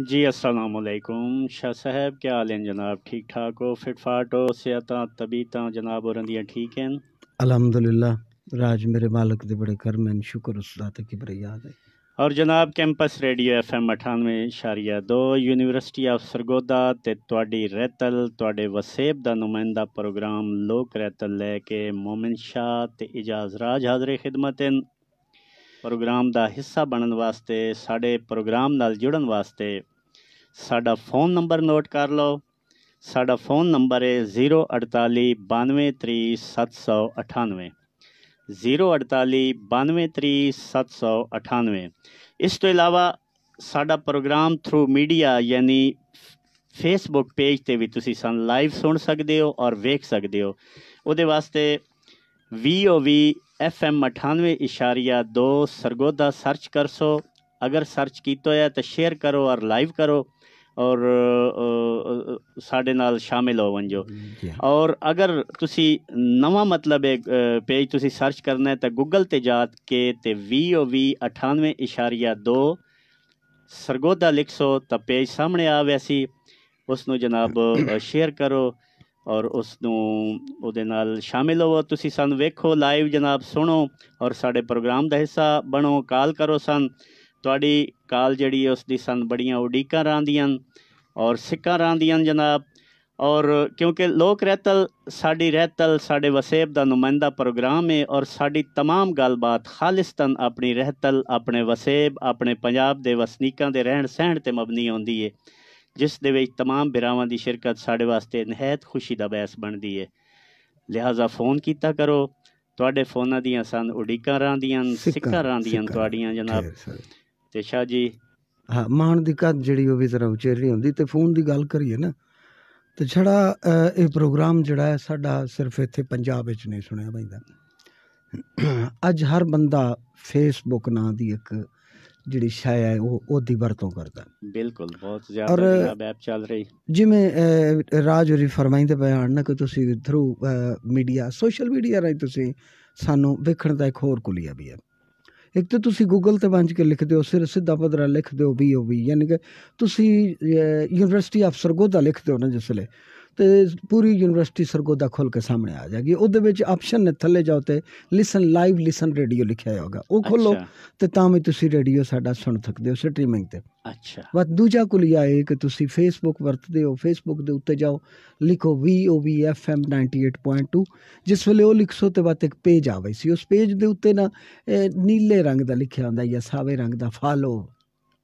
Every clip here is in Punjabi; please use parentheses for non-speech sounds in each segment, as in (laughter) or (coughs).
जी असलकुम शाह साहब क्या हाल हैं जनाब ठीक ठाक हो फिट फाट हो सेहत तबीयत जनाब और ठीक हैं अलहमदुल्ला राज मेरे मालिक के बड़े घर में शुक्र उस की बड़ी याद है और जनाब कैंपस रेडियो एफ एम अठानवे इशारिया दो यूनिवर्सिटी ऑफ सरगोदा ते तुहाडी रैतल तुहाडे वसेब दा नुमाइंदा प्रोग्राम लोक रैतल लैके मोमिन शाह ते इजाज राज हाजरे खिदमत ਪ੍ਰੋਗਰਾਮ ਦਾ ਹਿੱਸਾ ਬਣਨ ਵਾਸਤੇ ਸਾਡੇ ਪ੍ਰੋਗਰਾਮ ਨਾਲ ਜੁੜਨ ਵਾਸਤੇ ਸਾਡਾ ਫੋਨ ਨੰਬਰ ਨੋਟ ਕਰ ਲਓ ਸਾਡਾ ਫੋਨ ਨੰਬਰ ਹੈ 048923798 048923798 ਇਸ ਤੋਂ ਇਲਾਵਾ ਸਾਡਾ ਪ੍ਰੋਗਰਾਮ ਥਰੂ ਮੀਡੀਆ ਯਾਨੀ ਫੇਸਬੁੱਕ ਪੇਜ ਤੇ ਵੀ ਤੁਸੀਂ ਸਾਨੂੰ ਲਾਈਵ ਸੁਣ ਸਕਦੇ ਹੋ ਔਰ ਵੇਖ ਸਕਦੇ ਹੋ ਉਹਦੇ ਵਾਸਤੇ VOV ਐਫਐਮ 98.2 ਸਰਗੋਦਾ ਸਰਚ ਕਰ ਸੋ ਅਗਰ ਸਰਚ ਕੀਤਾ ਹੈ ਤਾਂ ਸ਼ੇਅਰ ਕਰੋ ਔਰ ਲਾਈਵ ਕਰੋ ਔਰ ਸਾਡੇ ਨਾਲ ਸ਼ਾਮਿਲ ਹੋ ਵੰਜੋ ਔਰ ਅਗਰ ਤੁਸੀਂ ਨਵਾਂ ਮਤਲਬ ਇੱਕ ਪੇਜ ਤੁਸੀਂ ਸਰਚ ਕਰਨਾ ਹੈ ਤਾਂ ਗੂਗਲ ਤੇ ਜਾ ਕੇ ਤੇ VOV 98.2 ਸਰਗੋਦਾ ਲਿਖ ਸੋ ਤਾਂ ਪੇਜ ਸਾਹਮਣੇ ਆਵੇ ਸੀ ਉਸ ਨੂੰ ਜਨਾਬ ਸ਼ੇਅਰ (coughs) ਕਰੋ ਔਰ ਉਸ ਨੂੰ ਉਹਦੇ ਨਾਲ ਸ਼ਾਮਿਲ ਹੋਵੋ ਤੁਸੀਂ ਸਾਨੂੰ ਵੇਖੋ ਲਾਈਵ ਜਨਾਬ ਸੁਣੋ ਔਰ ਸਾਡੇ ਪ੍ਰੋਗਰਾਮ ਦਾ ਹਿੱਸਾ ਬਣੋ ਕਾਲ ਕਰੋ ਸਨ ਤੁਹਾਡੀ ਕਾਲ ਜਿਹੜੀ ਉਸ ਦੀ ਸੰਦ ਬੜੀਆਂ ਉਡੀਕਾਂ ਰਾਂਦੀਆਂ ਔਰ ਸਿੱਕਾਂ ਰਾਂਦੀਆਂ ਜਨਾਬ ਔਰ ਕਿਉਂਕਿ ਲੋਕ ਰਹਿਤਲ ਸਾਡੀ ਰਹਿਤਲ ਸਾਡੇ ਵਸੇਬ ਦਾ ਨੁਮਾਇੰਦਾ ਪ੍ਰੋਗਰਾਮ ਹੈ ਔਰ ਸਾਡੀ तमाम ਗੱਲਬਾਤ ਖਾਲਿਸਤਨ ਆਪਣੀ ਰਹਿਤਲ ਆਪਣੇ ਵਸੇਬ ਆਪਣੇ ਪੰਜਾਬ ਦੇ ਵਸਨੀਕਾਂ ਦੇ ਰਹਿਣ ਸਹਿਣ ਤੇ ਮਬਨੀ ਹੁੰਦੀ ਹੈ ਜਿਸ ਦੇ ਵਿੱਚ तमाम ਬਿਰਾਵਾਂ ਦੀ ਸ਼ਿਰਕਤ ਸਾਡੇ ਵਾਸਤੇ ਨਿਹਾਇਤ ਖੁਸ਼ੀ ਦਾ ਬੈਸ ਬਣਦੀ ਹੈ ਲਿਹਾਜ਼ਾ ਫੋਨ ਕੀਤਾ ਕਰੋ ਤੁਹਾਡੇ ਫੋਨਾਂ ਦੀਆਂ ਸੰਦ ਉਡੀਕਾਂ ਰਾਂਦੀਆਂ ਸਿੱਕਾਂ ਰਾਂਦੀਆਂ ਤੁਹਾਡੀਆਂ ਜਨਾਬ ਤੇ ਸ਼ਾਹ ਜੀ ਹਾਂ ਮਾਨ ਦੀ ਕੱਦ ਜਿਹੜੀ ਉਹ ਵੀ ਜ਼ਰਾ ਉਚੇਰੀ ਹੁੰਦੀ ਤੇ ਫੋਨ ਦੀ ਗੱਲ ਕਰੀਏ ਨਾ ਤੇ ਛੜਾ ਇਹ ਪ੍ਰੋਗਰਾਮ ਜਿਹੜਾ ਹੈ ਸਾਡਾ ਸਿਰਫ ਇੱਥੇ ਪੰਜਾਬ ਵਿੱਚ ਨਹੀਂ ਸੁਣਿਆ ਪੈਂਦਾ ਅੱਜ ਹਰ ਬੰਦਾ ਫੇਸਬੁੱਕ ਨਾਂ ਦੀ ਇੱਕ ਜਿਹੜੀ ਛਾਇਆ ਹੈ ਉਹ ਉਹਦੀ ਵਰਤੋਂ ਕਰਦਾ ਬਿਲਕੁਲ ਬਹੁਤ ਜ਼ਿਆਦਾ ਜਨਾਬ ਐਪ ਚੱਲ ਰਹੀ ਜਿਵੇਂ ਰਾਜਵਰੀ ਫਰਮਾਈਂਦੇ ਬਿਆਨ ਨਾ ਕਿ ਤੁਸੀਂ ਥਰੂ ਮੀਡੀਆ ਸੋਸ਼ਲ ਮੀਡੀਆ ਰਾਹੀਂ ਤੁਸੀਂ ਸਾਨੂੰ ਵੇਖਣ ਦਾ ਇੱਕ ਹੋਰ ਕੁਲੀਆ ਵੀ ਹੈ ਇੱਕ ਤਾਂ ਤੁਸੀਂ ਗੂਗਲ ਤੇ ਵੰਜ ਕੇ ਲਿਖ ਦਿਓ ਸਿਰ ਸਿੱਧਾ ਪਦਰਾ ਲਿਖ ਦਿਓ ਵੀ ਉਹ ਵੀ ਯਾਨੀ ਕਿ ਤੁਸੀਂ ਯੂਨੀਵਰਸਿਟੀ ਆਫ ਸਰਗੋਦਾ ਲਿਖ ਦਿਓ ਨਾ ਜਿਸ ਤੇ ਪੂਰੀ ਯੂਨੀਵਰਸਿਟੀ ਸਰਗੋਦਾ ਖੋਲ ਕੇ ਸਾਹਮਣੇ ਆ ਜਾਗੀ ਉਹਦੇ ਵਿੱਚ ਆਪਸ਼ਨ ਨੇ ਥੱਲੇ ਜਾਓ ਤੇ ਲਿਸਨ ਲਾਈਵ ਲਿਸਨ ਰੇਡੀਓ ਲਿਖਿਆ ਹੋਗਾ ਉਹ ਖੋਲੋ ਤੇ ਤਾਂ ਵੀ ਤੁਸੀਂ ਰੇਡੀਓ ਸਾਡਾ ਸੁਣ ਸਕਦੇ ਹੋ ਸਟ੍ਰੀਮਿੰਗ ਤੇ ਅੱਛਾ ਬਸ ਦੂਜਾ ਕੁਲੀਆ ਇਹ ਕਿ ਤੁਸੀਂ ਫੇਸਬੁੱਕ ਵਰਤਦੇ ਹੋ ਫੇਸਬੁੱਕ ਦੇ ਉੱਤੇ ਜਾਓ ਲਿਖੋ FM 98.2 ਜਿਸ ਵੇਲੇ ਉਹ ਲਿਖਸੋ ਤੇ ਬਾਤ ਇੱਕ ਪੇਜ ਆਵੇ ਸੀ ਉਸ ਪੇਜ ਦੇ ਉੱਤੇ ਨਾ ਨੀਲੇ ਰੰਗ ਦਾ ਲਿਖਿਆ ਹੁੰਦਾ ਜਾਂ ਸਾਵੇ ਰੰਗ ਦਾ ਫਾਲੋ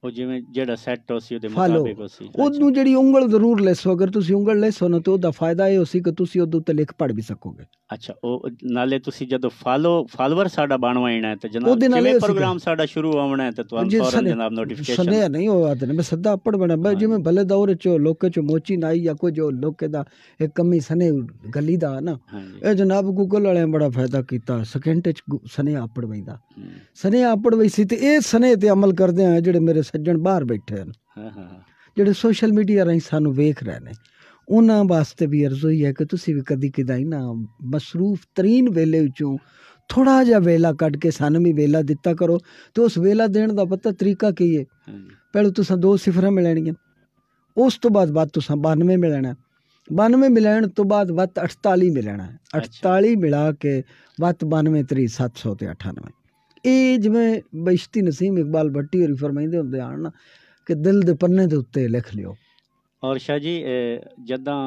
ਉਹ ਜਿਵੇਂ ਜਿਹੜਾ ਸੈੱਟ ਸੀ ਉਹਦੇ ਮੁਤਾਬਿਕ ਸੀ ਉਹਨੂੰ ਜਿਹੜੀ ਉਂਗਲ ਜ਼ਰੂਰ ਸੋ ਅਗਰ ਤੁਸੀਂ ਉਂਗਲ ਸੋ ਨਾ ਤੇ ਉਹਦਾ ਫਾਇਦਾ ਇਹ ਹੋਸੀ ਕਿ ਤੁਸੀਂ ਉਹਦੇ ਉੱਤੇ ਲਿਖ ਪੜ ਵੀ ਸਕੋਗੇ ਅੱਛਾ ਉਹ ਨਾਲੇ ਤੁਸੀਂ ਜਦੋਂ ਫਾਲੋ ਫਾਲੋਅਰ ਸਾਡਾ ਬਣਵਾਇਣਾ ਹੈ ਤੇ ਜਨਾਬ ਜਿਵੇਂ ਪ੍ਰੋਗਰਾਮ ਸਾਡਾ ਸ਼ੁਰੂ ਹੋਣਾ ਹੈ ਤੇ ਤੁਹਾਨੂੰ ਫੌਰਨ ਜਨਾਬ ਨੋਟੀਫਿਕੇਸ਼ਨ ਸੁਣਿਆ ਨਹੀਂ ਉਹ ਆਦਤ ਨੇ ਮੈਂ ਸਦਾ ਅਪੜ ਬਣਾ ਜਿਵੇਂ ਭਲੇ ਦੌਰ ਚ ਲੋਕੇ ਚ ਮੋਚੀ ਨਾਈ ਜਾਂ ਕੋਈ ਜੋ ਲੋਕੇ ਦਾ ਇੱਕ ਕਮੀ ਸਨੇ ਗਲੀ ਦਾ ਨਾ ਇਹ ਜਨਾਬ ਗੂਗਲ ਵਾਲਿਆਂ ਬੜਾ ਫਾਇਦਾ ਕੀਤਾ ਸਕਿੰਟ ਚ ਸਨੇ ਆਪੜ ਵੈਂਦਾ ਸਨੇ ਆਪੜ ਵੈਸੀ ਤੇ ਇਹ ਸਨੇ ਤੇ ਅਮਲ ਕਰਦੇ ਆ ਜਿਹੜੇ ਮੇਰੇ ਸੱਜਣ ਬਾਹਰ ਬੈਠੇ ਹਨ ਹਾਂ ਹਾਂ ਜਿਹੜੇ ਸੋਸ਼ਲ ਮੀਡੀਆ ਰਾਹੀਂ ਸਾਨੂੰ ਵੇਖ ਰਹੇ ਨੇ ਉਹਨਾਂ ਵਾਸਤੇ ਵੀ ਅਰਜ਼ੋ ਹੀ ਹੈ ਕਿ ਤੁਸੀਂ ਵੀ ਕਦੀ ਕਿਦਾਈ ਨਾ ਮਸਰੂਫ ਤਰੀਨ ਵੇਲੇ ਵਿੱਚੋਂ ਥੋੜਾ ਜਿਹਾ ਵੇਲਾ ਕੱਢ ਕੇ ਸਾਨੂੰ ਵੀ ਵੇਲਾ ਦਿੱਤਾ ਕਰੋ ਤੇ ਉਸ ਵੇਲਾ ਦੇਣ ਦਾ ਪਤਾ ਤਰੀਕਾ ਕੀ ਹੈ ਪਹਿਲਾਂ ਤੁਸੀਂ ਦੋ ਸਿਫਰਾਂ ਮਿਲਣੀਆਂ ਉਸ ਤੋਂ ਬਾਅਦ ਬਾਅਦ ਤੁਸੀਂ 92 ਮਿਲਣਾ 92 ਮਿਲਣ ਤੋਂ ਬਾਅਦ ਵੱਤ 48 ਮਿਲਣਾ 48 ਮਿਲਾ ਕੇ ਵੱਤ 92 3798 ਇਹ ਜਿਵੇਂ ਬਿਸ਼ਤੀ ਨਸੀਮ ਇਕਬਾਲ ਭੱਟੀ ਹੋਰੀ ਫਰਮਾਈਂਦੇ ਹੁੰਦੇ ਨਾ ਕਿ ਦਿਲ ਦੇ ਪੰਨੇ ਦੇ ਉੱਤੇ ਲਿਖ ਲਿਓ ਔਰ ਸ਼ਾਹ ਜੀ ਜਦਾਂ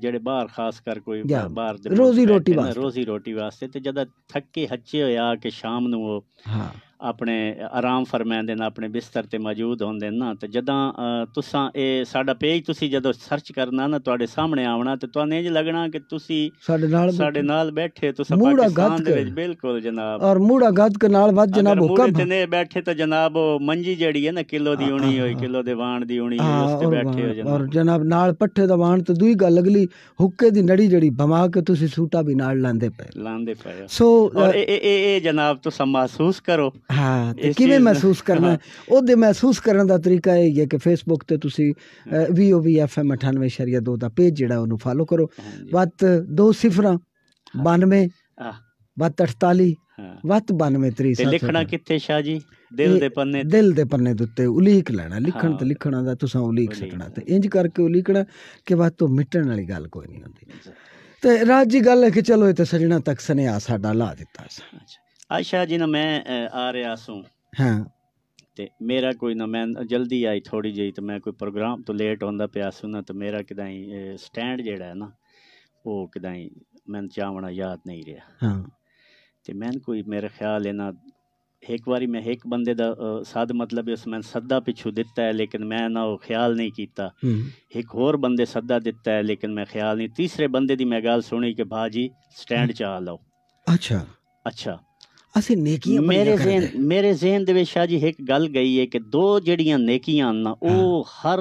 ਜਿਹੜੇ ਬਾਹਰ ਖਾਸ ਕਰ ਕੋਈ ਬਾਹਰ ਦੇ ਰੋਜ਼ੀ ਰੋਟੀ ਵਾਸਤੇ ਰੋਜ਼ੀ ਰੋਟੀ ਵਾਸਤੇ ਤੇ ਜਦਾਂ ਥੱਕੇ ਹੱਚੇ ਹੋਇਆ ਕਿ ਸ਼ਾਮ ਨੂੰ ਉਹ ਹਾਂ ਆਪਣੇ ਆਰਾਮ ਫਰਮਾਉਂਦੇ ਨੇ ਆਪਣੇ ਬਿਸਤਰ ਤੇ ਮੌਜੂਦ ਹੁੰਦੇ ਨਾ ਤੇ ਜਦਾਂ ਤੁਸੀਂ ਇਹ ਸਾਡਾ ਪੇਜ ਤੁਸੀਂ ਜਦੋਂ ਸਰਚ ਕਰਨਾ ਨਾ ਤੁਹਾਡੇ ਸਾਹਮਣੇ ਆਉਣਾ ਤੇ ਤੁਹਾਨੂੰ ਇੰਜ ਲੱਗਣਾ ਕਿ ਤੁਸੀਂ ਸਾਡੇ ਨਾਲ ਸਾਡੇ ਨਾਲ ਬੈਠੇ ਤੁਸੀਂ ਪਾਕਿਸਤਾਨ ਦੇ ਵਿੱਚ ਬਿਲਕੁਲ ਜਨਾਬ ਔਰ ਮੂੜਾ ਗੱਦ ਕੇ ਨਾਲ ਵੱਧ ਜਨਾਬ ਹੁਕਮ ਤੇ ਨੇ ਬੈਠੇ ਤਾਂ ਜਨਾਬ ਮੰਜੀ ਜਿਹੜੀ ਹੈ ਨਾ ਕਿਲੋ ਦੀ ਹੋਣੀ ਹੋਈ ਕਿਲੋ ਦੇ ਵਾਣ ਦੀ ਹੋਣੀ ਉਸ ਤੇ ਬੈਠੇ ਹੋ ਜਨਾਬ ਔਰ ਜਨਾਬ ਨਾਲ ਪੱਠੇ ਦਾ ਵਾਣ ਤੇ ਦੂਈ ਗੱਲ ਅਗਲੀ ਹੁੱਕੇ ਦੀ ਨੜੀ ਜਿਹੜੀ ਬਮਾ ਕੇ ਤੁਸੀਂ ਸੂਟਾ ਵੀ ਨਾਲ ਲਾਂਦੇ ਪਏ ਲਾਂਦੇ ਪਏ ਸੋ ਇਹ ਇਹ ਜਨਾਬ ਤੁਸੀਂ ਮਹਿਸੂਸ ਕਰੋ ਹਾਂ ਕਿਵੇਂ ਮਹਿਸੂਸ ਕਰਨਾ ਉਹਦੇ ਮਹਿਸੂਸ ਕਰਨ ਦਾ ਤਰੀਕਾ ਇਹ ਹੈ ਕਿ ਫੇਸਬੁੱਕ ਤੇ ਤੁਸੀਂ VOVFM 98.2 ਦਾ ਪੇਜ ਜਿਹੜਾ ਉਹਨੂੰ ਫਾਲੋ ਕਰੋ ਵੱਤ ਦੋ ਸਿਫਰਾਂ 92 ਵੱਤ 48 ਵੱਤ 92 30 ਤੇ ਲਿਖਣਾ ਕਿੱਥੇ ਸ਼ਾਹ ਜੀ ਦਿਲ ਦੇ ਪੰਨੇ ਦਿਲ ਦੇ ਪੰਨੇ ਦੇ ਉੱਤੇ ਉਲੀਕ ਲੈਣਾ ਲਿਖਣ ਤੇ ਲਿਖਣਾ ਦਾ ਤੁਸੀਂ ਉਲੀਕ ਸਕਣਾ ਤੇ ਇੰਜ ਕਰਕੇ ਉਲੀਕਣਾ ਕਿ ਵੱਤ ਤੋਂ ਮਿਟਣ ਵਾਲੀ ਗੱਲ ਕੋਈ ਨਹੀਂ ਹੁੰਦੀ ਤੇ ਰਾਜ ਜੀ ਗੱਲ ਹੈ ਕਿ ਚਲੋ ਇਹ ਤੇ ਸਜਣਾ ਤੱਕ ਸਨੇਹਾ ਸਾਡਾ ਲਾ ਦਿੱਤਾ ਸੀ ਆਸ਼ਾ ਜੀ ਨਾ ਮੈਂ ਆ ਰਿਹਾ सू ਹਾਂ ਤੇ ਮੇਰਾ ਕੋਈ ਨਾ ਮੈਂ ਜਲਦੀ ਆਈ ਥੋੜੀ ਜਿਹੀ ਤੇ ਮੈਂ ਕੋਈ ਪ੍ਰੋਗਰਾਮ ਤੋਂ ਲੇਟ ਹੁੰਦਾ ਪਿਆ ਸੂ ਨਾ ਤੇ ਮੇਰਾ ਕਿਦਾਂ ਹੀ ਸਟੈਂਡ ਜਿਹੜਾ ਹੈ ਨਾ ਉਹ ਕਿਦਾਂ ਹੀ ਮੈਂ ਚਾਵਣਾ ਯਾਦ ਨਹੀਂ ਰਿਹਾ ਹਾਂ ਤੇ ਮੈਂ ਕੋਈ ਮੇਰੇ ਖਿਆਲ ਇਹ ਨਾ ਇੱਕ ਵਾਰੀ ਮੈਂ ਇੱਕ ਬੰਦੇ ਦਾ ਸਾਧ ਮਤਲਬ ਉਸ ਮੈਂ ਸੱਦਾ ਪਿੱਛੂ ਦਿੱਤਾ ਹੈ ਲੇਕਿਨ ਮੈਂ ਨਾ ਉਹ ਖਿਆਲ ਨਹੀਂ ਕੀਤਾ ਇੱਕ ਹੋਰ ਬੰਦੇ ਸੱਦਾ ਦਿੱਤਾ ਹੈ ਲੇਕਿਨ ਮੈਂ ਖਿਆਲ ਨਹੀਂ ਤੀਸਰੇ ਬੰਦੇ ਦੀ ਮੈਂ ਗੱਲ ਸੁਣੀ ਕਿ ਬਾਜੀ ਸਟੈਂਡ ਚਾ ਲਓ ਅੱਛਾ ਅੱਛਾ ਅਸੀਂ ਨੇਕੀਆਂ ਮੇਰੇ ਜ਼ਿਹਨ ਮੇਰੇ ਜ਼ਿਹਨ ਦੇ ਵਿੱਚ ਸ਼ਾਹ ਜੀ ਇੱਕ ਗੱਲ ਗਈ ਹੈ ਕਿ ਦੋ ਜਿਹੜੀਆਂ ਨੇਕੀਆਂ ਨਾ ਉਹ ਹਰ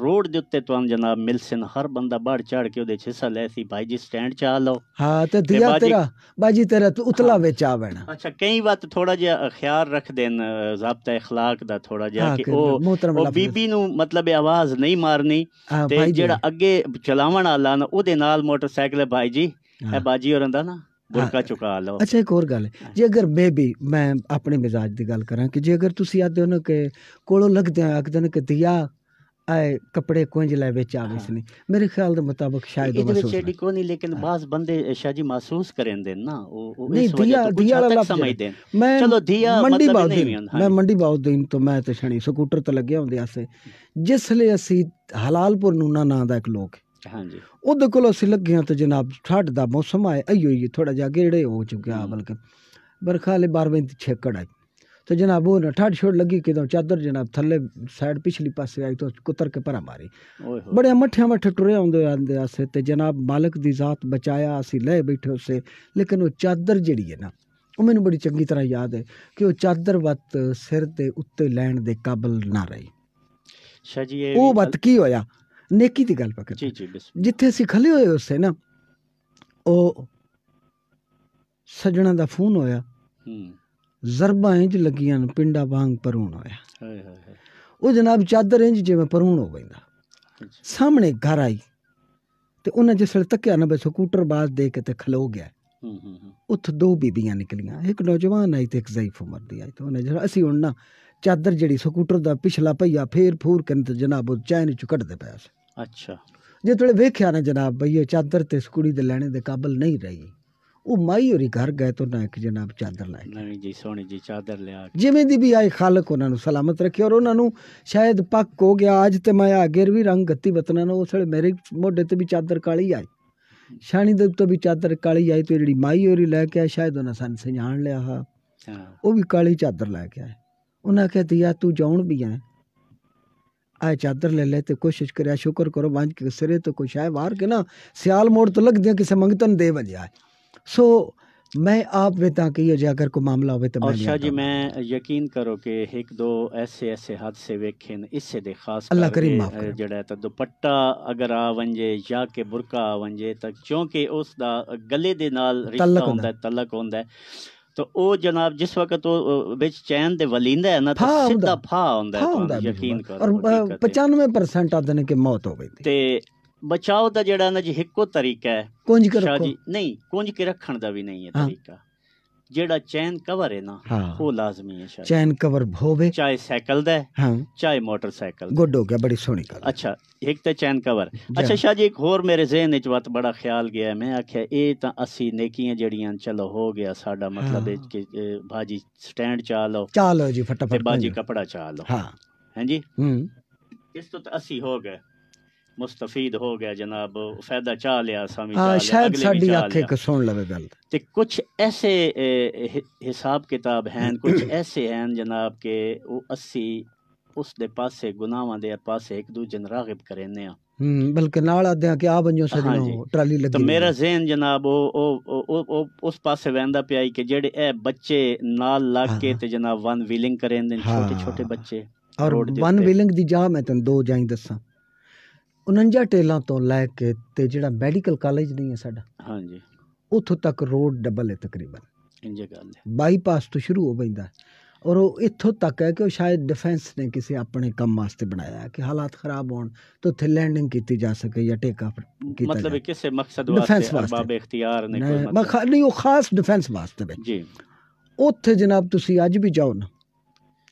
ਰੋਡ ਦੇ ਉੱਤੇ ਤੁਹਾਨੂੰ ਜਨਾਬ ਮਿਲਸਨ ਹਰ ਬੰਦਾ ਬਾੜ ਚੜ ਕੇ ਉਹਦੇ ਹਿੱਸਾ ਲੈ ਸੀ ਭਾਈ ਜੀ ਸਟੈਂਡ ਚਾ ਲਓ ਹਾਂ ਤੇ ਦਿਆ ਤੇਰਾ ਬਾਜੀ ਤੇਰਾ ਤੂੰ ਉਤਲਾ ਵਿੱਚ ਆ ਬੈਣਾ ਅੱਛਾ ਕਈ ਵਾਰ ਥੋੜਾ ਜਿਹਾ ਖਿਆਲ ਰੱਖ ਦੇਨ ਜ਼ਾਬਤਾ اخلاق ਦਾ ਥੋੜਾ ਜਿਹਾ ਕਿ ਉਹ ਉਹ ਬੀਬੀ ਨੂੰ ਮਤਲਬ ਆਵਾਜ਼ ਨਹੀਂ ਮਾਰਨੀ ਤੇ ਜਿਹੜਾ ਅੱਗੇ ਚਲਾਵਣ ਵਾਲਾ ਨਾ ਉਹਦੇ ਨਾਲ ਮੋਟਰਸਾਈਕਲ ਭਾਈ ਜੀ ਇਹ ਬਾਜੀ ਹੋਰੰਦਾ ਨਾ ਬੁਰਕਾ ਚੁਕਾ ਲਓ ਅੱਛਾ ਇੱਕ ਹੋਰ ਗੱਲ ਜੇ ਅਗਰ ਮੈਂ ਵੀ ਮੈਂ ਆਪਣੇ ਮਿਜ਼ਾਜ ਦੀ ਗੱਲ ਕਰਾਂ ਕਿ ਜੇ ਅਗਰ ਤੁਸੀਂ ਆਦੇ ਉਹਨਾਂ ਕਿ ਕੋਲੋਂ ਲੱਗਦੇ ਆ ਅਕਦਨ ਕਿ ਦਿਆ ਆਏ ਕਪੜੇ ਕੁੰਝ ਲੈ ਵਿੱਚ ਆਵੇ ਸਨੀ ਮੇਰੇ ਖਿਆਲ ਦੇ ਮੁਤਾਬਕ ਸ਼ਾਇਦ ਉਹ ਮਹਿਸੂਸ ਇਹਦੇ ਕੋ ਨਹੀਂ ਲੇਕਿਨ ਬਾਸ ਬੰਦੇ ਸ਼ਾਜੀ ਮਹਿਸੂਸ ਕਰਦੇ ਨਾ ਉਹ ਇਸ ਵਜ੍ਹਾ ਤੋਂ ਕੁਝ ਹੱਦ ਸਮਝਦੇ ਮੈਂ ਚਲੋ ਦਿਆ ਮੰਡੀ ਬਾਉਦੀਨ ਮੈਂ ਮੰਡੀ ਬਾਉਦੀਨ ਤੋਂ ਮੈਂ ਤੇ ਸ਼ਣੀ ਸਕੂਟਰ ਤੇ ਲੱਗਿਆ ਹੁੰਦੇ ਆਸੇ ਜਿਸ ਲਈ ਅਸੀਂ ਹਲਾਲਪੁਰ ਨੂਨਾ ਨਾਂ ਦਾ ਇੱਕ ਲੋਕ ਹਾਂਜੀ ਉਹਦੇ ਕੋਲ ਅਸੀਂ ਲੱਗੇ ਹਾਂ ਤੇ ਜਨਾਬ ਠੱਡ ਦਾ ਮੌਸਮ ਆਇਆ ਅਈਓ ਹੀ ਥੋੜਾ ਜਿਹਾ ਗੇੜੇ ਹੋ ਚੁੱਕਿਆ ਬਲਕਿ ਬਰਖਾ ਲੈ ਬਾਰਵੇਂ ਤੇ ਛੇਕੜ ਆਈ ਤੇ ਜਨਾਬ ਉਹ ਠੜ ਛੋੜ ਲੱਗੀ ਕਿਦੋਂ ਚਾਦਰ ਜਨਾਬ ਥੱਲੇ ਸਾਈਡ ਪਿਛਲੀ ਪਾਸੇ ਆਈ ਤਾਂ ਕੁੱਤਰ ਕੇ ਪਰਾਂ ਮਾਰੀ ਬੜੇ ਮੱਠਿਆਂ ਮੱਠ ਟੁਰੇ ਆਉਂਦੇ ਆਂਦੇ ਆਸੇ ਤੇ ਜਨਾਬ ਮਾਲਕ ਦੀ ਜ਼ਾਤ ਬਚਾਇਆ ਅਸੀਂ ਲੈ ਬੈਠੇ ਉਸੇ ਲੇਕਿਨ ਉਹ ਚਾਦਰ ਜਿਹੜੀ ਹੈ ਨਾ ਉਹ ਮੈਨੂੰ ਬੜੀ ਚੰਗੀ ਤਰ੍ਹਾਂ ਯਾਦ ਹੈ ਕਿ ਉਹ ਚਾਦਰ ਵੱਤ ਸਿਰ ਦੇ ਉੱਤੇ ਲੈਣ ਦੇ ਕਾਬਲ ਨਾ ਰਹੀ ਸ਼ਾ ਜੀ ਇਹ ਉਹ ਵੱਤ ਕੀ ਹੋਇਆ ਨੇਕੀ ਦੀ ਗੱਲ ਪਕੜ ਜੀ ਜੀ ਜਿੱਥੇ ਅਸੀਂ ਖਲੇ ਹੋਏ ਉਸੇ ਨਾ ਉਹ ਸਜਣਾ ਦਾ ਫੋਨ ਹੋਇਆ ਹੂੰ ਜ਼ਰਬਾਂ ਇੰਜ ਲੱਗੀਆਂ ਨੇ ਪਿੰਡਾ ਵਾਂਗ ਪਰੂਣ ਹੋਇਆ ਹਾਏ ਹਾਏ ਉਹ ਜਨਾਬ ਚਾਦਰ ਇੰਜ ਜਿਵੇਂ ਪਰੂਣ ਹੋ ਪੈਂਦਾ ਸਾਹਮਣੇ ਘਰ ਆਈ ਤੇ ਉਹਨਾਂ ਜਿਸ ਵੇਲੇ ਤੱਕਿਆ ਨਾ ਬਸ ਸਕੂਟਰ ਬਾਜ਼ ਦੇ ਕੇ ਤੇ ਖਲੋ ਗਿਆ ਹੂੰ ਹੂੰ ਉੱਥੇ ਦੋ ਬੀਬੀਆਂ ਨਿਕਲੀਆਂ ਇੱਕ ਨੌਜਵਾਨ ਆਈ ਤੇ ਇੱਕ ਜ਼ੈਫ ਉਮਰ ਦੀ ਆਈ ਤੇ ਉਹਨੇ ਜਿਹੜਾ ਅਸੀਂ ਹੁਣ ਨਾ ਚਾਦਰ ਜਿਹੜੀ ਸਕੂਟਰ ਦਾ ਪਿਛਲਾ ਪਈਆ ਫੇਰ ਫੂਰ ਕੇ ਤੇ ਜਨਾਬ ਉਹ ਚੈਨ ਚ ਕੱਢਦੇ ਪਿਆ ਸੀ ਅੱਛਾ ਜੇ ਤੁਹਾਡੇ ਵੇਖਿਆ ਨਾ ਜਨਾਬ ਬਈ ਇਹ ਚਾਦਰ ਤੇ ਇਸ ਕੁੜੀ ਦੇ ਲੈਣੇ ਦੇ ਕਾਬਲ ਨਹੀਂ ਰਹੀ ਉਹ ਮਾਈ ਹੋਰੀ ਘਰ ਗਏ ਤੋਂ ਨਾ ਇੱਕ ਜਨਾਬ ਚਾਦਰ ਲੈ ਨਹੀਂ ਜੀ ਸੋਹਣੀ ਜੀ ਚਾਦਰ ਲਿਆ ਜਿਵੇਂ ਦੀ ਵੀ ਆਈ ਖਾਲਕ ਉਹਨਾਂ ਨੂੰ ਸਲਾਮਤ ਰੱਖੇ ਔਰ ਉਹਨਾਂ ਨੂੰ ਸ਼ਾਇਦ ਪੱਕ ਹੋ ਗਿਆ ਅੱਜ ਤੇ ਮੈਂ ਆਗੇਰ ਵੀ ਰੰਗ ਗੱਤੀ ਬਤਨਾ ਨਾ ਉਸ ਵੇਲੇ ਮੇਰੇ ਮੋਢੇ ਤੇ ਵੀ ਚਾਦਰ ਕਾਲੀ ਆਈ ਸ਼ਾਣੀ ਦੇ ਉੱਤੇ ਵੀ ਚਾਦਰ ਕਾਲੀ ਆਈ ਤੇ ਜਿਹੜੀ ਮਾਈ ਹੋਰੀ ਲੈ ਕੇ ਆ ਸ਼ਾਇਦ ਉਹਨਾਂ ਸਾਨੂੰ ਸਜਾਣ ਲਿਆ ਹਾ ਉਹ ਵੀ ਕਾਲੀ ਚਾਦਰ ਲੈ ਕੇ ਆਏ ਉਹਨਾਂ ਕਹਤੀ ਆ ਤੂੰ ਜਾਉਣ ਵੀ ਆ आए चादर ले ले तो कोशिश करे शुक्र करो बांझ के सिरे तो कुछ आए बाहर के ना सियाल मोड़ तो लग दिया किसी मंगतन दे बन जाए सो मैं आप बेता कि ये जाकर को मामला हुए तो और शाह जी मैं यकीन करो कि एक दो ऐसे ऐसे हादसे वेखे इससे दे खास अल्लाह करीम माफ करे जड़ा तो दुपट्टा अगर आ वंजे या के बुरका आ वंजे तक तो क्योंकि उस दा गले दे नाल रिश्ता हुंदा है तलक होंदा है ਤੋ ਉਹ ਜਨਾਬ ਜਿਸ ਵਕਤ ਉਹ ਵਿੱਚ ਚੈਨ ਦੇ ਵਲਿੰਦਾ ਹੈ ਨਾ ਤਾਂ ਸਿੱਧਾ ਫਾ ਹੁੰਦਾ ਹੈ ਯਕੀਨ ਕਰੋ ਔਰ 95% ਆਦਨ ਕੇ ਮੌਤ ਹੋ ਗਈ ਤੇ ਬਚਾਓ ਦਾ ਜਿਹੜਾ ਨਾ ਜੀ ਇੱਕੋ ਤਰੀਕਾ ਹੈ ਕੁੰਝ ਕੇ ਰੱਖੋ ਨਹੀਂ ਕੁੰਝ ਕੇ ਰੱਖਣ ਦਾ ਵੀ ਨਹੀਂ ਹੈ ਤਰੀਕਾ ਜਿਹੜਾ ਚੈਨ ਕਵਰ ਹੈ ਨਾ ਉਹ ਲਾਜ਼ਮੀ ਹੈ ਸ਼ਾਇਦ ਚੈਨ ਕਵਰ ਹੋਵੇ ਚਾਹੇ ਸਾਈਕਲ ਦਾ ਹਾਂ ਚਾਹੇ ਮੋਟਰਸਾਈਕਲ ਗੁੱਡ ਹੋ ਗਿਆ ਬੜੀ ਸੋਹਣੀ ਗੱਲ ਅੱਛਾ ਇੱਕ ਤਾਂ ਚੈਨ ਕਵਰ ਅੱਛਾ ਸ਼ਾਹ ਜੀ ਇੱਕ ਹੋਰ ਮੇਰੇ ਜ਼ਿਹਨ ਵਿੱਚ ਬਹੁਤ ਬੜਾ ਖਿਆਲ ਗਿਆ ਮੈਂ ਆਖਿਆ ਇਹ ਤਾਂ ਅਸੀਂ ਨੇਕੀਆਂ ਜਿਹੜੀਆਂ ਚਲੋ ਹੋ ਗਿਆ ਸਾਡਾ ਮਤਲਬ ਇਹ ਕਿ ਬਾਜੀ ਸਟੈਂਡ ਚਾ ਲਓ ਚਾ ਲਓ ਜੀ ਫਟਾਫਟ ਬਾਜੀ ਕਪੜਾ ਚਾ ਲਓ ਹਾਂ ਜੀ ਹੂੰ ਇਸ ਤੋਂ ਤਾਂ ਅਸੀਂ ਹੋ ਗਏ ਮੁਸਤਫੀਦ ਹੋ ਗਿਆ ਜਨਾਬ ਫਾਇਦਾ ਚਾਹ ਲਿਆ ਸਮਝ ਆ ਸ਼ਾਇਦ ਸਾਡੀ ਅੱਖੇ ਕਸਣ ਲਵੇ ਗੱਲ ਤੇ ਕੁਝ ਐਸੇ ਹਿਸਾਬ ਕਿਤਾਬ ਹਨ ਕੁਝ ਐਸੇ ਹਨ ਜਨਾਬ ਕਿ ਉਹ 80 ਉਸ ਦੇ ਪਾਸੇ ਗੁਨਾਹਾਂ ਦੇ ਪਾਸੇ ਇੱਕ ਦੂਜੇ ਨੂੰ ਰਾਗਿਬ ਕਰਨੇ ਆ ਬਲਕਿ ਨਾਲ ਆਦੇ ਆ ਕਿ ਆ ਬੰਜੋ ਸਜਣੋ ਟਰਾਲੀ ਲੱਗੀ ਤਾਂ ਮੇਰਾ ਜ਼ਿਹਨ ਜਨਾਬ ਉਹ ਉਹ ਉਸ ਪਾਸੇ ਵੈਂਦਾ ਪਿਆ ਕਿ ਜਿਹੜੇ ਇਹ ਬੱਚੇ ਨਾਲ ਲੱਗ ਕੇ ਤੇ ਜਨਾਬ ਵਨ ਵੀਲਿੰਗ ਕਰਦੇ ਨੇ ਛੋਟੇ ਛੋਟੇ ਬੱਚੇ ਔਰ ਵਨ ਵੀਲਿੰਗ ਦੀ ਜਾ ਮੈਂ ਤੈਨੂੰ ਦੋ ਜਾਈ ਦੱਸਾਂ 49 ਟੇਲਾਂ ਤੋਂ ਲੈ ਕੇ ਤੇ ਜਿਹੜਾ ਮੈਡੀਕਲ ਕਾਲਜ ਨਹੀਂ ਹੈ ਸਾਡਾ ਹਾਂਜੀ ਉੱਥੋਂ ਤੱਕ ਰੋਡ ਡਬਲ ਹੈ ਤਕਰੀਬਨ ਇੰਜ ਗੱਲ ਹੈ ਬਾਈਪਾਸ ਤੋਂ ਸ਼ੁਰੂ ਹੋ ਪੈਂਦਾ ਔਰ ਉਹ ਇੱਥੋਂ ਤੱਕ ਹੈ ਕਿ ਉਹ ਸ਼ਾਇਦ ਡਿਫੈਂਸ ਨੇ ਕਿਸੇ ਆਪਣੇ ਕੰਮ ਵਾਸਤੇ ਬਣਾਇਆ ਕਿ ਹਾਲਾਤ ਖਰਾਬ ਹੋਣ ਤਾਂ ਉੱਥੇ ਲੈਂਡਿੰਗ ਕੀਤੀ ਜਾ ਸਕੇ ਜਾਂ ਟੇਕ ਆਫ ਕੀਤਾ ਮਤਲਬ ਕਿਸੇ ਮਕਸਦ ਵਾਸਤੇ ਅਰਬਾਬ ਇਖਤਿਆਰ ਨੇ ਕੋਈ ਮਤਲਬ ਨਹੀਂ ਉਹ ਖਾਸ ਡਿਫੈਂਸ ਵਾਸਤੇ ਵਿੱਚ ਜੀ ਉੱਥੇ ਜਨਾਬ ਤੁਸੀਂ ਅੱਜ ਵੀ ਜਾਓ ਨਾ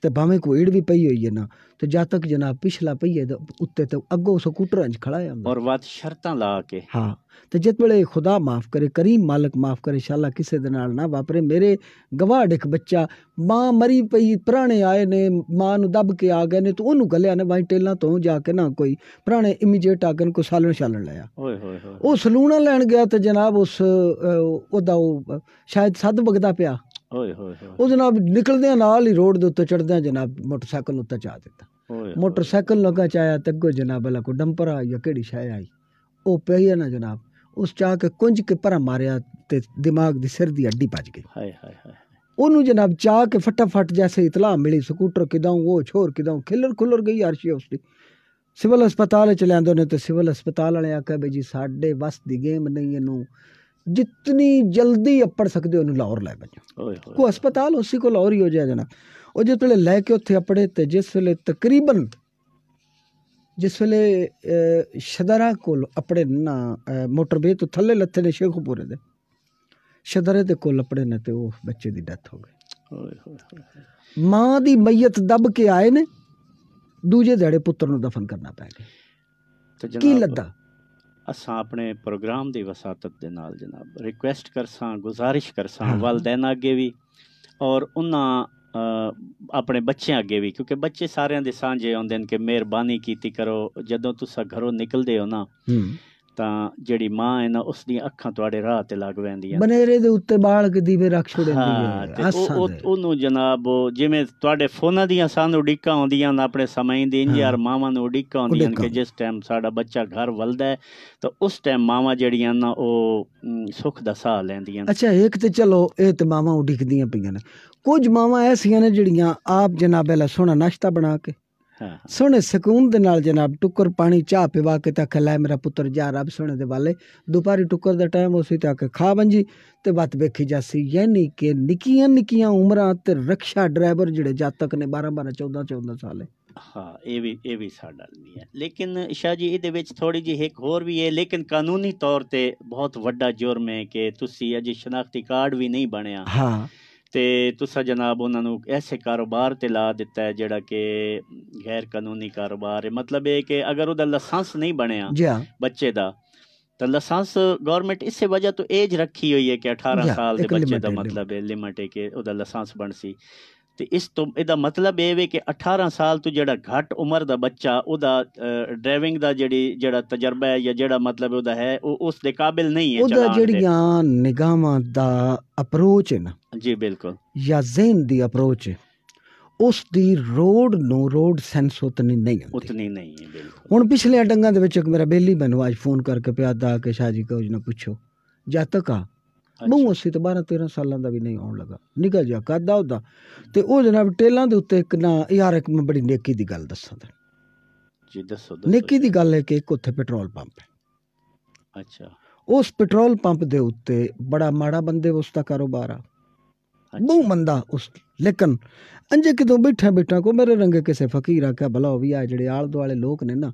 ਤੇ ਭਾਵੇਂ ਕੋਈੜ ਵੀ ਪਈ ਹੋਈ ਹੈ ਨਾ ਤੇ ਜਦ ਤੱਕ ਜਨਾਬ ਪਿਛਲਾ ਪਈਏ ਉੱਤੇ ਤੇ ਅੱਗੋ ਸਕੂਟਰ ਅੰਜ ਖੜਾ ਆ ਔਰ ਵਾਤ ਸ਼ਰਤਾਂ ਲਾ ਕੇ ਹਾਂ ਤੇ ਜਿਤ ਵੇਲੇ ਖੁਦਾ ਮਾਫ ਕਰੇ ਕਰੀਮ ਮਾਲਕ ਮਾਫ ਕਰੇ ਇਨਸ਼ਾਅੱਲਾ ਕਿਸੇ ਦੇ ਨਾਲ ਨਾ ਵਾਪਰੇ ਮੇਰੇ ਗਵਾੜ ਇੱਕ ਬੱਚਾ ਮਾਂ ਮਰੀ ਪਈ ਪੁਰਾਣੇ ਆਏ ਨੇ ਮਾਂ ਨੂੰ ਦਬ ਕੇ ਆ ਗਏ ਨੇ ਤੇ ਉਹਨੂੰ ਗੱਲਿਆ ਨੇ ਵਾਈ ਟੇਲਾਂ ਤੋਂ ਜਾ ਕੇ ਨਾ ਕੋਈ ਪੁਰਾਣੇ ਇਮੀਡੀਏਟ ਆ ਕੇ ਕੋ ਸਾਲਣ ਛਾਲਣ ਲਿਆ ਓਏ ਹੋਏ ਹੋਏ ਉਹ ਸਲੂਣਾ ਲੈਣ ਗਿਆ ਤੇ ਜਨਾਬ ਉਸ ਉਹਦਾ ਉਹ ਸ਼ਾਇਦ ਸੱਦ ਬਗਦਾ ਪਿਆ ਓਏ ਹੋਏ ਉਹ ਜਨਾਬ ਨਿਕਲਦੇ ਨਾਲ ਹੀ ਰੋਡ ਦੇ ਉੱਤੇ ਚੜਦੇ ਜਨਾਬ ਮੋਟਰਸਾਈਕਲ ਉੱਤੇ ਚਾ ਦਿੱਤਾ ਮੋਟਰਸਾਈਕਲ ਲਗਾ ਚਾਇਆ ਤੱਕੋ ਜਨਾਬ ਅਲਾ ਕੋ ਡੰਪਰ ਆ ਜਾਂ ਕਿਹੜੀ ਸ਼ਾਇ ਆਈ ਉਹ ਪਈ ਨਾ ਜਨਾਬ ਉਸ ਚਾ ਕੇ ਕੁੰਜ ਕੇ ਪਰਾ ਮਾਰਿਆ ਤੇ ਦਿਮਾਗ ਦੀ ਸਿਰ ਦੀ ਅੱਡੀ ਪੱਜ ਗਈ ਹਾਏ ਹਾਏ ਹਾਏ ਉਹਨੂੰ ਜਨਾਬ ਚਾ ਕੇ ਫਟਾਫਟ ਜੈਸੇ ਇਤਲਾ ਮਿਲੀ ਸਕੂਟਰ ਕਿਦਾਂ ਉਹ ਛੋਰ ਕਿਦਾਂ ਖਿਲਰ ਖੁਲਰ ਗਈ ਅਰਸ਼ੀ ਉਸ ਦੀ ਸਿਵਲ ਹਸਪਤਾਲ ਚ ਲੈਂਦੋ ਨੇ ਤੇ ਸਿਵਲ ਹਸਪਤਾਲ ਵਾਲੇ ਆਖਿਆ ਬਈ ਜੀ ਸਾਡੇ ਵਸ ਦੀ ਗੇਮ ਨਹੀਂ ਇਹਨੂੰ जितनी जल्दी अपर सकते हो लाहौर लै वञो को अस्पताल उसी को लाहौर ही हो जाए जना ਉਹ ਜਿਸ ਵੇਲੇ ਲੈ ਕੇ ਉੱਥੇ ਅੱਪੜੇ ਤੇ ਜਿਸ ਵੇਲੇ ਤਕਰੀਬਨ ਜਿਸ ਵੇਲੇ ਸ਼ਦਰਾ ਕੋਲ ਅੱਪੜੇ ਨਾ ਮੋਟਰਵੇ ਤੋਂ ਥੱਲੇ ਲੱਥੇ ਨੇ ਸ਼ੇਖੂਪੁਰੇ ਦੇ ਸ਼ਦਰੇ ਦੇ ਕੋਲ ਅੱਪੜੇ ਨੇ ਤੇ ਉਹ ਬੱਚੇ ਦੀ ਡੈਥ ਹੋ ਗਈ ਮਾਂ ਦੀ ਮਈਤ ਦਬ ਕੇ ਆਏ ਨੇ ਦੂਜੇ ਧੜੇ ਪੁੱਤਰ ਨੂੰ ਦਫਨ ਕਰਨਾ ਪੈ ਗਿਆ ਕੀ ਲੱਦਾ ਅਸਾਂ ਆਪਣੇ ਪ੍ਰੋਗਰਾਮ ਦੀ ਵਸਾਤਤ ਦੇ ਨਾਲ ਜਨਾਬ ਰਿਕੁਐਸਟ ਕਰਸਾਂ ਗੁਜ਼ਾਰਿਸ਼ ਕਰਸਾਂ ਵਲਦੈਨ ਅੱਗੇ ਵੀ ਔਰ ਉਹਨਾਂ ਆਪਣੇ ਬੱਚਿਆਂ ਅੱਗੇ ਵੀ ਕਿਉਂਕਿ ਬੱਚੇ ਸਾਰਿਆਂ ਦੇ ਸਾਂਝੇ ਆਉਂਦੇ ਨੇ ਕਿ ਮਿਹਰਬਾਨੀ ਕੀਤੀ ਕਰੋ ਜਦੋਂ ਤੁਸੀਂ ਘਰੋਂ ਨਿਕਲਦੇ ਹੋ ਨਾ ਤਾਂ ਜਿਹੜੀ ਮਾਂ ਹੈ ਨਾ ਉਸ ਦੀਆਂ ਅੱਖਾਂ ਤੁਹਾਡੇ ਰਾਹ ਤੇ ਲੱਗ ਪੈਂਦੀਆਂ ਬਨੇਰੇ ਦੇ ਉੱਤੇ ਬਾਲ ਕੇ ਦੀਵੇ ਰੱਖ ਛੋੜੇ ਹਾਂ ਉਹ ਉਹਨੂੰ ਜਨਾਬ ਜਿਵੇਂ ਤੁਹਾਡੇ ਫੋਨਾਂ ਦੀਆਂ ਸਾਨੂੰ ਉਡੀਕਾਂ ਆਉਂਦੀਆਂ ਨਾ ਆਪਣੇ ਸਮੇਂ ਦੀ ਇੰਜ ਯਾਰ ਮਾਵਾਂ ਨੂੰ ਉਡੀਕਾਂ ਆਉਂਦੀਆਂ ਕਿ ਜਿਸ ਟਾਈਮ ਸਾਡਾ ਬੱਚਾ ਘਰ ਵੱਲਦਾ ਹੈ ਤਾਂ ਉਸ ਟਾਈਮ ਮਾਵਾਂ ਜਿਹੜੀਆਂ ਨਾ ਉਹ ਸੁੱਖ ਦਾ ਸਾਹ ਲੈਂਦੀਆਂ ਅੱਛਾ ਇੱਕ ਤੇ ਚਲੋ ਇਹ ਤੇ ਮਾਵਾਂ ਉਡੀਕਦੀਆਂ ਪਈਆਂ ਨੇ ਕੁਝ ਮਾਵਾਂ ਐਸੀਆਂ ਨੇ ਜਿਹੜੀਆਂ ਆਪ ਜਨਾਬ ਇਹ ਸੋਹਣਾ ਨਾਸ਼ਤਾ ਬਣਾ ਕੇ ਸੋਹਣੇ ਸਕੂਨ ਦੇ ਨਾਲ ਜਨਾਬ ਟੁੱਕਰ ਪਾਣੀ ਚਾਹ ਪਿਵਾ ਕੇ ਤਾਂ ਖਲਾਇ ਮੇਰਾ ਪੁੱਤਰ ਜਾ ਰੱਬ ਸੋਹਣੇ ਦੇ ਵਾਲੇ ਦੁਪਹਿਰੀ ਟੁੱਕਰ ਦਾ ਟਾਈਮ ਉਸੇ ਤੱਕ ਕੇ ਖਾ ਬੰਜੀ ਤੇ ਬਤ ਵੇਖੀ ਜਾਸੀ ਯਾਨੀ ਕਿ ਨਿੱਕੀਆਂ ਨਿੱਕੀਆਂ ਉਮਰਾਂ ਤੇ ਰਕਸ਼ਾ ਡਰਾਈਵਰ ਜਿਹੜੇ ਜਦ ਤੱਕ ਨੇ 12 12 14 14 ਸਾਲੇ ਹਾਂ ਇਹ ਵੀ ਇਹ ਵੀ ਸਾਡਾ ਨਹੀਂ ਹੈ ਲੇਕਿਨ ਸ਼ਾਹ ਜੀ ਇਹਦੇ ਵਿੱਚ ਥੋੜੀ ਜਿਹੀ ਇੱਕ ਹੋਰ ਵੀ ਹੈ ਲੇਕਿਨ ਕਾਨੂੰਨੀ ਤੌਰ ਤੇ ਬਹੁਤ ਵੱਡਾ ਜੁਰਮ ਹੈ ਕਿ ਤੁਸੀਂ ਅਜੇ ਸ਼ਨਾਖਤੀ ਕਾਰਡ ਵੀ ਨਹੀਂ ਬਣਿਆ ਹਾਂ ਤੇ ਤੁਸੀਂ ਜਨਾਬ ਉਹਨਾਂ ਨੂੰ ਐਸੇ ਕਾਰੋਬਾਰ ਤੇ ਲਾ ਦਿੱਤਾ ਹੈ ਜਿਹੜਾ ਕਿ ਗੈਰ ਕਾਨੂੰਨੀ ਕਾਰੋਬਾਰ ਹੈ ਮਤਲਬ ਇਹ ਕਿ ਅਗਰ ਉਹਦਾ ਲਾਇਸੈਂਸ ਨਹੀਂ ਬਣਿਆ ਬੱਚੇ ਦਾ ਤਾਂ ਲਾਇਸੈਂਸ ਗਵਰਨਮੈਂਟ ਇਸੇ ਵਜ੍ਹਾ ਤੋਂ ਏਜ ਰੱਖੀ ਹੋਈ ਹੈ ਕਿ 18 ਸਾਲ ਦੇ ਬੱਚੇ ਦਾ ਮਤਲਬ ਹੈ ਲਿਮਟ ਹੈ ਕਿ ਉਹਦਾ ਲਾਇਸੈਂਸ ਬਣ ਸੀ ਤੇ ਇਸ ਤੋਂ ਇਹਦਾ ਮਤਲਬ ਇਹ ਵੇ ਕਿ 18 ਸਾਲ ਤੋਂ ਜਿਹੜਾ ਘੱਟ ਉਮਰ ਦਾ ਬੱਚਾ ਉਹਦਾ ਡਰਾਈਵਿੰਗ ਦਾ ਜਿਹੜੀ ਜਿਹੜਾ ਤਜਰਬਾ ਹੈ ਜਾਂ ਜਿਹੜਾ ਮਤਲਬ ਉਹਦਾ ਹੈ ਉਹ ਉਸ ਦੇ ਕਾਬਿਲ ਨਹੀਂ ਹੈ ਉਹਦਾ ਜਿਹੜੀਆਂ ਨਿਗਾਹਾਂ ਦਾ ਅਪਰੋਚ ਹੈ ਨਾ ਜੀ ਬਿਲਕੁਲ ਜਾਂ ਜ਼ਹਿਨ ਦੀ ਅਪਰੋਚ ਹੈ ਉਸ ਦੀ ਰੋਡ ਨੂੰ ਰੋਡ ਸੈਂਸ ਉਤਨੀ ਨਹੀਂ ਹੁੰਦੀ ਉਤਨੀ ਨਹੀਂ ਹੈ ਬਿਲਕੁਲ ਹੁਣ ਪਿਛਲੇ ਡੰਗਾਂ ਦੇ ਵਿੱਚ ਇੱਕ ਮੇਰਾ ਬੇਲੀ ਮੈਨੂੰ ਅੱਜ ਫੋਨ ਕਰਕੇ ਪਿਆਦਾ ਕਿ ਸ਼ਾਹ ਜੀ ਨਾ ਪੁੱਛੋ ਜਦ ਤੱਕ ਆ ਬਹੁ ਅਸੀਂ ਤੇ 12 13 ਸਾਲਾਂ ਦਾ ਵੀ ਨਹੀਂ ਆਉਣ ਲੱਗਾ ਨਿਕਲ ਜਾ ਕਾਦਾ ਉਹਦਾ ਤੇ ਉਹ ਜਨਾਬ ਟੇਲਾਂ ਦੇ ਉੱਤੇ ਇੱਕ ਨਾ ਯਾਰ ਇੱਕ ਮੈਂ ਬੜੀ ਨੇਕੀ ਦੀ ਗੱਲ ਦੱਸਾਂ ਤੇ ਜੀ ਦੱਸੋ ਨੇਕੀ ਦੀ ਗੱਲ ਹੈ ਕਿ ਇੱਕ ਉੱਥੇ ਪੈਟਰੋਲ ਪੰਪ ਹੈ ਅੱਛਾ ਉਸ ਪੈਟਰੋਲ ਪੰਪ ਦੇ ਉੱਤੇ ਬੜਾ ਮਾੜਾ ਬੰਦੇ ਉਸ ਦਾ ਕਾਰੋਬਾਰ ਆ ਬਹੁ ਮੰਦਾ ਉਸ ਲੇਕਿਨ ਅੰਜੇ ਕਿਦੋਂ ਬੈਠਾ ਬੈਠਾ ਕੋ ਮੇਰੇ ਰੰਗੇ ਕਿਸੇ ਫਕੀਰ ਆ ਕਾ ਭਲਾ ਵੀ ਆ ਜਿਹੜੇ ਆਲ ਦੁਆਲੇ ਲੋਕ ਨੇ ਨਾ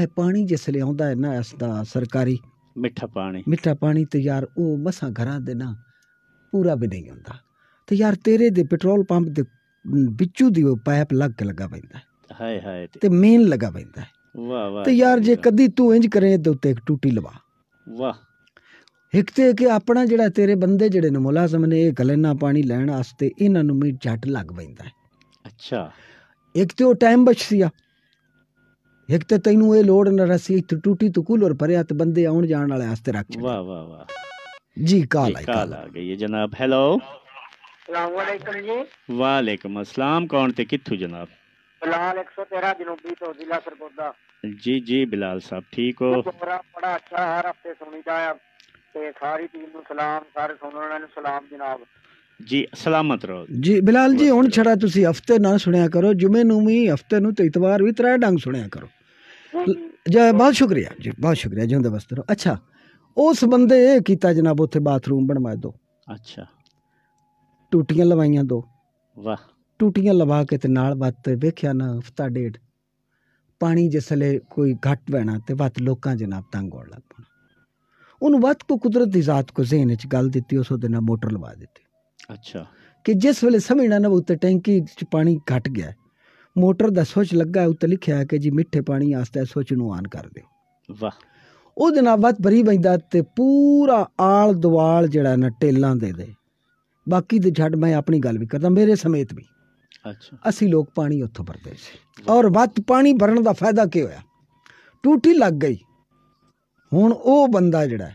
ਇਹ ਪਾਣੀ ਜਿਸ ਲਿਆਉਂਦਾ ਹੈ ਨਾ ਇਸ ਦਾ ਸਰਕਾਰੀ ਮਿੱਠਾ ਪਾਣੀ ਮਿੱਠਾ ਪਾਣੀ ਤੇ ਯਾਰ ਉਹ ਮਸਾਂ ਘਰਾਂ ਦੇ ਨਾ ਪੂਰਾ ਵੀ ਨਹੀਂ ਹੁੰਦਾ ਤੇ ਯਾਰ ਤੇਰੇ ਦੇ ਪੈਟਰੋਲ ਪੰਪ ਦੇ ਵਿੱਚੂ ਦੀ ਉਹ ਪਾਈਪ ਲੱਗ ਕੇ ਲੱਗਾ ਪੈਂਦਾ ਹਾਏ ਹਾਏ ਤੇ ਮੇਨ ਲੱਗਾ ਪੈਂਦਾ ਵਾਹ ਵਾਹ ਤੇ ਯਾਰ ਜੇ ਕਦੀ ਤੂੰ ਇੰਜ ਕਰੇ ਤੇ ਉੱਤੇ ਇੱਕ ਟੂਟੀ ਲਵਾ ਵਾਹ ਇੱਕ ਤੇ ਕਿ ਆਪਣਾ ਜਿਹੜਾ ਤੇਰੇ ਬੰਦੇ ਜਿਹੜੇ ਨੇ ਮੁਲਾਜ਼ਮ ਨੇ ਇਹ ਗਲੇਨਾ ਪਾਣੀ ਲੈਣ ਵਾਸਤੇ ਇਹਨਾਂ ਨੂੰ ਮੀਟ ਝੱਟ ਲੱਗ ਪੈਂਦਾ ਅੱਛਾ ਇੱਕ ਤੇ ਉਹ ਟਾਈਮ ਬਚਸੀਆ ਇੱਕ ਤੇ ਤੈਨੂੰ ਇਹ ਲੋੜ ਨਾ ਰਸੀ ਇੱਥੇ ਟੂਟੀ ਤੂੰ ਕੂਲਰ ਭਰਿਆ ਬੰਦੇ ਆਉਣ ਜਾਣ ਵਾਲੇ ਆਸਤੇ ਰੱਖ ਚੁੱਕੇ ਵਾਹ ਵਾਹ ਵਾਹ ਜੀ ਕਾਲ ਆਈ ਕਾਲ ਆ ਗਈ ਹੈ ਜਨਾਬ ਹੈਲੋ ਸਲਾਮ ਅਲੈਕਮ ਜੀ ਵਾਲੇਕਮ ਅਸਲਾਮ ਕੌਣ ਤੇ ਕਿੱਥੋਂ ਜਨਾਬ ਬਿਲਾਲ 113 ਜਨੂਬੀ ਤੋਂ ਜ਼ਿਲ੍ਹਾ ਸਰਗੋਦਾ ਜੀ ਜੀ ਬਿਲਾਲ ਸਾਹਿਬ ਠੀਕ ਹੋ ਪ੍ਰੋਗਰਾਮ ਬੜਾ ਅੱਛਾ ਹਰ ਹਫਤੇ ਸੁਣੀਦਾ ਆ ਤੇ ਸਾਰੀ ਟੀਮ ਨੂੰ ਸਲਾਮ ਸਾਰੇ ਸੁਣਨ ਵਾਲਿਆਂ ਨੂੰ ਸਲਾਮ ਜਨਾਬ ਜੀ ਸਲਾਮਤ ਰਹੋ ਜੀ ਬਿਲਾਲ ਜੀ ਹੁਣ ਛੜਾ ਤੁਸੀਂ ਹਫਤੇ ਨਾਲ ਸੁਣਿਆ ਕਰੋ ਜੁਮੇ ਨੂੰ ਵੀ ਹਫਤੇ ਨੂੰ ਤੇ ਇਤਵਾਰ ਵੀ ਤਰਾ ਡੰਗ ਸੁਣਿਆ ਕਰੋ ਜੀ ਬਹੁਤ ਸ਼ੁਕਰੀਆ ਜੀ ਬਹੁਤ ਸ਼ੁਕਰੀਆ ਹੁੰਦਾ ਬਸ ਤਰੋ ਅੱਛਾ ਉਸ ਬੰਦੇ ਇਹ ਕੀਤਾ ਜਨਾਬ ਉੱਥੇ ਬਾਥਰੂਮ ਬਣਵਾ ਦੋ ਅੱਛਾ ਟੂਟੀਆਂ ਲਵਾਈਆਂ ਦੋ ਵਾਹ ਟੂਟੀਆਂ ਲਵਾ ਕੇ ਤੇ ਨਾਲ ਵੱਤ ਵੇਖਿਆ ਨਾ ਹਫਤਾ ਡੇਢ ਪਾਣੀ ਜਿਸਲੇ ਕੋਈ ਘਟ ਵੈਣਾ ਤੇ ਵੱਤ ਲੋਕਾਂ ਜਨਾਬ ਤੰਗ ਹੋਣ ਲੱਗ ਪਣਾ ਉਹਨੂੰ ਵੱਤ ਕੋ ਕੁਦਰਤ ਦੀ ਜ਼ਾਤ ਕੋ ਜ਼ਿਹਨ ਵਿੱਚ ਗੱਲ ਦਿੱਤੀ ਉਸ ਉਹਦੇ ਨਾਲ ਮੋਟਰ ਲਵਾ ਦਿੱਤੀ ਅੱਛਾ ਕਿ ਜਿਸ ਵੇਲੇ ਸਮਝਣਾ ਨਾ ਉੱਤੇ ਟੈਂਕੀ ਚ ਪਾਣੀ ਘਟ ਗਿਆ ਮੋਟਰ ਦਾ ਸੋਚ ਲੱਗਾ ਉੱਤੇ ਲਿਖਿਆ ਹੈ ਕਿ ਜੀ ਮਿੱਠੇ ਪਾਣੀ ਆਸਤੇ ਸੋਚ ਨੂੰ ਆਨ ਕਰ ਦਿਓ ਵਾਹ ਉਹ ਦਿਨ ਬਾਅਦ ਭਰੀ ਪੈਂਦਾ ਤੇ ਪੂਰਾ ਆਲ ਦੁਆਲ ਜਿਹੜਾ ਨਾ ਟੇਲਾਂ ਦੇ ਦੇ ਬਾਕੀ ਤੇ ਛੱਡ ਮੈਂ ਆਪਣੀ ਗੱਲ ਵੀ ਕਰਦਾ ਮੇਰੇ ਸਮੇਤ ਵੀ ਅੱਛਾ ਅਸੀਂ ਲੋਕ ਪਾਣੀ ਉੱਥੋਂ ਭਰਦੇ ਸੀ ਔਰ ਵੱਤ ਪਾਣੀ ਭਰਨ ਦਾ ਫਾਇਦਾ ਕੀ ਹੋਇਆ ਟੂਟੀ ਲੱਗ ਗਈ ਹੁਣ ਉਹ ਬੰਦਾ ਜਿਹੜਾ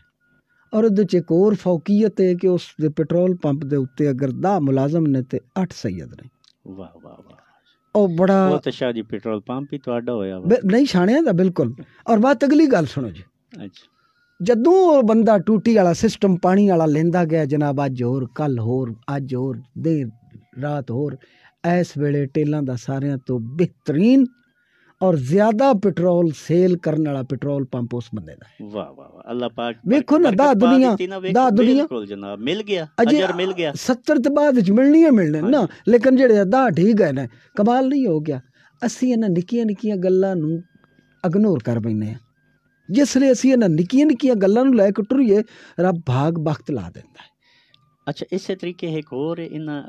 ਔਰ ਉਹਦੇ ਚ ਇੱਕ ਹੋਰ ਫੌਕੀਅਤ ਹੈ ਕਿ ਉਸ ਦੇ ਪੈਟਰੋਲ ਪੰਪ ਦੇ ਉੱਤੇ ਅਗਰ 10 ਮੁਲਾਜ਼ਮ ਨੇ ਤੇ 8 ਸੈਦ ਨੇ ਵਾਹ ਵਾਹ ਵਾਹ ਉਹ ਬੜਾ ਉਹ ਤਸ਼ਾ ਜੀ ਪੈਟਰੋਲ ਪੰਪ ਹੀ ਤੁਹਾਡਾ ਹੋਇਆ ਨਹੀਂ ਛਾਣਿਆ ਦਾ ਬਿਲਕੁਲ ਔਰ ਬਾਤ ਅਗਲੀ ਗੱਲ ਸੁਣੋ ਜੀ ਅੱਛਾ ਜਦੋਂ ਉਹ ਬੰਦਾ ਟੂਟੀ ਵਾਲਾ ਸਿਸਟਮ ਪਾਣੀ ਵਾਲਾ ਲੈਂਦਾ ਗਿਆ ਜਨਾਬ ਅੱਜ ਹੋਰ ਕੱਲ ਹੋਰ ਅੱਜ ਹੋਰ ਦੇਰ ਰਾਤ ਹੋਰ ਇਸ ਵੇਲੇ ਟੇਲਾਂ ਦਾ ਸਾਰਿਆਂ ਤੋਂ ਬਿਹਤਰੀਨ ਔਰ ਜ਼ਿਆਦਾ ਪੈਟਰੋਲ ਸੇਲ ਕਰਨ ਵਾਲਾ ਪੈਟਰੋਲ ਪੰਪ ਉਸ ਬੰਦੇ ਦਾ ਹੈ ਵਾਹ ਵਾਹ ਅੱਲਾਹ ਪਾਕ ਵੇਖੋ ਨਾ ਦਾ ਦੁਨੀਆ ਦਾ ਦੁਨੀਆ ਜਨਾਬ ਮਿਲ ਗਿਆ ਅਜਰ ਮਿਲ ਗਿਆ 70 ਤੋਂ ਬਾਅਦ ਵਿੱਚ ਮਿਲਣੀ ਹੈ ਮਿਲਣੇ ਨਾ ਲੇਕਿਨ ਜਿਹੜੇ ਦਾ ਠੀਕ ਹੈ ਨਾ ਕਮਾਲ ਨਹੀਂ ਹੋ ਗਿਆ ਅਸੀਂ ਇਹਨਾਂ ਨਿੱਕੀਆਂ ਨਿੱਕੀਆਂ ਗੱਲਾਂ ਨੂੰ ਇਗਨੋਰ ਕਰ ਬੈਨੇ ਆ ਜਿਸ ਲਈ ਅਸੀਂ ਇਹਨਾਂ ਨਿੱਕੀਆਂ ਨਿੱਕੀਆਂ ਗੱਲਾਂ ਨੂੰ ਲੈ ਕੇ ਟੁਰੀਏ ਰੱਬ ਭਾਗ ਬਖਤ ਲਾ ਦਿੰਦਾ ਹੈ ਅੱਛਾ ਇਸੇ ਤਰੀਕੇ ਇੱਕ ਹੋਰ ਇਹਨਾਂ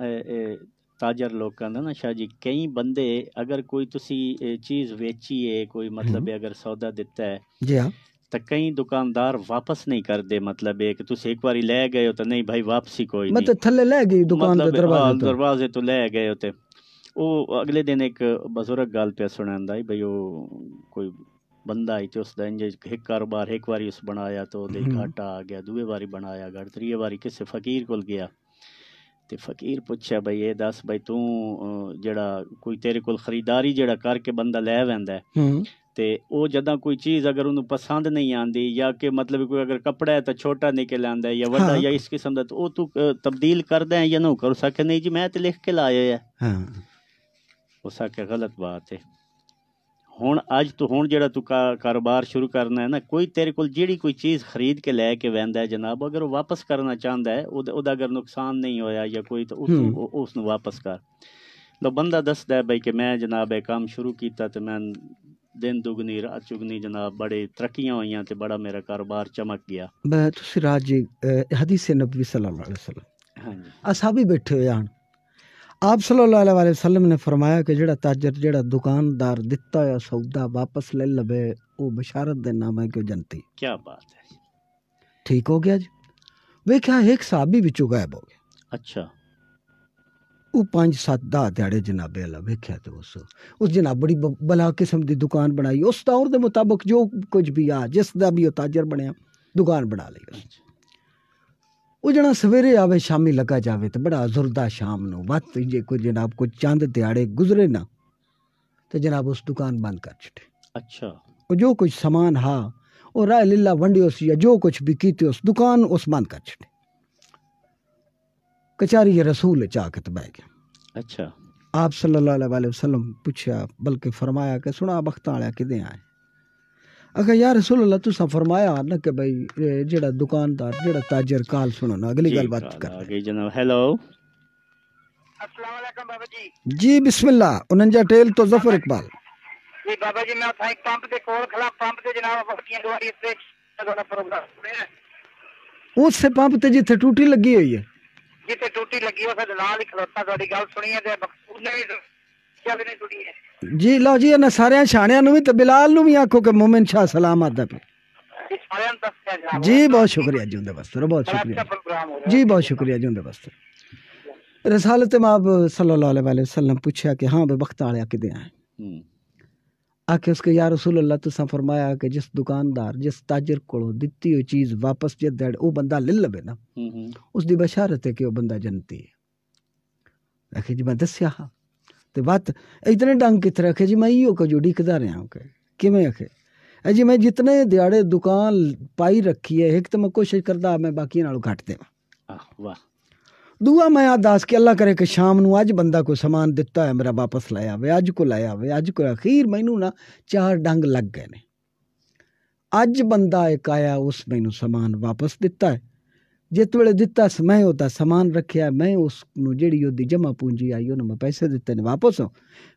ਤਾਜਰ ਲੋਕਾਂ ਦਾ ਨਾ ਸ਼ਾਹ ਜੀ ਕਈ ਬੰਦੇ ਅਗਰ ਕੋਈ ਤੁਸੀਂ ਚੀਜ਼ ਵੇਚੀ ਏ ਕੋਈ ਮਤਲਬ ਹੈ ਅਗਰ ਸੌਦਾ ਦਿੱਤਾ ਹੈ ਜੀ ਹਾਂ ਤਾਂ ਕਈ ਦੁਕਾਨਦਾਰ ਵਾਪਸ ਨਹੀਂ ਕਰਦੇ ਮਤਲਬ ਇਹ ਕਿ ਤੁਸੀਂ ਇੱਕ ਵਾਰੀ ਲੈ ਗਏ ਹੋ ਤਾਂ ਨਹੀਂ ਭਾਈ ਵਾਪਸੀ ਕੋਈ ਨਹੀਂ ਮਤਲਬ ਥੱਲੇ ਲੈ ਗਈ ਦੁਕਾਨ ਦੇ ਦਰਵਾਜ਼ੇ ਤੋਂ ਦਰਵਾਜ਼ੇ ਤੋਂ ਲੈ ਗਏ ਹੋ ਤੇ ਉਹ ਅਗਲੇ ਦਿਨ ਇੱਕ ਬਜ਼ੁਰਗ ਗੱਲ ਪਿਆ ਸੁਣਾਉਂਦਾ ਹੈ ਭਈ ਉਹ ਕੋਈ ਬੰਦਾ ਹੀ ਤੇ ਉਸ ਦਾ ਇੰਜ ਇੱਕ ਕਾਰੋਬਾਰ ਇੱਕ ਵਾਰੀ ਉਸ ਬਣਾਇਆ ਤਾਂ ਉਹਦੇ ਘਾਟਾ ਆ ਗਿਆ ਦੂਏ ਵਾਰੀ ਬਣਾਇਆ ਘੜ ਤੀਏ ਵਾਰੀ ਕਿਸੇ ਫਕੀਰ ਕੋਲ ਗਿਆ ते फकीर पूछा भाई एह् दस भाई तूं जेह्ड़ा कोई तेरे कोल खरीदारी जेह्ड़ा करके बंदा लै वैंदा ऐ हम्म। ते ओह् कोई चीज अगर उन्होंने पसंद नहीं आंदी या कि मतलब कोई अगर कपड़ा है तो छोटा निकल आंदा या हाँ। या इस किस्म का तो तू तब्दील कर है या ना कर सके नहीं जी मैं तो लिख के लाया है हाँ। उस आके गलत बात है ਹੁਣ ਅੱਜ ਤੋਂ ਹੁਣ ਜਿਹੜਾ ਤੂੰ ਕਾਰੋਬਾਰ ਸ਼ੁਰੂ ਕਰਨਾ ਹੈ ਨਾ ਕੋਈ ਤੇਰੇ ਕੋਲ ਜਿਹੜੀ ਕੋਈ ਚੀਜ਼ ਖਰੀਦ ਕੇ ਲੈ ਕੇ ਵੰਦਾ ਹੈ ਜਨਾਬ ਅਗਰ ਉਹ ਵਾਪਸ ਕਰਨਾ ਚਾਹੁੰਦਾ ਹੈ ਉਹਦਾ ਅਗਰ ਨੁਕਸਾਨ ਨਹੀਂ ਹੋਇਆ ਜਾਂ ਕੋਈ ਤਾਂ ਉਸ ਨੂੰ ਵਾਪਸ ਕਰ ਲੋ ਬੰਦਾ ਦੱਸਦਾ ਹੈ ਬਈ ਕਿ ਮੈਂ ਜਨਾਬ ਇਹ ਕੰਮ ਸ਼ੁਰੂ ਕੀਤਾ ਤੇ ਮੈਂ ਦਿਨ ਦੁਗਨੀ ਰਾਤ ਚੁਗਨੀ ਜਨਾਬ ਬੜੇ ਤਰੱਕੀਆਂ ਹੋਈਆਂ ਤੇ ਬੜਾ ਮੇਰਾ ਕਾਰੋਬਾਰ ਚਮਕ ਗਿਆ ਤੁਸੀਂ ਰਾਜੀ ਹਦੀਸ ਹਦੀਸੇ ਨਬੀ ਸੱਲੱਲਾਹੁ ਅਲੈਹਿ ਵਸੱਲਮ ਹਾਂਜੀ ਵੀ ਬੈਠੇ ਹੋਏ ਹਨ ਆਪ ਸੱਲੱਲਾਹੁ ਅਲੈहि ਵਸੱਲਮ ਨੇ ਫਰਮਾਇਆ ਕਿ ਜਿਹੜਾ ਤਾਜਰ ਜਿਹੜਾ ਦੁਕਾਨਦਾਰ ਦਿੱਤਾ ਹੋਇਆ ਸੌਦਾ ਵਾਪਸ ਲੈ ਲਵੇ ਉਹ ਬਸ਼ਾਰਤ ਦੇ ਨਾਮ ਹੈ ਕਿ ਜੰਤੀ ਕੀ ਬਾਤ ਹੈ ਠੀਕ ਹੋ ਗਿਆ ਜੀ ਵੇਖਿਆ ਇੱਕ ਸਾਹਬੀ ਵਿੱਚੋਂ ਗਾਇਬ ਹੋ ਗਿਆ ਅੱਛਾ ਉਹ 5-7 ਦਾ ਦਿਹਾੜੇ ਜਨਾਬੇ ਅੱਲਾ ਵੇਖਿਆ ਤੇ ਉਸ ਉਸ ਜਨਾਬ ਬੜੀ ਬਲਾ ਕਿਸਮ ਦੀ ਦੁਕਾਨ ਬਣਾਈ ਉਸ ਤੌਰ ਦੇ ਮੁਤਾਬਕ ਜੋ ਕੁਝ ਵੀ ਆ ਜਿਸ ਦਾ ਵੀ ਉਹ ਤਾਜਰ ਬਣਿਆ ਦੁਕਾਨ ਬਣਾ ਲਈ ਉਸ ਉਹ ਜਣਾ ਸਵੇਰੇ ਆਵੇ ਸ਼ਾਮੀ ਲੱਗਾ ਜਾਵੇ ਤੇ ਬੜਾ ਜ਼ੁਰਦਾ ਸ਼ਾਮ ਨੂੰ ਵੱਤ ਜੇ ਕੋਈ ਜਨਾਬ ਕੋਈ ਚੰਦ ਦਿਹਾੜੇ ਗੁਜ਼ਰੇ ਨਾ ਤੇ ਜਨਾਬ ਉਸ ਦੁਕਾਨ ਬੰਦ ਕਰ ਛਟੇ ਅੱਛਾ ਉਹ ਜੋ ਕੁਝ सामान हा और राय लीला वंडियो सी जो कुछ भी की उस दुकान उस बंद कर छटे कचारी ये रसूल चा के तो बह गया अच्छा आप सल्लल्लाहु अलैहि वसल्लम पूछा बल्कि फरमाया कि सुना बख्ता आया आए आखा यार रसूल अल्लाह तुसा फरमाया ना कि भाई जेड़ा दुकानदार जेड़ा ताजर काल सुनो ना अगली गलबात कर आगे जनाब हेलो अस्सलाम वालेकुम बाबा जी जी बिस्मिल्लाह 49 टेल तो जफर इकबाल जी बाबा जी मैं था पंप के कोल खला पंप ते जनाब बस्तियां दुआरी से थोड़ा प्रोग्राम उस पंप ते जिथे टूटी लगी हुई है जिथे टूटी लगी है फिर लाल ही खलोता थोड़ी गल सुनी है ते मकसूद ने भी जी लो जी इन्हें सारे ਛਾਣਿਆਂ भी तो बिलाल भी आखो कि मोमिन शाह सलाम आता पे जी बहुत शुक्रिया जी उनके वास्ते अच्छा बहुत शुक्रिया जी बहुत शुक्रिया जी उनके वास्ते रसालत माब सल्लल्लाहु अलैहि वसल्लम पूछा कि हाँ भाई वक्त आया कि आए हम्म। आके उसके यार रसूल अल्लाह तुसा फरमाया कि जिस दुकानदार जिस ताजर को दिती हुई चीज़ वापस जे दड़ वो बंदा ले लवे ना हम्म, हम्म। उसकी बशारत है कि वह बंदा जनती है आखिर जी मैं दस्या हाँ ਤੇ ਵੱਤ ਇਤਨੇ ਡੰਗ ਕਿੱਥੇ ਰੱਖੇ ਜੀ ਮੈਂ ਇਹੋ ਕੋ ਜੁੜੀ ਕਿਦਾ ਰਿਆਂ ਕਿ ਕਿਵੇਂ ਅਖੇ ਅਜੀ ਮੈਂ ਜਿਤਨੇ ਦਿਹਾੜੇ ਦੁਕਾਨ ਪਾਈ ਰੱਖੀ ਹੈ ਇੱਕ ਤਾਂ ਮੈਂ ਕੋਸ਼ਿਸ਼ ਕਰਦਾ ਮੈਂ ਬਾਕੀਆਂ ਨਾਲੋਂ ਘੱਟ ਦੇਵਾਂ ਆਹ ਵਾਹ ਦੁਆ ਮੈਂ ਆਦਾਸ ਕਿ ਅੱਲਾ ਕਰੇ ਕਿ ਸ਼ਾਮ ਨੂੰ ਅੱਜ ਬੰਦਾ ਕੋ ਸਮਾਨ ਦਿੱਤਾ ਹੈ ਮੇਰਾ ਵਾਪਸ ਲੈ ਆਵੇ ਅੱਜ ਕੋ ਲੈ ਆਵੇ ਅੱਜ ਕੋ ਅਖੀਰ ਮੈਨੂੰ ਨਾ ਚਾਰ ਡੰਗ ਲੱਗ ਗਏ ਨੇ ਅੱਜ ਬੰਦਾ ਇੱਕ ਆਇਆ ਉਸ ਮੈਨੂੰ ਸਮਾਨ ਵਾਪਸ ਦਿੱਤਾ ਹੈ ਜਿਤ ਵੇਲੇ ਦਿੱਤਾ ਮੈਂ ਤਾਂ ਸਮਾਨ ਰੱਖਿਆ ਮੈਂ ਉਸ ਨੂੰ ਜਿਹੜੀ ਉਹਦੀ ਜਮਾ ਪੂੰਜੀ ਆਈ ਉਹਨੂੰ ਮੈਂ ਪੈਸੇ ਦਿੱਤੇ ਨੇ ਵਾਪਸ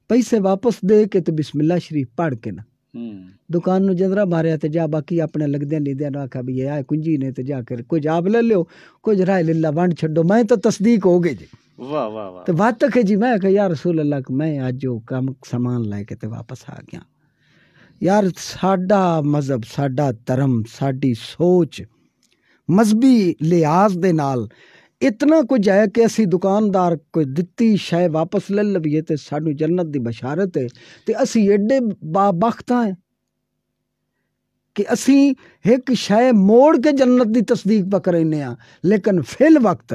ਪੈਸੇ ਵਾਪਸ ਦੇ ਕੇ ਤੇ ਬਿਸਮਿਲ੍ਲਾ ਸ਼ਰੀਫ ਪੜ ਕੇ ਨਾ ਹੂੰ ਦੁਕਾਨ ਨੂੰ ਜੰਦਰਾ ਮਾਰਿਆ ਤੇ ਜਾ ਬਾਕੀ ਆਪਣੇ ਲਗਦੇ ਲੈਦਿਆਂ ਨਾ ਆਖਿਆ ਵੀ ਇਹ ਆ ਕੁੰਜੀ ਨੇ ਤੇ ਜਾ ਕੇ ਕੁਝ ਆਪ ਲੈ ਲਿਓ ਕੁਝ ਰਾਇ ਲਿਲਾ ਵੰਡ ਛੱਡੋ ਮੈਂ ਤਾਂ ਤਸਦੀਕ ਹੋ ਗਈ ਜੀ ਵਾ ਵਾ ਵਾ ਤੇ ਬਾਤ ਤੱਕ ਜੀ ਮੈਂ ਕਹਿਆ ਯਾ ਰਸੂਲ ਅੱਲਾਹ ਮੈਂ ਅੱਜ ਉਹ ਕੰਮ ਸਮਾਨ ਲੈ ਕੇ ਤੇ ਵਾਪਸ ਆ ਗਿਆ ਯਾਰ ਸਾਡਾ ਮਜ਼ਹਬ ਸਾਡਾ ਧਰਮ ਸਾਡੀ ਸੋਚ ਮਜ਼ਬੀ ਲਿਆਜ਼ ਦੇ ਨਾਲ ਇਤਨਾ ਕੁਝ ਹੈ ਕਿ ਅਸੀਂ ਦੁਕਾਨਦਾਰ ਕੋਈ ਦਿੱਤੀ ਸ਼ੈ ਵਾਪਸ ਲੈ ਲਵੀਏ ਤੇ ਸਾਨੂੰ ਜੰਨਤ ਦੀ ਬਸ਼ਾਰਤ ਹੈ ਤੇ ਅਸੀਂ ਐਡੇ ਬਾਬਖਤਾ ਹੈ कि असीं हिकु शइ मोड़ के जन्नत जी तस्दीक पा करने ਆ ਲੇਕਿਨ ਫਿਲ ਵਕਤ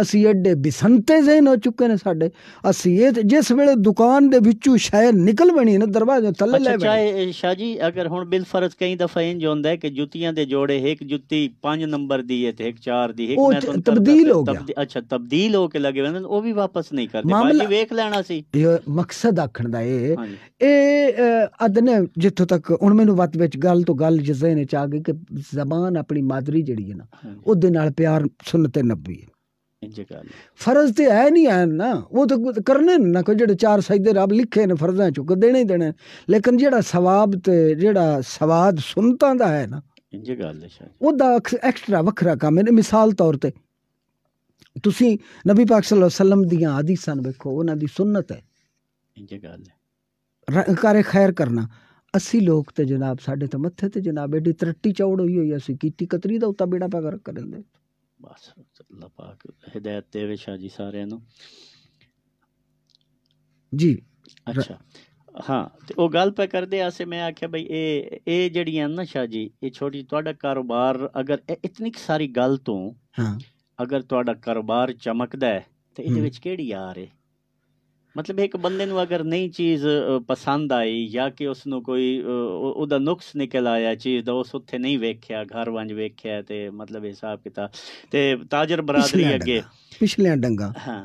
ਅਸੀਂ ਐਡੇ ਬਿਸੰਤੇ ਜ਼ਹਿਨ ਹੋ ਚੁੱਕੇ ਨੇ ਸਾਡੇ ਅਸੀਂ ਇਹ ਜਿਸ ਵੇਲੇ ਦੁਕਾਨ ਦੇ ਵਿੱਚੋਂ ਸ਼ੈ ਨਿਕਲ ਬਣੀ ਨਾ ਦਰਵਾਜ਼ੇ ਥੱਲੇ ਲੈ ਬਣੀ ਚਾਹੇ ਸ਼ਾਹ ਜੀ ਅਗਰ ਹੁਣ ਬਿਲ ਫਰਜ਼ ਕਈ ਦਫਾ ਇੰਜ ਹੁੰਦਾ ਕਿ ਜੁੱਤੀਆਂ ਦੇ ਜੋੜੇ ਇੱਕ ਜੁੱਤੀ 5 ਨੰਬਰ ਦੀ ਹੈ ਤੇ ਇੱਕ 4 ਦੀ ਇੱਕ ਮੈਂ ਤੁਹਾਨੂੰ ਤਬਦੀਲ ਹੋ ਗਿਆ ਅੱਛਾ ਤਬਦੀਲ ਹੋ ਕੇ ਲੱਗੇ ਹੋਏ ਉਹ ਵੀ ਵਾਪਸ ਨਹੀਂ ਕਰਦੇ ਬਾਜੀ ਵੇਖ ਲੈਣਾ ਸੀ ਇਹ ਮਕਸਦ ਆਖਣ ਦਾ ਇਹ ਇਹ ਅਦਨ ਜਿੱਥੋਂ ਤੱਕ ਹੁਣ ਮੈਨੂੰ ਵੱਤ ਵਿੱਚ ਗੱਲ ਤੋਂ ਗੱਲ ਗੱਲ ਜਿਸੇ ਨੇ ਚਾ ਗਈ ਕਿ ਜ਼ਬਾਨ ਆਪਣੀ ਮਾਦਰੀ ਜਿਹੜੀ ਹੈ ਨਾ ਉਹਦੇ ਨਾਲ ਪਿਆਰ ਸੁਨਨਤ ਨਬੀ ਹੈ फर्ज तो है नहीं है ना वो तो करने ना कोई जो चार सजदे रब लिखे ने फर्जा चुक देने ही देने लेकिन जो सवाब तो जो सवाद सुनता का है ना ਉਹਦਾ ਐਕਸਟਰਾ ਵੱਖਰਾ ਕੰਮ ਹੈ ਮਿਸਾਲ ਤੌਰ ਤੇ ਤੁਸੀਂ ਨਬੀ ਪਾਕ ਸੱਲੱਲਾਹੁ ਅਲੈहि ਵਸੱਲਮ ਦੀਆਂ ਹਦੀਸਾਂ ਵੇਖੋ ਉਹਨਾਂ ਦੀ ਸੁਨਨਤ ਹੈ ਇਹ ਗੱਲ ਹੈ ਕਾਰੇ ਖੈਰ ਕਰਨਾ ਅਸੀਂ ਲੋਕ ਤੇ ਜਨਾਬ ਸਾਡੇ ਤੇ ਮੱਥੇ ਤੇ ਜਨਾਬ ਐਡੀ ਤਰੱਟੀ ਚੌੜ ਹੋਈ ਹੋਈ ਅਸੀਂ ਕੀਤੀ ਕਤਰੀ ਦਾ ਉਤਾ ਬੇੜਾ ਪਾ ਕਰਨ ਦੇ ਬਸ ਅੱਲਾਹ ਪਾਕ ਹਿਦਾਇਤ ਦੇਵੇ ਸ਼ਾਹ ਜੀ ਸਾਰਿਆਂ ਨੂੰ ਜੀ ਅੱਛਾ ਹਾਂ ਤੇ ਉਹ ਗੱਲ ਪੈ ਕਰਦੇ ਆਸੇ ਮੈਂ ਆਖਿਆ ਬਈ ਇਹ ਇਹ ਜਿਹੜੀਆਂ ਨਾ ਸ਼ਾਹ ਜੀ ਇਹ ਛੋਟੀ ਤੁਹਾਡਾ ਕਾਰੋਬਾਰ ਅਗਰ ਇਤਨੀ ਸਾਰੀ ਗੱਲ ਤੋਂ ਹਾਂ ਅਗਰ ਤੁਹਾਡਾ ਕਾਰੋਬਾਰ ਚਮਕਦਾ ਹੈ ਤੇ ਇਹਦੇ ਵਿੱਚ ਕਿਹੜੀ ਆ ਹੈ ਮਤਲਬ ਇੱਕ ਬੰਦੇ ਨੂੰ ਅਗਰ ਨਹੀਂ ਚੀਜ਼ ਪਸੰਦ ਆਈ ਜਾਂ ਕਿ ਉਸ ਨੂੰ ਕੋਈ ਉਹਦਾ ਨੁਕਸ ਨਿਕਲ ਆਇਆ ਚੀਜ਼ ਦਾ ਉਸ ਉੱਥੇ ਨਹੀਂ ਵੇਖਿਆ ਘਰ ਵਾਂਝ ਵੇਖਿਆ ਤੇ ਮਤਲਬ ਹਿਸਾਬ ਕਿਤਾ ਤੇ ਤਾਜਰ ਬਰਾਦਰੀ ਅੱਗੇ ਪਿਛਲੇ ਡੰਗਾ ਹਾਂ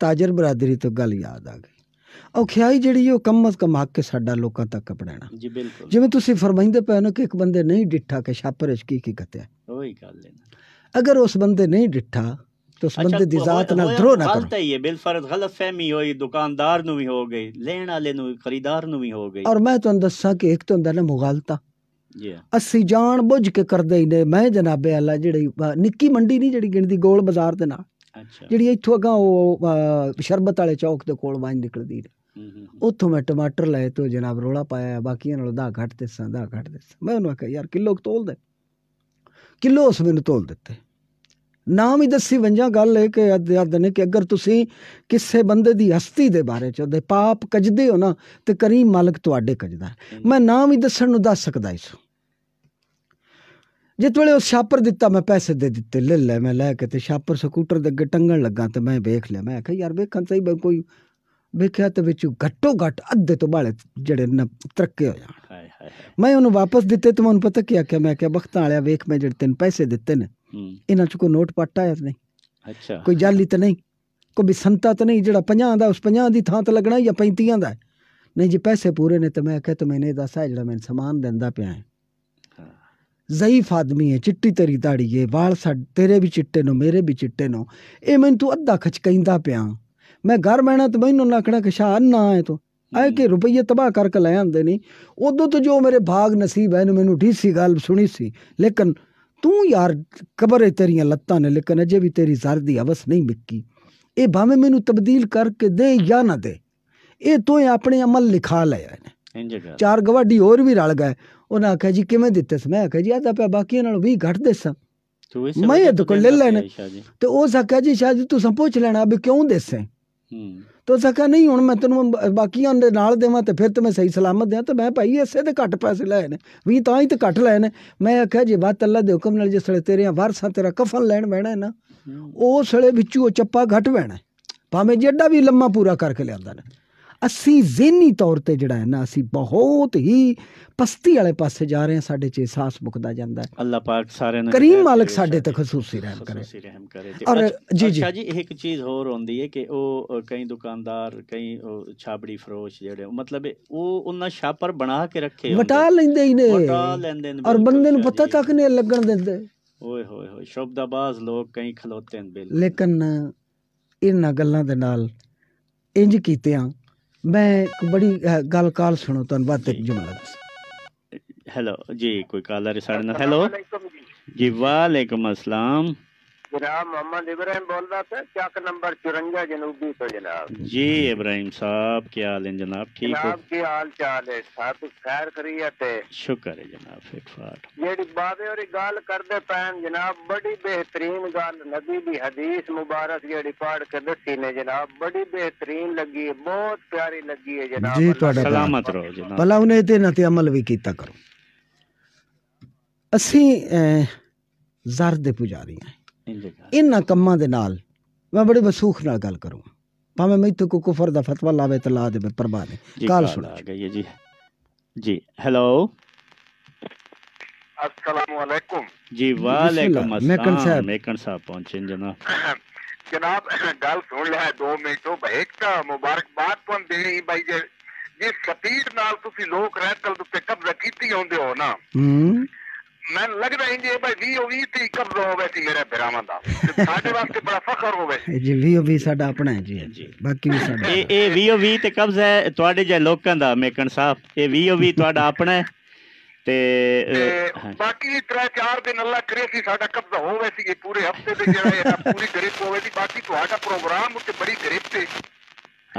ਤਾਜਰ ਬਰਾਦਰੀ ਤੋਂ ਗੱਲ ਯਾਦ ਆ ਗਈ ਔਖਿਆਈ ਜਿਹੜੀ ਉਹ ਕਮਤ ਕਮਾ ਕੇ ਸਾਡਾ ਲੋਕਾਂ ਤੱਕ ਪੜਾਣਾ ਜੀ ਬਿਲਕੁਲ ਜਿਵੇਂ ਤੁਸੀਂ ਫਰਮਾਉਂਦੇ ਪਏ ਹੋ ਕਿ ਇੱਕ ਬੰਦੇ ਨਹੀਂ ਡਿੱਠਾ ਕਿ ਛਾਪਰ ਇਸ਼ਕੀ ਕੀ ਕਤਿਆ ਉਹੀ ਗੱਲ ਹੈ ਅਗਰ ਉਸ ਬੰਦੇ ਨਹੀਂ ਡਿੱਠਾ ਤੋਂ ਸੰਬੰਧਿਤ ਦੀ ਜ਼ਾਤ ਨਾਲ ਧਰੋ ਨਾ ਕਰੋ ਗਲਤ ਹੈ ਇਹ ਬਿਲਫਰਦ ਗਲਤ ਫਹਿਮੀ ਹੋਈ ਦੁਕਾਨਦਾਰ ਨੂੰ ਵੀ ਹੋ ਗਈ ਲੈਣ ਵਾਲੇ ਨੂੰ ਵੀ ਖਰੀਦਾਰ ਨੂੰ ਵੀ ਹੋ ਗਈ ਔਰ ਮੈਂ ਤੁਹਾਨੂੰ ਦੱਸਾਂ ਕਿ ਇੱਕ ਤਾਂ ਹੁੰਦਾ ਨਾ ਮੁਗਾਲਤਾ ਅਸੀਂ ਜਾਣ ਬੁੱਝ ਕੇ ਕਰਦੇ ਨੇ ਮੈਂ ਜਨਾਬੇ ਅੱਲਾ ਜਿਹੜੀ ਨਿੱਕੀ ਮੰਡੀ ਨਹੀਂ ਜਿਹੜੀ ਗਿਣਦੀ ਗੋਲ ਬਾਜ਼ਾਰ ਦੇ ਨਾਲ ਜਿਹੜੀ ਇੱਥੋਂ ਅਗਾ ਉਹ ਸ਼ਰਬਤ ਵਾਲੇ ਚੌਕ ਦੇ ਕੋਲ ਵਾਂ ਨਿਕਲਦੀ ਹੂੰ ਉੱਥੋਂ ਮੈਂ ਟਮਾਟਰ ਲਏ ਤੋਂ ਜਨਾਬ ਰੋਲਾ ਪਾਇਆ ਬਾਕੀਆਂ ਨਾਲੋਂ ਦਾ ਘੱਟ ਦਿੱਸਾਂ ਸੰਦਾ ਘੱਟ ਦੇ ਮੈਂ ਉਹਨੂੰ ਕਹਿਆ ਯਾਰ ਕਿਲੋ ਤੋਲ ਦੇ ਕਿਲੋ ਉਸ ਮੈਨੂੰ ਤੋਲ ਦਿੱਤੇ ਨਾਮ ਹੀ ਦੱਸੀ ਵੰਜਾ ਗੱਲ ਹੈ ਕਿ ਯਾਦ ਨੇ ਕਿ ਅਗਰ ਤੁਸੀਂ ਕਿਸੇ ਬੰਦੇ ਦੀ ਹਸਤੀ ਦੇ ਬਾਰੇ ਚ ਉਹਦੇ ਪਾਪ ਕਜਦੇ ਹੋ ਨਾ ਤੇ ਕਰੀਮ ਮਾਲਕ ਤੁਹਾਡੇ ਕਜਦਾ ਮੈਂ ਨਾਮ ਹੀ ਦੱਸਣ ਨੂੰ ਦੱਸ ਸਕਦਾ ਇਸ ਜਿਤ ਵੇਲੇ ਉਹ ਛਾਪਰ ਦਿੱਤਾ ਮੈਂ ਪੈਸੇ ਦੇ ਦਿੱਤੇ ਲੈ ਲੈ ਮੈਂ ਲੈ ਕੇ ਤੇ ਛਾਪਰ ਸਕੂਟਰ ਦੇ ਅੱਗੇ ਟੰਗਣ ਲੱਗਾ ਤੇ ਮੈਂ ਵੇਖ ਲਿਆ ਮੈਂ ਕਿਹਾ ਯਾਰ ਵੇਖਣ ਤਾਂ ਹੀ ਕੋਈ ਵੇਖਿਆ ਤੇ ਵਿੱਚ ਘੱਟੋ ਘੱਟ ਅੱਧੇ ਤੋਂ ਬਾਲੇ ਜਿਹੜੇ ਨਾ ਤਰੱਕੇ ਹੋ ਜਾਣ ਹਾਏ ਹਾਏ ਮੈਂ ਉਹਨੂੰ ਵਾਪਸ ਦਿੱਤੇ ਤੇ ਮੈਨੂੰ ਪਤਾ ਕੀ ਆਖਿਆ ਮੈਂ ਕਿਹਾ ਬਖਤਾਂ ਵਾਲਿਆ ਵੇਖ ਮੈਂ ਜਿਹੜੇ ਤੈਨੂੰ ਪੈਸੇ ਦਿੱਤੇ ਨੇ ਇਹਨਾਂ ਚ ਕੋਈ ਨੋਟ ਪਾਟਾ ਹੈ ਨਹੀਂ ਅੱਛਾ ਕੋਈ ਜਾਲੀ ਤਾਂ ਨਹੀਂ ਕੋਈ ਬਿਸੰਤਾ ਤਾਂ ਨਹੀਂ ਜਿਹੜਾ 50 ਦਾ ਉਸ 50 ਦੀ ਥਾਂ ਤੇ ਲੱਗਣਾ ਜਾਂ 35 ਦਾ ਨਹੀਂ ਜੀ ਪੈਸੇ ਪੂਰੇ ਨੇ ਤੇ ਮੈਂ ਕਿਹਾ ਤੇ ਮੈਨੇ ਦੱਸਾ ਜਿਹੜਾ ਮੈਂ ਸਮਾਨ ਦਿੰਦਾ ਪਿਆ ਹਾਂ ਜ਼ੈਫ ਆਦਮੀ ਹੈ ਚਿੱਟੀ ਤੇਰੀ ਦਾੜੀ ਏ ਵਾਲ ਸਾ ਤੇਰੇ ਵੀ ਚਿੱਟੇ ਨੋ ਮੇਰੇ ਵੀ ਚਿੱਟੇ ਨੋ ਇਹ ਮੈਨੂੰ ਤੂੰ ਅੱਧਾ ਖਚ ਕਹਿੰਦਾ ਪਿਆ ਮੈਂ ਘਰ ਬਹਿਣਾ ਤੇ ਮੈਨੂੰ ਕਹਣਾ ਕਿ ਸ਼ਾਨ ਨਾ ਆਏ ਤੋ ਆਏ ਕਿ ਰੁਪਈਏ ਤਬਾਹ ਕਰਕੇ ਲੈ ਆਂਦੇ ਨਹੀਂ ਉਦੋਂ ਤੋਂ ਜੋ ਮੇਰੇ ਭਾਗ ਨਸੀਬ ਹੈ ਨੂੰ ਮੈਨੂੰ ਢੀਸੀ ਗੱਲ ਸੁਣੀ ਸੀ ਲੇਕਿਨ ਤੂੰ ਯਾਰ ਕਬਰ ਹੈ ਤੇਰੀਆਂ ਲੱਤਾਂ ਨੇ ਲੇਕਿਨ ਅਜੇ ਵੀ ਤੇਰੀ ਜ਼ਰ ਦੀ ਹਵਸ ਨਹੀਂ ਮਿੱਕੀ ਇਹ ਭਾਵੇਂ ਮੈਨੂੰ ਤਬਦੀਲ ਕਰਕੇ ਦੇ ਜਾਂ ਨਾ ਦੇ ਇਹ ਤੂੰ ਆਪਣੇ ਅਮਲ ਲਿਖਾ ਲਿਆ ਨੇ ਚਾਰ ਗਵਾਡੀ ਹੋਰ ਵੀ ਰਲ ਗਏ ਉਹਨਾਂ ਆਖਿਆ ਜੀ ਕਿਵੇਂ ਦਿੱਤੇ ਸਮੈਂ ਆਖਿਆ ਜੀ ਆ ਤਾਂ ਪਿਆ ਬਾਕੀਆਂ ਨਾਲੋਂ ਵੀ ਘੱਟ ਦੇਸਾਂ ਮੈਂ ਇਹ ਤਾਂ ਲੈ ਲੈਣਾ ਤੇ ਉਹ ਸਾਖਿਆ ਜੀ ਸ਼ਾਹ ਜੀ ਸੰਪੋਚ ਲੈਣਾ ਵੀ ਕਿਉਂ ਦੇਸੇ ਤੋ ਸਕਾ ਨਹੀਂ ਹੁਣ ਮੈਂ ਤੈਨੂੰ ਬਾਕੀਆਂ ਦੇ ਨਾਲ ਦੇਵਾਂ ਤੇ ਫਿਰ ਤੇ ਮੈਂ ਸਹੀ ਸਲਾਮਤ ਦਿਆਂ ਤੇ ਮੈਂ ਭਾਈ ਇਸੇ ਦੇ ਘੱਟ ਪੈਸੇ ਲੈ ਨੇ ਵੀ ਤਾਂ ਹੀ ਤੇ ਘੱਟ ਲੈ ਨੇ ਮੈਂ ਆਖਿਆ ਜੇ ਬਾਤ ਅੱਲਾ ਦੇ ਹੁਕਮ ਨਾਲ ਸੜੇ ਤੇਰੇ ਵਾਰਸਾਂ ਤੇਰਾ ਕਫਨ ਲੈਣ ਬਹਿਣਾ ਨਾ ਉਸ ਵੇਲੇ ਵਿੱਚੋਂ ਚੱਪਾ ਘਟ ਬਹਿਣਾ ਭਾਵੇਂ ਜਿੱਡਾ ਵੀ ਲੰਮਾ ਪੂਰਾ ਕਰਕੇ ਲਿਆਂਦਾ ਨੇ ਅਸੀਂ ਜ਼ਿਹਨੀ ਤੌਰ ਤੇ ਜਿਹੜਾ ਹੈ ਨਾ ਅਸੀਂ ਬਹੁਤ ਹੀ ਪਸਤੀ ਵਾਲੇ ਪਾਸੇ ਜਾ ਰਹੇ ਹਾਂ ਸਾਡੇ ਚ ਅਹਿਸਾਸ ਮੁਕਦਾ ਜਾਂਦਾ ਹੈ ਅੱਲਾਹ ਪਾਕ ਸਾਰਿਆਂ ਨੂੰ ਕਰੀਮ ਮਾਲਕ ਸਾਡੇ ਤੇ ਖਸੂਸੀ ਰਹਿਮ ਕਰੇ ਖਸੂਸੀ ਰਹਿਮ ਕਰੇ ਔਰ ਜੀ ਜੀ ਜੀ ਇਹ ਇੱਕ ਚੀਜ਼ ਹੋਰ ਹੁੰਦੀ ਹੈ ਕਿ ਉਹ ਕਈ ਦੁਕਾਨਦਾਰ ਕਈ ਛਾਬੜੀ ਫਰੋਸ਼ ਜਿਹੜੇ ਮਤਲਬ ਉਹ ਉਹਨਾਂ ਛਾਪਰ ਬਣਾ ਕੇ ਰੱਖੇ ਵਟਾ ਲੈਂਦੇ ਹੀ ਨੇ ਵਟਾ ਲੈਂਦੇ ਨੇ ਔਰ ਬੰਦੇ ਨੂੰ ਪਤਾ ਤੱਕ ਨਹੀਂ ਲੱਗਣ ਦਿੰਦੇ ਓਏ ਹੋਏ ਹੋਏ ਸ਼ਬਦਾਬਾਜ਼ ਲੋਕ ਕਈ ਖਲੋਤੇ ਨੇ ਬਿਲਕੁਲ ਲੇਕਿਨ ਇਹਨਾਂ ਗੱਲਾਂ ਦੇ ਨਾਲ ਇੰਜ ਕੀਤੇ ਆ ਮੈਂ ਇੱਕ ਬੜੀ ਗੱਲ ਕਾਲ ਸੁਣੋ ਤੁਹਾਨੂੰ ਬਾਤ ਇੱਕ ਜੁਮਲਾ ਦੱਸ ਹੈਲੋ ਜੀ ਕੋਈ ਕਾਲਰ ਸਾਡੇ ਨਾਲ ਹੈਲੋ ਜੀ ਵਾਲੇਕਮ ਅਸਲਾਮ ਜਨਾਬ मोहम्मद इब्राहिम बोल रहा था चक नंबर चुरंजा जनूबी तो जनाब जी इब्राहिम साहब क्या हाल है जनाब ठीक जनाब की हाल चाल है सब खैर खरीयत है शुक्र है जनाब फिटफाट जेडी बाबे और गाल करदे पैन जनाब बड़ी बेहतरीन गाल नबी दी हदीस मुबारक जेडी पढ़ के दसी ने जनाब बड़ी बेहतरीन लगी है बहुत प्यारी लगी है जनाब जी ਤੁਹਾਡਾ ਸਲਾਮਤ ਰਹੋ ਜਨਾਬ ਭਲਾ ਉਹਨੇ ਤੇ ਨਾ ਤੇ ਅਮਲ ਵੀ ਕੀਤਾ ਕਰੋ ਅਸੀਂ ਜ਼ਰ ਦੇ ਪੁਜਾਰੀ ਹਾਂ ਇਹਨਾਂ ਕੰਮਾਂ ਦੇ ਨਾਲ ਮੈਂ ਬੜੇ ਬਸੂਖ ਨਾਲ ਗੱਲ ਕਰੂੰ ਭਾਵੇਂ ਮੈਥੋਂ ਕੋ ਕਫਰ ਦਾ ਫਤਵਾ ਲਾਵੇ ਤੇ ਲਾ ਦੇਵੇ ਪਰਵਾਹ ਨਹੀਂ ਕਾਲ ਸੁਣ ਜੀ ਜੀ ਹੈਲੋ ਅਸਲਾਮ ਅਲੈਕੁਮ ਜੀ ਵਾਲੇਕੁਮ ਅਸਲਾਮ ਮੈਂ ਸਾਹਿਬ ਮੈਂ ਸਾਹਿਬ ਪਹੁੰਚੇ ਜਨਾਬ ਜਨਾਬ ਗੱਲ ਸੁਣ ਲਿਆ 2 ਮਿੰਟੋਂ ਬਹਿਕ ਦਾ ਮੁਬਾਰਕਬਾਦ ਪਹੁੰਚ ਦੇ ਰਹੀ ਬਾਈ ਜੀ ਜਿਸ ਸਪੀਡ ਨਾਲ ਤੁਸੀਂ ਲੋਕ ਰਹਿਤਲ ਦੇ ਉੱਤੇ ਕਬਜ਼ਾ ਕੀਤੀ ਹੁੰਦੇ ਹੋ ਨਾ ਹੂੰ मैं ਲੱਗਦਾ ਇੰਜ ਭਾਈ 20 ਉਹ 20 ती कब्ज ਹੋਵੇ ती ਮੇਰੇ ਭਰਾਵਾਂ ਦਾ ਸਾਡੇ ਵਾਸਤੇ ਬੜਾ ਫਖਰ ਹੋਵੇ ਜੀ ਉਹ 20 ਸਾਡਾ ਆਪਣਾ ਹੈ ਜੀ ਬਾਕੀ ਵੀ ਸਾਡਾ ਇਹ ਇਹ ਉਹ 20 ਤੇ ਕਬਜ਼ਾ ਹੈ ਤੁਹਾਡੇ ਜੇ ਲੋਕਾਂ ਦਾ ਮੇਕਣ ਸਾਹਿਬ ਇਹ ਉਹ 20 ਤੁਹਾਡਾ ਆਪਣਾ ਹੈ ਤੇ ਬਾਕੀ 3-4 ਦਿਨ ਅੱਲਾ ਕਰੇ ਸੀ ਸਾਡਾ ਕਬਜ਼ਾ ਹੋਵੇ ਸੀ ਇਹ ਪੂਰੇ ਹਫਤੇ ਤੇ ਜਿਹੜਾ ਇਹ ਪੂਰੀ ਗਰੀਬ ਹੋਵੇ ਸੀ ਬਾਕੀ ਤੁਹਾਡਾ ਪ੍ਰੋਗਰਾਮ ਉੱਤੇ ਬੜੀ ਗਰੀਬ ਤੇ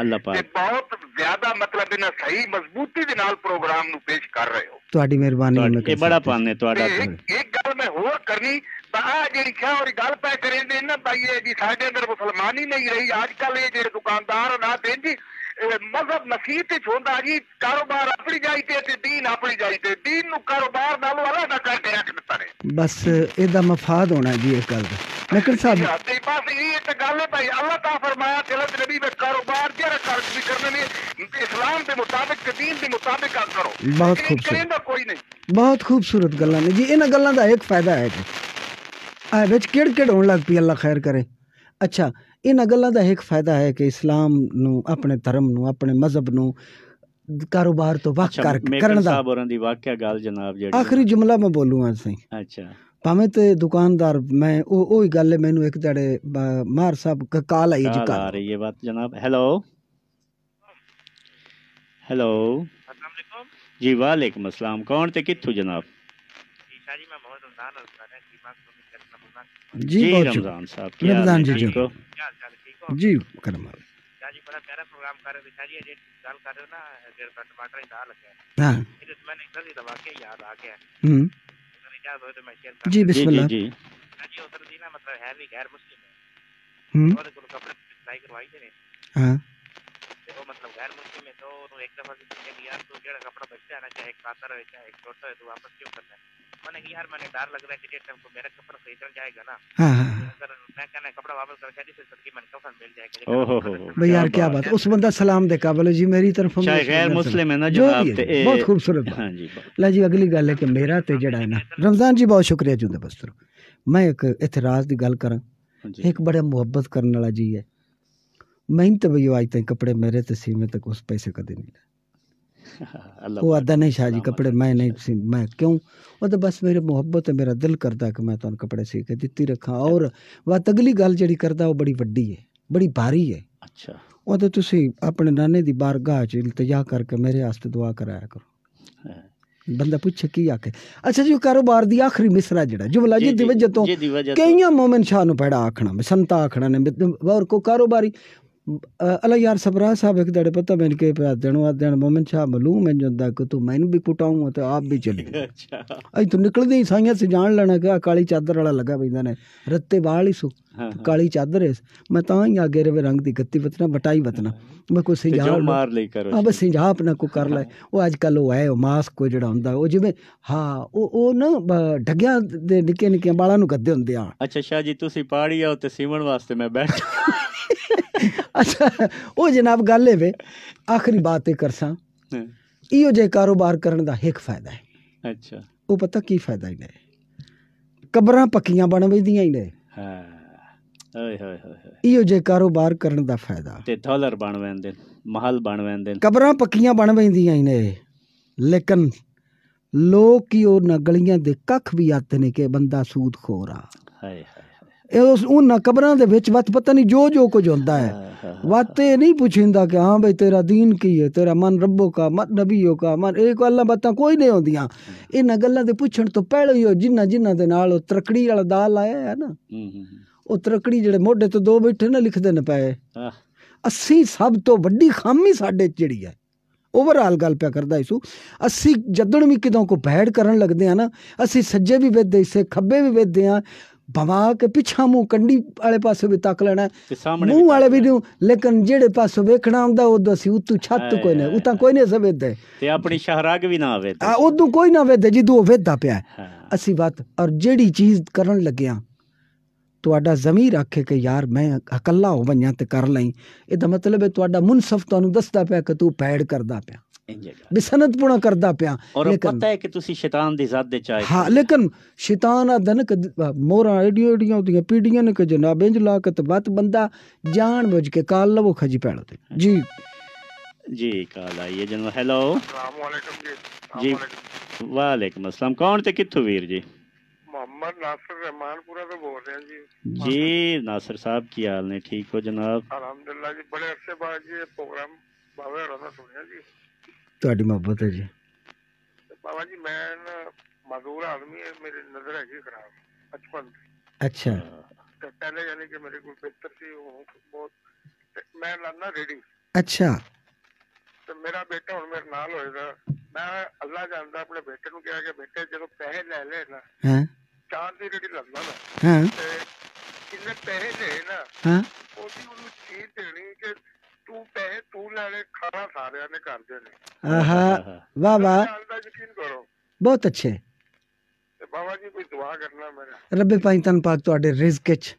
ਅੱਲਾ ਪਾਕ ਤੇ ਬਹੁਤ ਜ਼ਿਆਦਾ ਮਤਲਬ ਇਹਨਾਂ ਸਹੀ ਮਜ਼ਬੂਤੀ ਦੇ ਨਾਲ ਪ੍ਰੋਗਰਾਮ ਨੂੰ ਪੇਸ਼ ਕਰ ਰਹੇ ਹੋ ਤੁਹਾਡੀ ਮਿਹਰਬਾਨੀ ਇਹ ਬੜਾ ਪਾਨ ਹੈ ਤੁਹਾਡਾ ਇੱਕ ਗੱਲ ਮੈਂ ਹੋਰ ਕਰਨੀ ਤਾਂ ਆ ਜਿਹੜੀ ਖਾ ਔਰ ਗੱਲ ਪੈ ਕਰੇ ਨੇ ਇਹਨਾਂ ਪਾਈਏ ਜੀ ਸਾਡੇ ਅੰਦਰ ਮੁਸਲਮਾਨੀ ਨਹੀਂ ਰਹੀ ਅੱਜ ਕੱਲ ਇਹ ਜਿਹੜੇ ਦੁਕਾਨਦਾਰ ਨਾ ਦੇਂਦੀ ਜੀ ਮذهب ਨਸੀਹਤ ਵਿੱਚ ਹੁੰਦਾ ਜੀ ਕਾਰੋਬਾਰ ਆਪਣੀ ਜਾਈ ਤੇ ਤੇ دین ਆਪਣੀ ਜਾਈ ਤੇ دین ਨੂੰ ਕਾਰੋਬਾਰ ਨਾਲੋਂ ਅਲੱਗ ਕਰਕੇ ਰੱਖ ਦਿੱਤਾ ਨੇ ਬਸ ਇਹਦਾ ਮਫਾਦ ਹੋਣਾ ਜੀ ਇਹ ਗੱਲ ਦਾ ਨਕਲ ਸਾਹਿਬ ਤੇ ਬਸ ਇਹ ਤੇ ਗੱਲ ਹੈ ਭਾਈ ਅੱਲਾਹ ਤਾ ਫਰਮਾਇਆ ਕਿ ਲਤ ਨਬੀ ਵਿੱਚ ਕਾਰੋਬਾਰ ਜਿਹੜਾ ਕਰ ਵੀ ਕਰਨੇ ਨੇ ਇਸਲਾਮ ਦੇ ਮੁਤਾਬਕ دین ਦੇ ਮੁਤਾਬਕ ਕਰੋ ਬਹੁਤ ਖੂਬਸੂਰਤ ਕੋਈ ਨਹੀਂ ਬਹੁਤ ਖੂਬਸੂਰਤ ਗੱਲਾਂ ਨੇ ਜੀ ਇਹਨਾਂ ਗੱਲਾਂ ਦਾ ਇੱਕ ਫਾਇਦਾ ਹੈ ਜੀ ਆ ਵਿੱਚ ਕਿੜ ਕਿੜ ਹੋਣ ਲੱਗ ਪਈ ਅੱਲਾਹ ਖੈਰ ਕਰੇ ਅੱਛਾ ਇਹਨਾਂ ਗੱਲਾਂ ਦਾ ਇੱਕ ਫਾਇਦਾ ਹੈ ਕਿ ਇਸਲਾਮ ਨੂੰ ਆਪਣੇ ਧਰਮ ਨੂੰ ਆਪਣੇ ਮਜ਼ਹਬ ਨੂੰ ਕਾਰੋਬਾਰ ਤੋਂ ਵੱਖ ਕਰ ਕਰਨ ਦਾ ਸਾਹਿਬ ਹੋਰਾਂ ਦੀ ਵਾਕਿਆ ਗੱਲ ਜਨਾਬ ਜੀ ਆਖਰੀ ਜੁਮਲਾ ਮੈਂ ਬੋਲੂਗਾ ਸਹੀ ਅੱਛਾ ਭਾਵੇਂ ਤੇ ਦੁਕਾਨਦਾਰ ਮੈਂ ਉਹ ਉਹ ਹੀ ਗੱਲ ਹੈ ਮੈਨੂੰ ਇੱਕ ਦੜੇ ਮਾਰ ਸਾਹਿਬ ਕਾਲ ਆਈ ਜੀ ਕਾਲ ਆ ਰਹੀ ਹੈ ਬਾਤ ਜਨਾਬ ਹੈਲੋ ਹੈਲੋ ਅਸਲਾਮ ਜੀ ਵਾਲੇਕਮ ਅਸਲਾਮ ਕੌਣ ਤੇ ਕਿੱਥੋਂ ਜਨਾਬ ਜੀ ਸ਼ਾਹ ਜੀ ਮੈਂ ਬਹੁਤ ਹਮਦਾਨ ਹਾਂ ਕਿ ਜੀ जी रमजान साहब रमजान जी जी जी करम जी बड़ा प्यारा प्रोग्राम कर रहे थे जी दाल कर रहे हो ना डेढ़ सौ टमाटर की दाल है हां फिर मैंने इधर ही दबा के याद आ गया हम्म अगर इजाजत हो तो मैं शेयर कर जी बिस्मिल्लाह जी जी हाँ उधर जी ना मतलब है भी गैर मुस्लिम है हम्म और तो को कपड़े सिलाई करवाई थे हां तो वो मतलब गैर मुस्लिम है तो एक दफा से पूछा कि यार तू जेड़ा कपड़ा बचता है ना चाहे कातर हो चाहे छोटा हो तो वापस क्यों करना है मैंने यार मैंने डर लग रहा है क्रिकेट को मेरा कपड़ा सही चल जाएगा ना अगर मैं कहना कपड़ा वापस करके दी सर की मन कफन मिल जाएगा ओहो भाई यार क्या बात उस बंदा सलाम देखा बोले जी मेरी तरफों चाहे गैर मुस्लिम है ना जो बहुत खूबसूरत हां जी ला जी अगली गल है कि मेरा ते जेड़ा है ना रमजान जी बहुत शुक्रिया जी दे मैं एक एतराज दी गल करा एक बड़ा मोहब्बत करने वाला जी है मेहनत तो भाई आज तक कपड़े मेरे तसीमे तक उस पैसे कदे नहीं ला (laughs) ਉਹ ਆਦਾ ਨਹੀਂ ਸ਼ਾਹ ਜੀ ਕੱਪੜੇ ਮੈਂ ਨਹੀਂ ਸੀ ਮੈਂ ਕਿਉਂ ਉਹ ਤਾਂ ਬਸ ਮੇਰੇ ਮੁਹੱਬਤ ਹੈ ਮੇਰਾ ਦਿਲ ਕਰਦਾ ਕਿ ਮੈਂ ਤੁਹਾਨੂੰ ਕੱਪੜੇ ਸੀ ਕੇ ਦਿੱਤੀ ਰੱਖਾਂ ਔਰ ਵਾ ਤਗਲੀ ਗੱਲ ਜਿਹੜੀ ਕਰਦਾ ਉਹ ਬੜੀ ਵੱਡੀ ਹੈ ਬੜੀ ਭਾਰੀ ਹੈ ਅੱਛਾ ਉਹ ਤਾਂ ਤੁਸੀਂ ਆਪਣੇ ਨਾਨੇ ਦੀ ਬਾਰਗਾਹ 'ਚ ਇਲਤਜਾ ਕਰਕੇ ਮੇਰੇ ਵਾਸਤੇ ਦੁਆ ਕਰਾਇਆ ਕਰੋ ਬੰਦਾ ਪੁੱਛੇ ਕੀ ਆਖੇ ਅੱਛਾ ਜੀ ਉਹ ਕਾਰੋਬਾਰ ਦੀ ਆਖਰੀ ਮਿਸਰਾ ਜਿਹੜਾ ਜੁਮਲਾ ਜੀ ਦਿਵਜਤੋਂ ਕਈਆਂ ਮੂਮਨ ਸ਼ਾਹ ਨੂੰ ਪੜਾ ਆਖਣਾ ਮਸੰਤਾ ਆਖਣਾ ਨੇ ਔਰ ਕੋ ਕਾਰੋਬਾਰੀ ਅਲਾ ਯਾਰ ਸਬਰਾ ਸਾਹਿਬ ਇੱਕ ਦੜੇ ਪਤਾ ਮੈਨ ਕੇ ਪਿਆ ਦੇਣੋ ਆ ਦਿਨ ਮਮਨ ਸਾਹ ਮਲੂਮ ਹੈ ਜੰਦਾ ਕਿ ਤੂੰ ਮੈਨੂੰ ਵੀ ਕੁਟਾਉਂ ਤੇ ਆਪ ਵੀ ਚੱਲੀ ਅੱਛਾ ਅਈ ਤੂੰ ਨਿਕਲਦੀ ਸਾਈਆਂ ਸੇ ਜਾਣ ਲੈਣਾ ਕਿ ਕਾਲੀ ਚਾਦਰ ਵਾਲਾ ਲੱਗਾ ਪੈਂਦਾ ਨੇ ਰੱਤੇ ਵਾਲ ਹੀ ਸੁ ਕਾਲੀ ਚਾਦਰ ਮੈਂ ਤਾਂ ਹੀ ਅੱਗੇ ਰਵੇ ਰੰਗ ਦੀ ਗੱਤੀ ਵਤਨਾ ਬਟਾਈ ਵਤਨਾ ਮੈਂ ਕੋਈ ਨਾ ਮਾਰ ਲਈ ਕਰੋ ਆ ਬਸ ਸਿੰਝਾਪ ਨਾ ਕੋ ਕਰ ਲੈ ਉਹ ਅੱਜ ਕੱਲ ਉਹ ਹੈ ਉਹ ਮਾਸਕ ਕੋ ਜਿਹੜਾ ਹੁੰਦਾ ਉਹ ਜਿਵੇਂ ਹਾਂ ਉਹ ਉਹ ਨਾ ਢੱਗਿਆਂ ਦੇ ਨਿੱਕੇ ਨਿੱਕੇ ਬਾਲਾਂ ਨੂੰ ਗੱਦੇ ਹੁੰਦੇ ਆ ਅੱਛਾ ਸ਼ਾਹ ਜੀ ਤੁਸੀਂ ਪਾੜੀ ਆ ਤੇ ਸੀਵਣ ਵਾਸਤੇ ਮੈਂ ਬੈਠਾ ਅੱਛਾ ਉਹ ਜਨਾਬ ਗੱਲ ਹੈ ਵੇ ਆਖਰੀ ਬਾਤ ਇਹ ਕਰਸਾਂ ਇਹੋ ਜੇ ਕਾਰੋਬਾਰ ਕਰਨ ਦਾ ਇੱਕ ਫਾਇਦਾ ਹੈ ਅੱਛਾ ਉਹ ਪਤਾ ਕੀ ਫਾਇਦਾ ਹੈ ਕਬਰਾਂ ਪੱਕੀਆਂ ਬਣ ਵਜਦੀਆਂ ਹੀ ਨੇ ਹਾਂ ਹਾਏ ਹਾਏ ਹਾਏ ਇਹੋ ਜੇ ਕਾਰੋਬਾਰ ਕਰਨ ਦਾ ਫਾਇਦਾ ਤੇ ਥਾਲਰ ਬਣ ਵੈਂਦੇ ਮਹਿਲ ਬਣ ਵੈਂਦੇ ਕਬਰਾਂ ਪੱਕੀਆਂ ਬਣ ਵੈਂਦੀਆਂ ਹੀ ਨੇ ਲੇਕਿਨ ਲੋਕ ਹੀ ਉਹ ਨਾ ਗਲੀਆਂ ਦੇ ਕੱਖ ਵੀ ਆਤੇ ਨੇ ਕਿ ਬੰਦਾ ਸੂਦ ਖੋਰਾ ਹਾਏ ਹਾਏ ਇਹ ਉਹ ਉਹਨਾਂ ਕਬਰਾਂ ਦੇ ਵਿੱਚ ਵਤ ਪਤਾ ਨਹੀਂ ਜੋ ਜੋ ਕੁਝ ਹੁੰਦਾ ਹੈ ਵਾਤੇ ਨਹੀਂ ਪੁੱਛਿੰਦਾ ਕਿ ਹਾਂ ਬਈ ਤੇਰਾ دین ਕੀ ਹੈ ਤੇਰਾ ਮਨ ਰੱਬੋ ਕਾ ਮਤ ਨਬੀਓ ਕਾ ਮਨ ਇਹ ਕੋ ਅੱਲਾ ਬਤਾ ਕੋਈ ਨਹੀਂ ਹੁੰਦੀਆਂ ਇਹਨਾਂ ਗੱਲਾਂ ਦੇ ਪੁੱਛਣ ਤੋਂ ਪਹਿਲਾਂ ਹੀ ਉਹ ਜਿੰਨਾ ਜਿੰਨਾ ਦੇ ਨਾਲ ਉਹ ਤਰਕੜੀ ਵਾਲਾ ਦਾਲ ਆਇਆ ਹੈ ਨਾ ਹੂੰ ਹੂੰ ਉਹ ਤਰਕੜੀ ਜਿਹੜੇ ਮੋਢੇ ਤੋਂ ਦੋ ਬੈਠੇ ਨਾ ਲਿਖਦੇ ਨੇ ਪਏ ਅਸੀਂ ਸਭ ਤੋਂ ਵੱਡੀ ਖਾਮੀ ਸਾਡੇ ਜਿਹੜੀ ਹੈ ਓਵਰਆਲ ਗੱਲ ਪਿਆ ਕਰਦਾ ਇਸੂ ਅਸੀਂ ਜਦਣ ਵੀ ਕਿਦੋਂ ਕੋ ਬੈਠ ਕਰਨ ਲੱਗਦੇ ਆ ਨਾ ਅਸੀਂ ਸੱਜੇ ਵੀ ਵੇਦੇ ਇਸੇ ਖੱਬੇ ਵੀ ਵੇਦੇ ਆ ਬਵਾ ਕੇ ਪਿਛਾ ਮੂੰਹ ਕੰਡੀ ਵਾਲੇ ਪਾਸੇ ਵੀ ਤੱਕ ਲੈਣਾ ਮੂੰਹ ਵਾਲੇ ਵੀ ਨੂੰ ਲੇਕਿਨ ਜਿਹੜੇ ਪਾਸੋਂ ਵੇਖਣਾ ਹੁੰਦਾ ਉਦੋਂ ਅਸੀਂ ਉਤੋਂ ਛੱਤ ਕੋਈ ਨਹੀਂ ਉਤਾਂ ਕੋਈ ਨਹੀਂ ਸਵੇਦੇ ਤੇ ਆਪਣੀ ਸ਼ਹਰਾਗ ਵੀ ਨਾ ਆਵੇ ਉਦੋਂ ਕੋਈ ਨਾ ਵੇਦੇ ਜਿੱਦੋਂ ਵੇਦਦਾ ਵੇਦਾ ਪਿਆ ਅਸੀਂ ਬਾਤ ਔਰ ਜਿਹੜੀ ਚੀਜ਼ ਕਰਨ ਲੱਗਿਆ ਤੁਹਾਡਾ ਜ਼ਮੀਰ ਆਖੇ ਕਿ ਯਾਰ ਮੈਂ ਇਕੱਲਾ ਹੋ ਵੰਜਾਂ ਤੇ ਕਰ ਲਈ ਇਹਦਾ ਮਤਲਬ ਹੈ ਤੁਹਾਡਾ ਮੁਨਸਫ ਤੁਹਾਨੂੰ ਦੱਸਦਾ ਪਿਆ ਕਿ ਤੂੰ ਪੈੜ ਕਰਦਾ ਪਿਆ ਬਿਸਨਤ ਪੁਣਾ ਕਰਦਾ ਪਿਆ ਔਰ ਪਤਾ ਹੈ ਕਿ ਤੁਸੀਂ ਸ਼ੈਤਾਨ ਦੀ ਜ਼ਾਤ ਦੇ ਚਾਹੇ ਹਾਂ ਲੇਕਿਨ ਸ਼ੈਤਾਨ ਆ ਦਨਕ ਮੋਰਾ ਆਈਡੀਓ ਆਈਡੀਆਂ ਉਹਦੀਆਂ ਪੀੜੀਆਂ ਨੇ ਕਿ ਜਨਾਬ ਇੰਜ ਲਾ ਕੇ ਤਬਤ ਬੰਦਾ ਜਾਣ ਬੁਝ ਕੇ ਕਾਲ ਲਵੋ ਖਜੀ ਪੈਣ ਤੇ ਜੀ ਜੀ ਕਾਲ ਆਈਏ ਜਨਾਬ ਹੈਲੋ ਅਸਲਾਮੁਅਲੈਕਮ ਜੀ ਜੀ ਵਾਲੇਕਮ ਅਸਲਾਮ ਕੌਣ ਤੇ ਕਿੱਥੋਂ ਵੀਰ ਜੀ मोहम्मद नासिर रहमानपुरा से बोल रहे हैं जी जी नासिर साहब की हाल ने ठीक हो जनाब अलहमदुल्ला जी बड़े अरसे बाद जी प्रोग्राम बाबा होना सुनिया जी ਤੁਹਾਡੀ ਮੁਹੱਬਤ ਹੈ ਜੀ ਬਾਬਾ ਜੀ ਮੈਂ ਨਾ ਮਜ਼ਦੂਰ ਆਦਮੀ ਹੈ ਮੇਰੀ ਨਜ਼ਰ ਹੈਗੀ ਖਰਾਬ ਬਚਪਨ ਤੋਂ ਅੱਛਾ ਤੇ ਪਹਿਲੇ ਯਾਨੀ ਕਿ ਮੇਰੇ ਕੋਲ ਬਿਹਤਰ ਸੀ ਉਹ ਬਹੁਤ ਤੇ ਮੈਂ ਲਾਣਾ ਰੇਡੀ ਅੱਛਾ ਤੇ ਮੇਰਾ ਬੇਟਾ ਹੁਣ ਮੇਰੇ ਨਾਲ ਹੋਏਗਾ ਮੈਂ ਅੱਲਾ ਜਾਣਦਾ ਆਪਣੇ ਬੇਟੇ ਨੂੰ ਕਿਹਾ ਕਿ ਬੇਟੇ ਜਦੋਂ ਪੈਸੇ ਲੈ ਲੈ ਨਾ ਹਾਂ ਚਾਰ ਦੀ ਰੇੜੀ ਲੱਗਾ ਨਾ ਹਾਂ ਕਿੰਨੇ ਪੈਸੇ ਲੈ ਨਾ ਹਾਂ ਉਹਦੀ ਉਹਨੂੰ ਚੀਜ਼ ਦੇਣੀ ਕਿ ਤੂੰ ਪੈਸੇ ਤੂੰ ਲੈ ਲੈ ਖਾਣਾ ਸਾਰਿਆਂ ਨੇ ਕਰਦੇ ਨੇ ਆਹਾ ਵਾ ਵਾਹ ਯਕੀਨ ਕਰੋ ਬਹੁਤ ਅੱਛੇ ਬਾਬਾ ਜੀ ਕੋਈ ਦੁਆ ਕਰਨਾ ਮੇਰਾ ਰੱਬੇ ਪਾਈ ਤਨ ਪਾਕ ਤੁਹਾਡੇ ਰਿਜ਼ਕ ਚ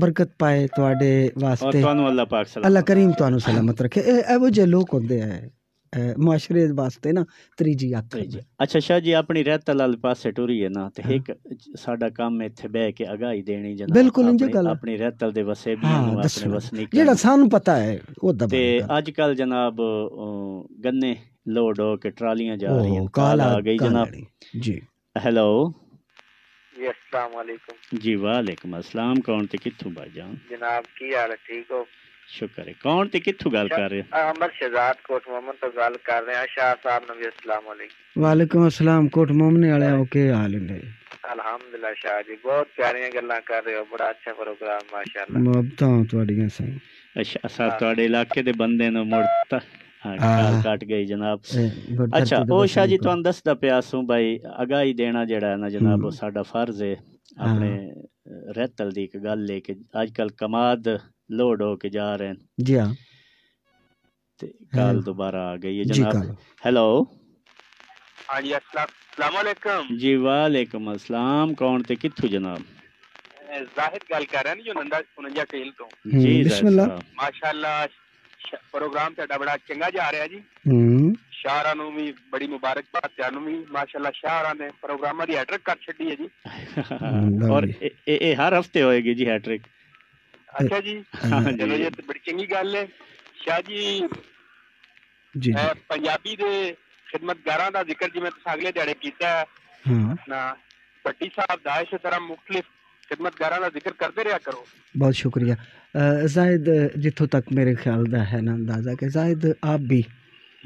ਬਰਕਤ ਪਾਏ ਤੁਹਾਡੇ ਵਾਸਤੇ ਤੁਹਾਨੂੰ ਅੱਲਾ ਪਾਕ ਸਲਾਮਤ ਅੱਲਾ ਕਰੀਮ ਤੁਹਾਨੂੰ ਸਲਾਮਤ ਰੱਖੇ ਇਹ ਇਹੋ ਜੇ ਲੋਕ ਹੁੰਦੇ ਆ ਮੁਆਸ਼ਰੇ ਵਾਸਤੇ ਨਾ ਤਰੀਜੀ ਅੱਖ ਜੀ ਅੱਛਾ ਸ਼ਾਹ ਜੀ ਆਪਣੀ ਰਹਿਤ ਲਾਲ ਪਾਸੇ ਟੁਰੀ ਹੈ ਨਾ ਤੇ ਇੱਕ ਸਾਡਾ ਕੰਮ ਇੱਥੇ ਬਹਿ ਕੇ ਅਗਾਈ ਦੇਣੀ ਜਨਾਬ ਬਿਲਕੁਲ ਇੰਜ ਗੱਲ ਆਪਣੀ ਰਹਿਤ ਦੇ ਵਸੇ ਵੀ ਆਪਣੇ ਵਸਨੀਕ ਜਿਹੜਾ ਸਾਨੂੰ ਪਤਾ ਹੈ ਉਹ ਦਬ ਤੇ ਅੱਜ ਕੱਲ ਜਨਾਬ ਗੰਨੇ ਲੋਡ ਹੋ ਕੇ ਟਰਾਲੀਆਂ ਜਾ ਰਹੀਆਂ ਕਾਲ ਆ ਗਈ ਜਨਾਬ ਜੀ ਹੈਲੋ जी अस्सलाम वालेकुम जी वालेकुम अस्सलाम कौन थे कित्थू भाईजान जनाब की हाल है ठीक हो शुक्र है कौन ते किथू गल कर रहे हो अहमद शहजाद कोट मोमन तो गल कर रहे हैं शाह साहब नबी अस्सलाम वालेकुम वालेकुम अस्सलाम कोट मोमन वाले हो के हाल है अल्हम्दुलिल्लाह शाह जी बहुत प्यारियां गल्ला कर रहे हो बड़ा अच्छा प्रोग्राम माशाल्लाह मुहब्बतां ਤੁਹਾਡੀਆਂ सही अच्छा ਅਸਾਂ ਤੁਹਾਡੇ इलाके ਦੇ बंदे ਨੂੰ मुड़ता ਕਾਲ ਕੱਟ लोड होके जा रहे हैं ਜੀ ਹਾਂ ਤੇ ਕਾਲ ਦੁਬਾਰਾ ਆ ਗਈ ਹੈ ਜਨਾਬ ਹੈਲੋ ਹਾਂਜੀ ਅਸਲਾਮ ਅਲੈਕਮ ਜੀ ਵਾਲੇਕਮ ਅਸਲਾਮ ਕੌਣ ਤੇ ਕਿੱਥੋਂ ਜਨਾਬ ਜ਼ਾਹਿਦ ਗੱਲ ਕਰ ਰਹੇ ਨੇ ਜੋ ਨੰਦਾ 49 ਕੇਲ ਤੋਂ ਜੀ ਬਿਸਮਿਲ੍ਲਾ ਮਾਸ਼ਾਅੱਲਾ ਪ੍ਰੋਗਰਾਮ ਤੁਹਾਡਾ ਬੜਾ ਚੰਗਾ ਜਾ ਰਿਹਾ ਜੀ ਹੂੰ ਸ਼ਾਹਰਾਂ ਨੂੰ ਵੀ ਬੜੀ ਮੁਬਾਰਕਬਾਦ ਤੁਹਾਨੂੰ ਵੀ ਮਾਸ਼ਾਅੱਲਾ ਸ਼ਾਹਰਾਂ ਨੇ ਪ੍ਰੋਗਰਾਮਾਂ ਦੀ ਹੈਟ੍ਰਿਕ ਕਰ ਛੱਡੀ ਹੈ ਜੀ (laughs) ਔਰ ਇਹ ਹਰ ਹਫਤੇ ਹੋਏਗੀ ਜੀ ਹੈਟ੍ਰਿਕ ਅੱਛਾ ਜੀ ਚਲੋ ਜੀ ਬੜੀ ਚੰਗੀ ਗੱਲ ਹੈ ਸ਼ਾਹ ਜੀ ਜੀ ਜੀ ਪੰਜਾਬੀ ਦੇ ਖਿਦਮਤਗਾਰਾਂ ਦਾ ਜ਼ਿਕਰ ਜਿਵੇਂ ਤੁਸੀਂ ਅਗਲੇ ਦਿਹਾੜੇ ਕੀਤਾ ਹੈ ਹਾਂ ਨਾ ਪੱਟੀ ਸਾਹਿਬ ਦਾ ਇਸ ਤਰ੍ਹਾਂ ਮੁਖਤਲਿਫ ਖਿਦਮਤਗਾਰਾਂ ਦਾ ਜ਼ਿਕਰ ਕਰਦੇ ਰਿਹਾ ਕਰੋ ਬਹੁਤ ਸ਼ੁਕਰੀਆ ਜ਼ਾਇਦ ਜਿੱਥੋਂ ਤੱਕ ਮੇਰੇ ਖਿਆਲ ਦਾ ਹੈ ਨਾ ਅੰਦਾਜ਼ਾ ਕਿ ਜ਼ਾਇਦ ਆਪ ਵੀ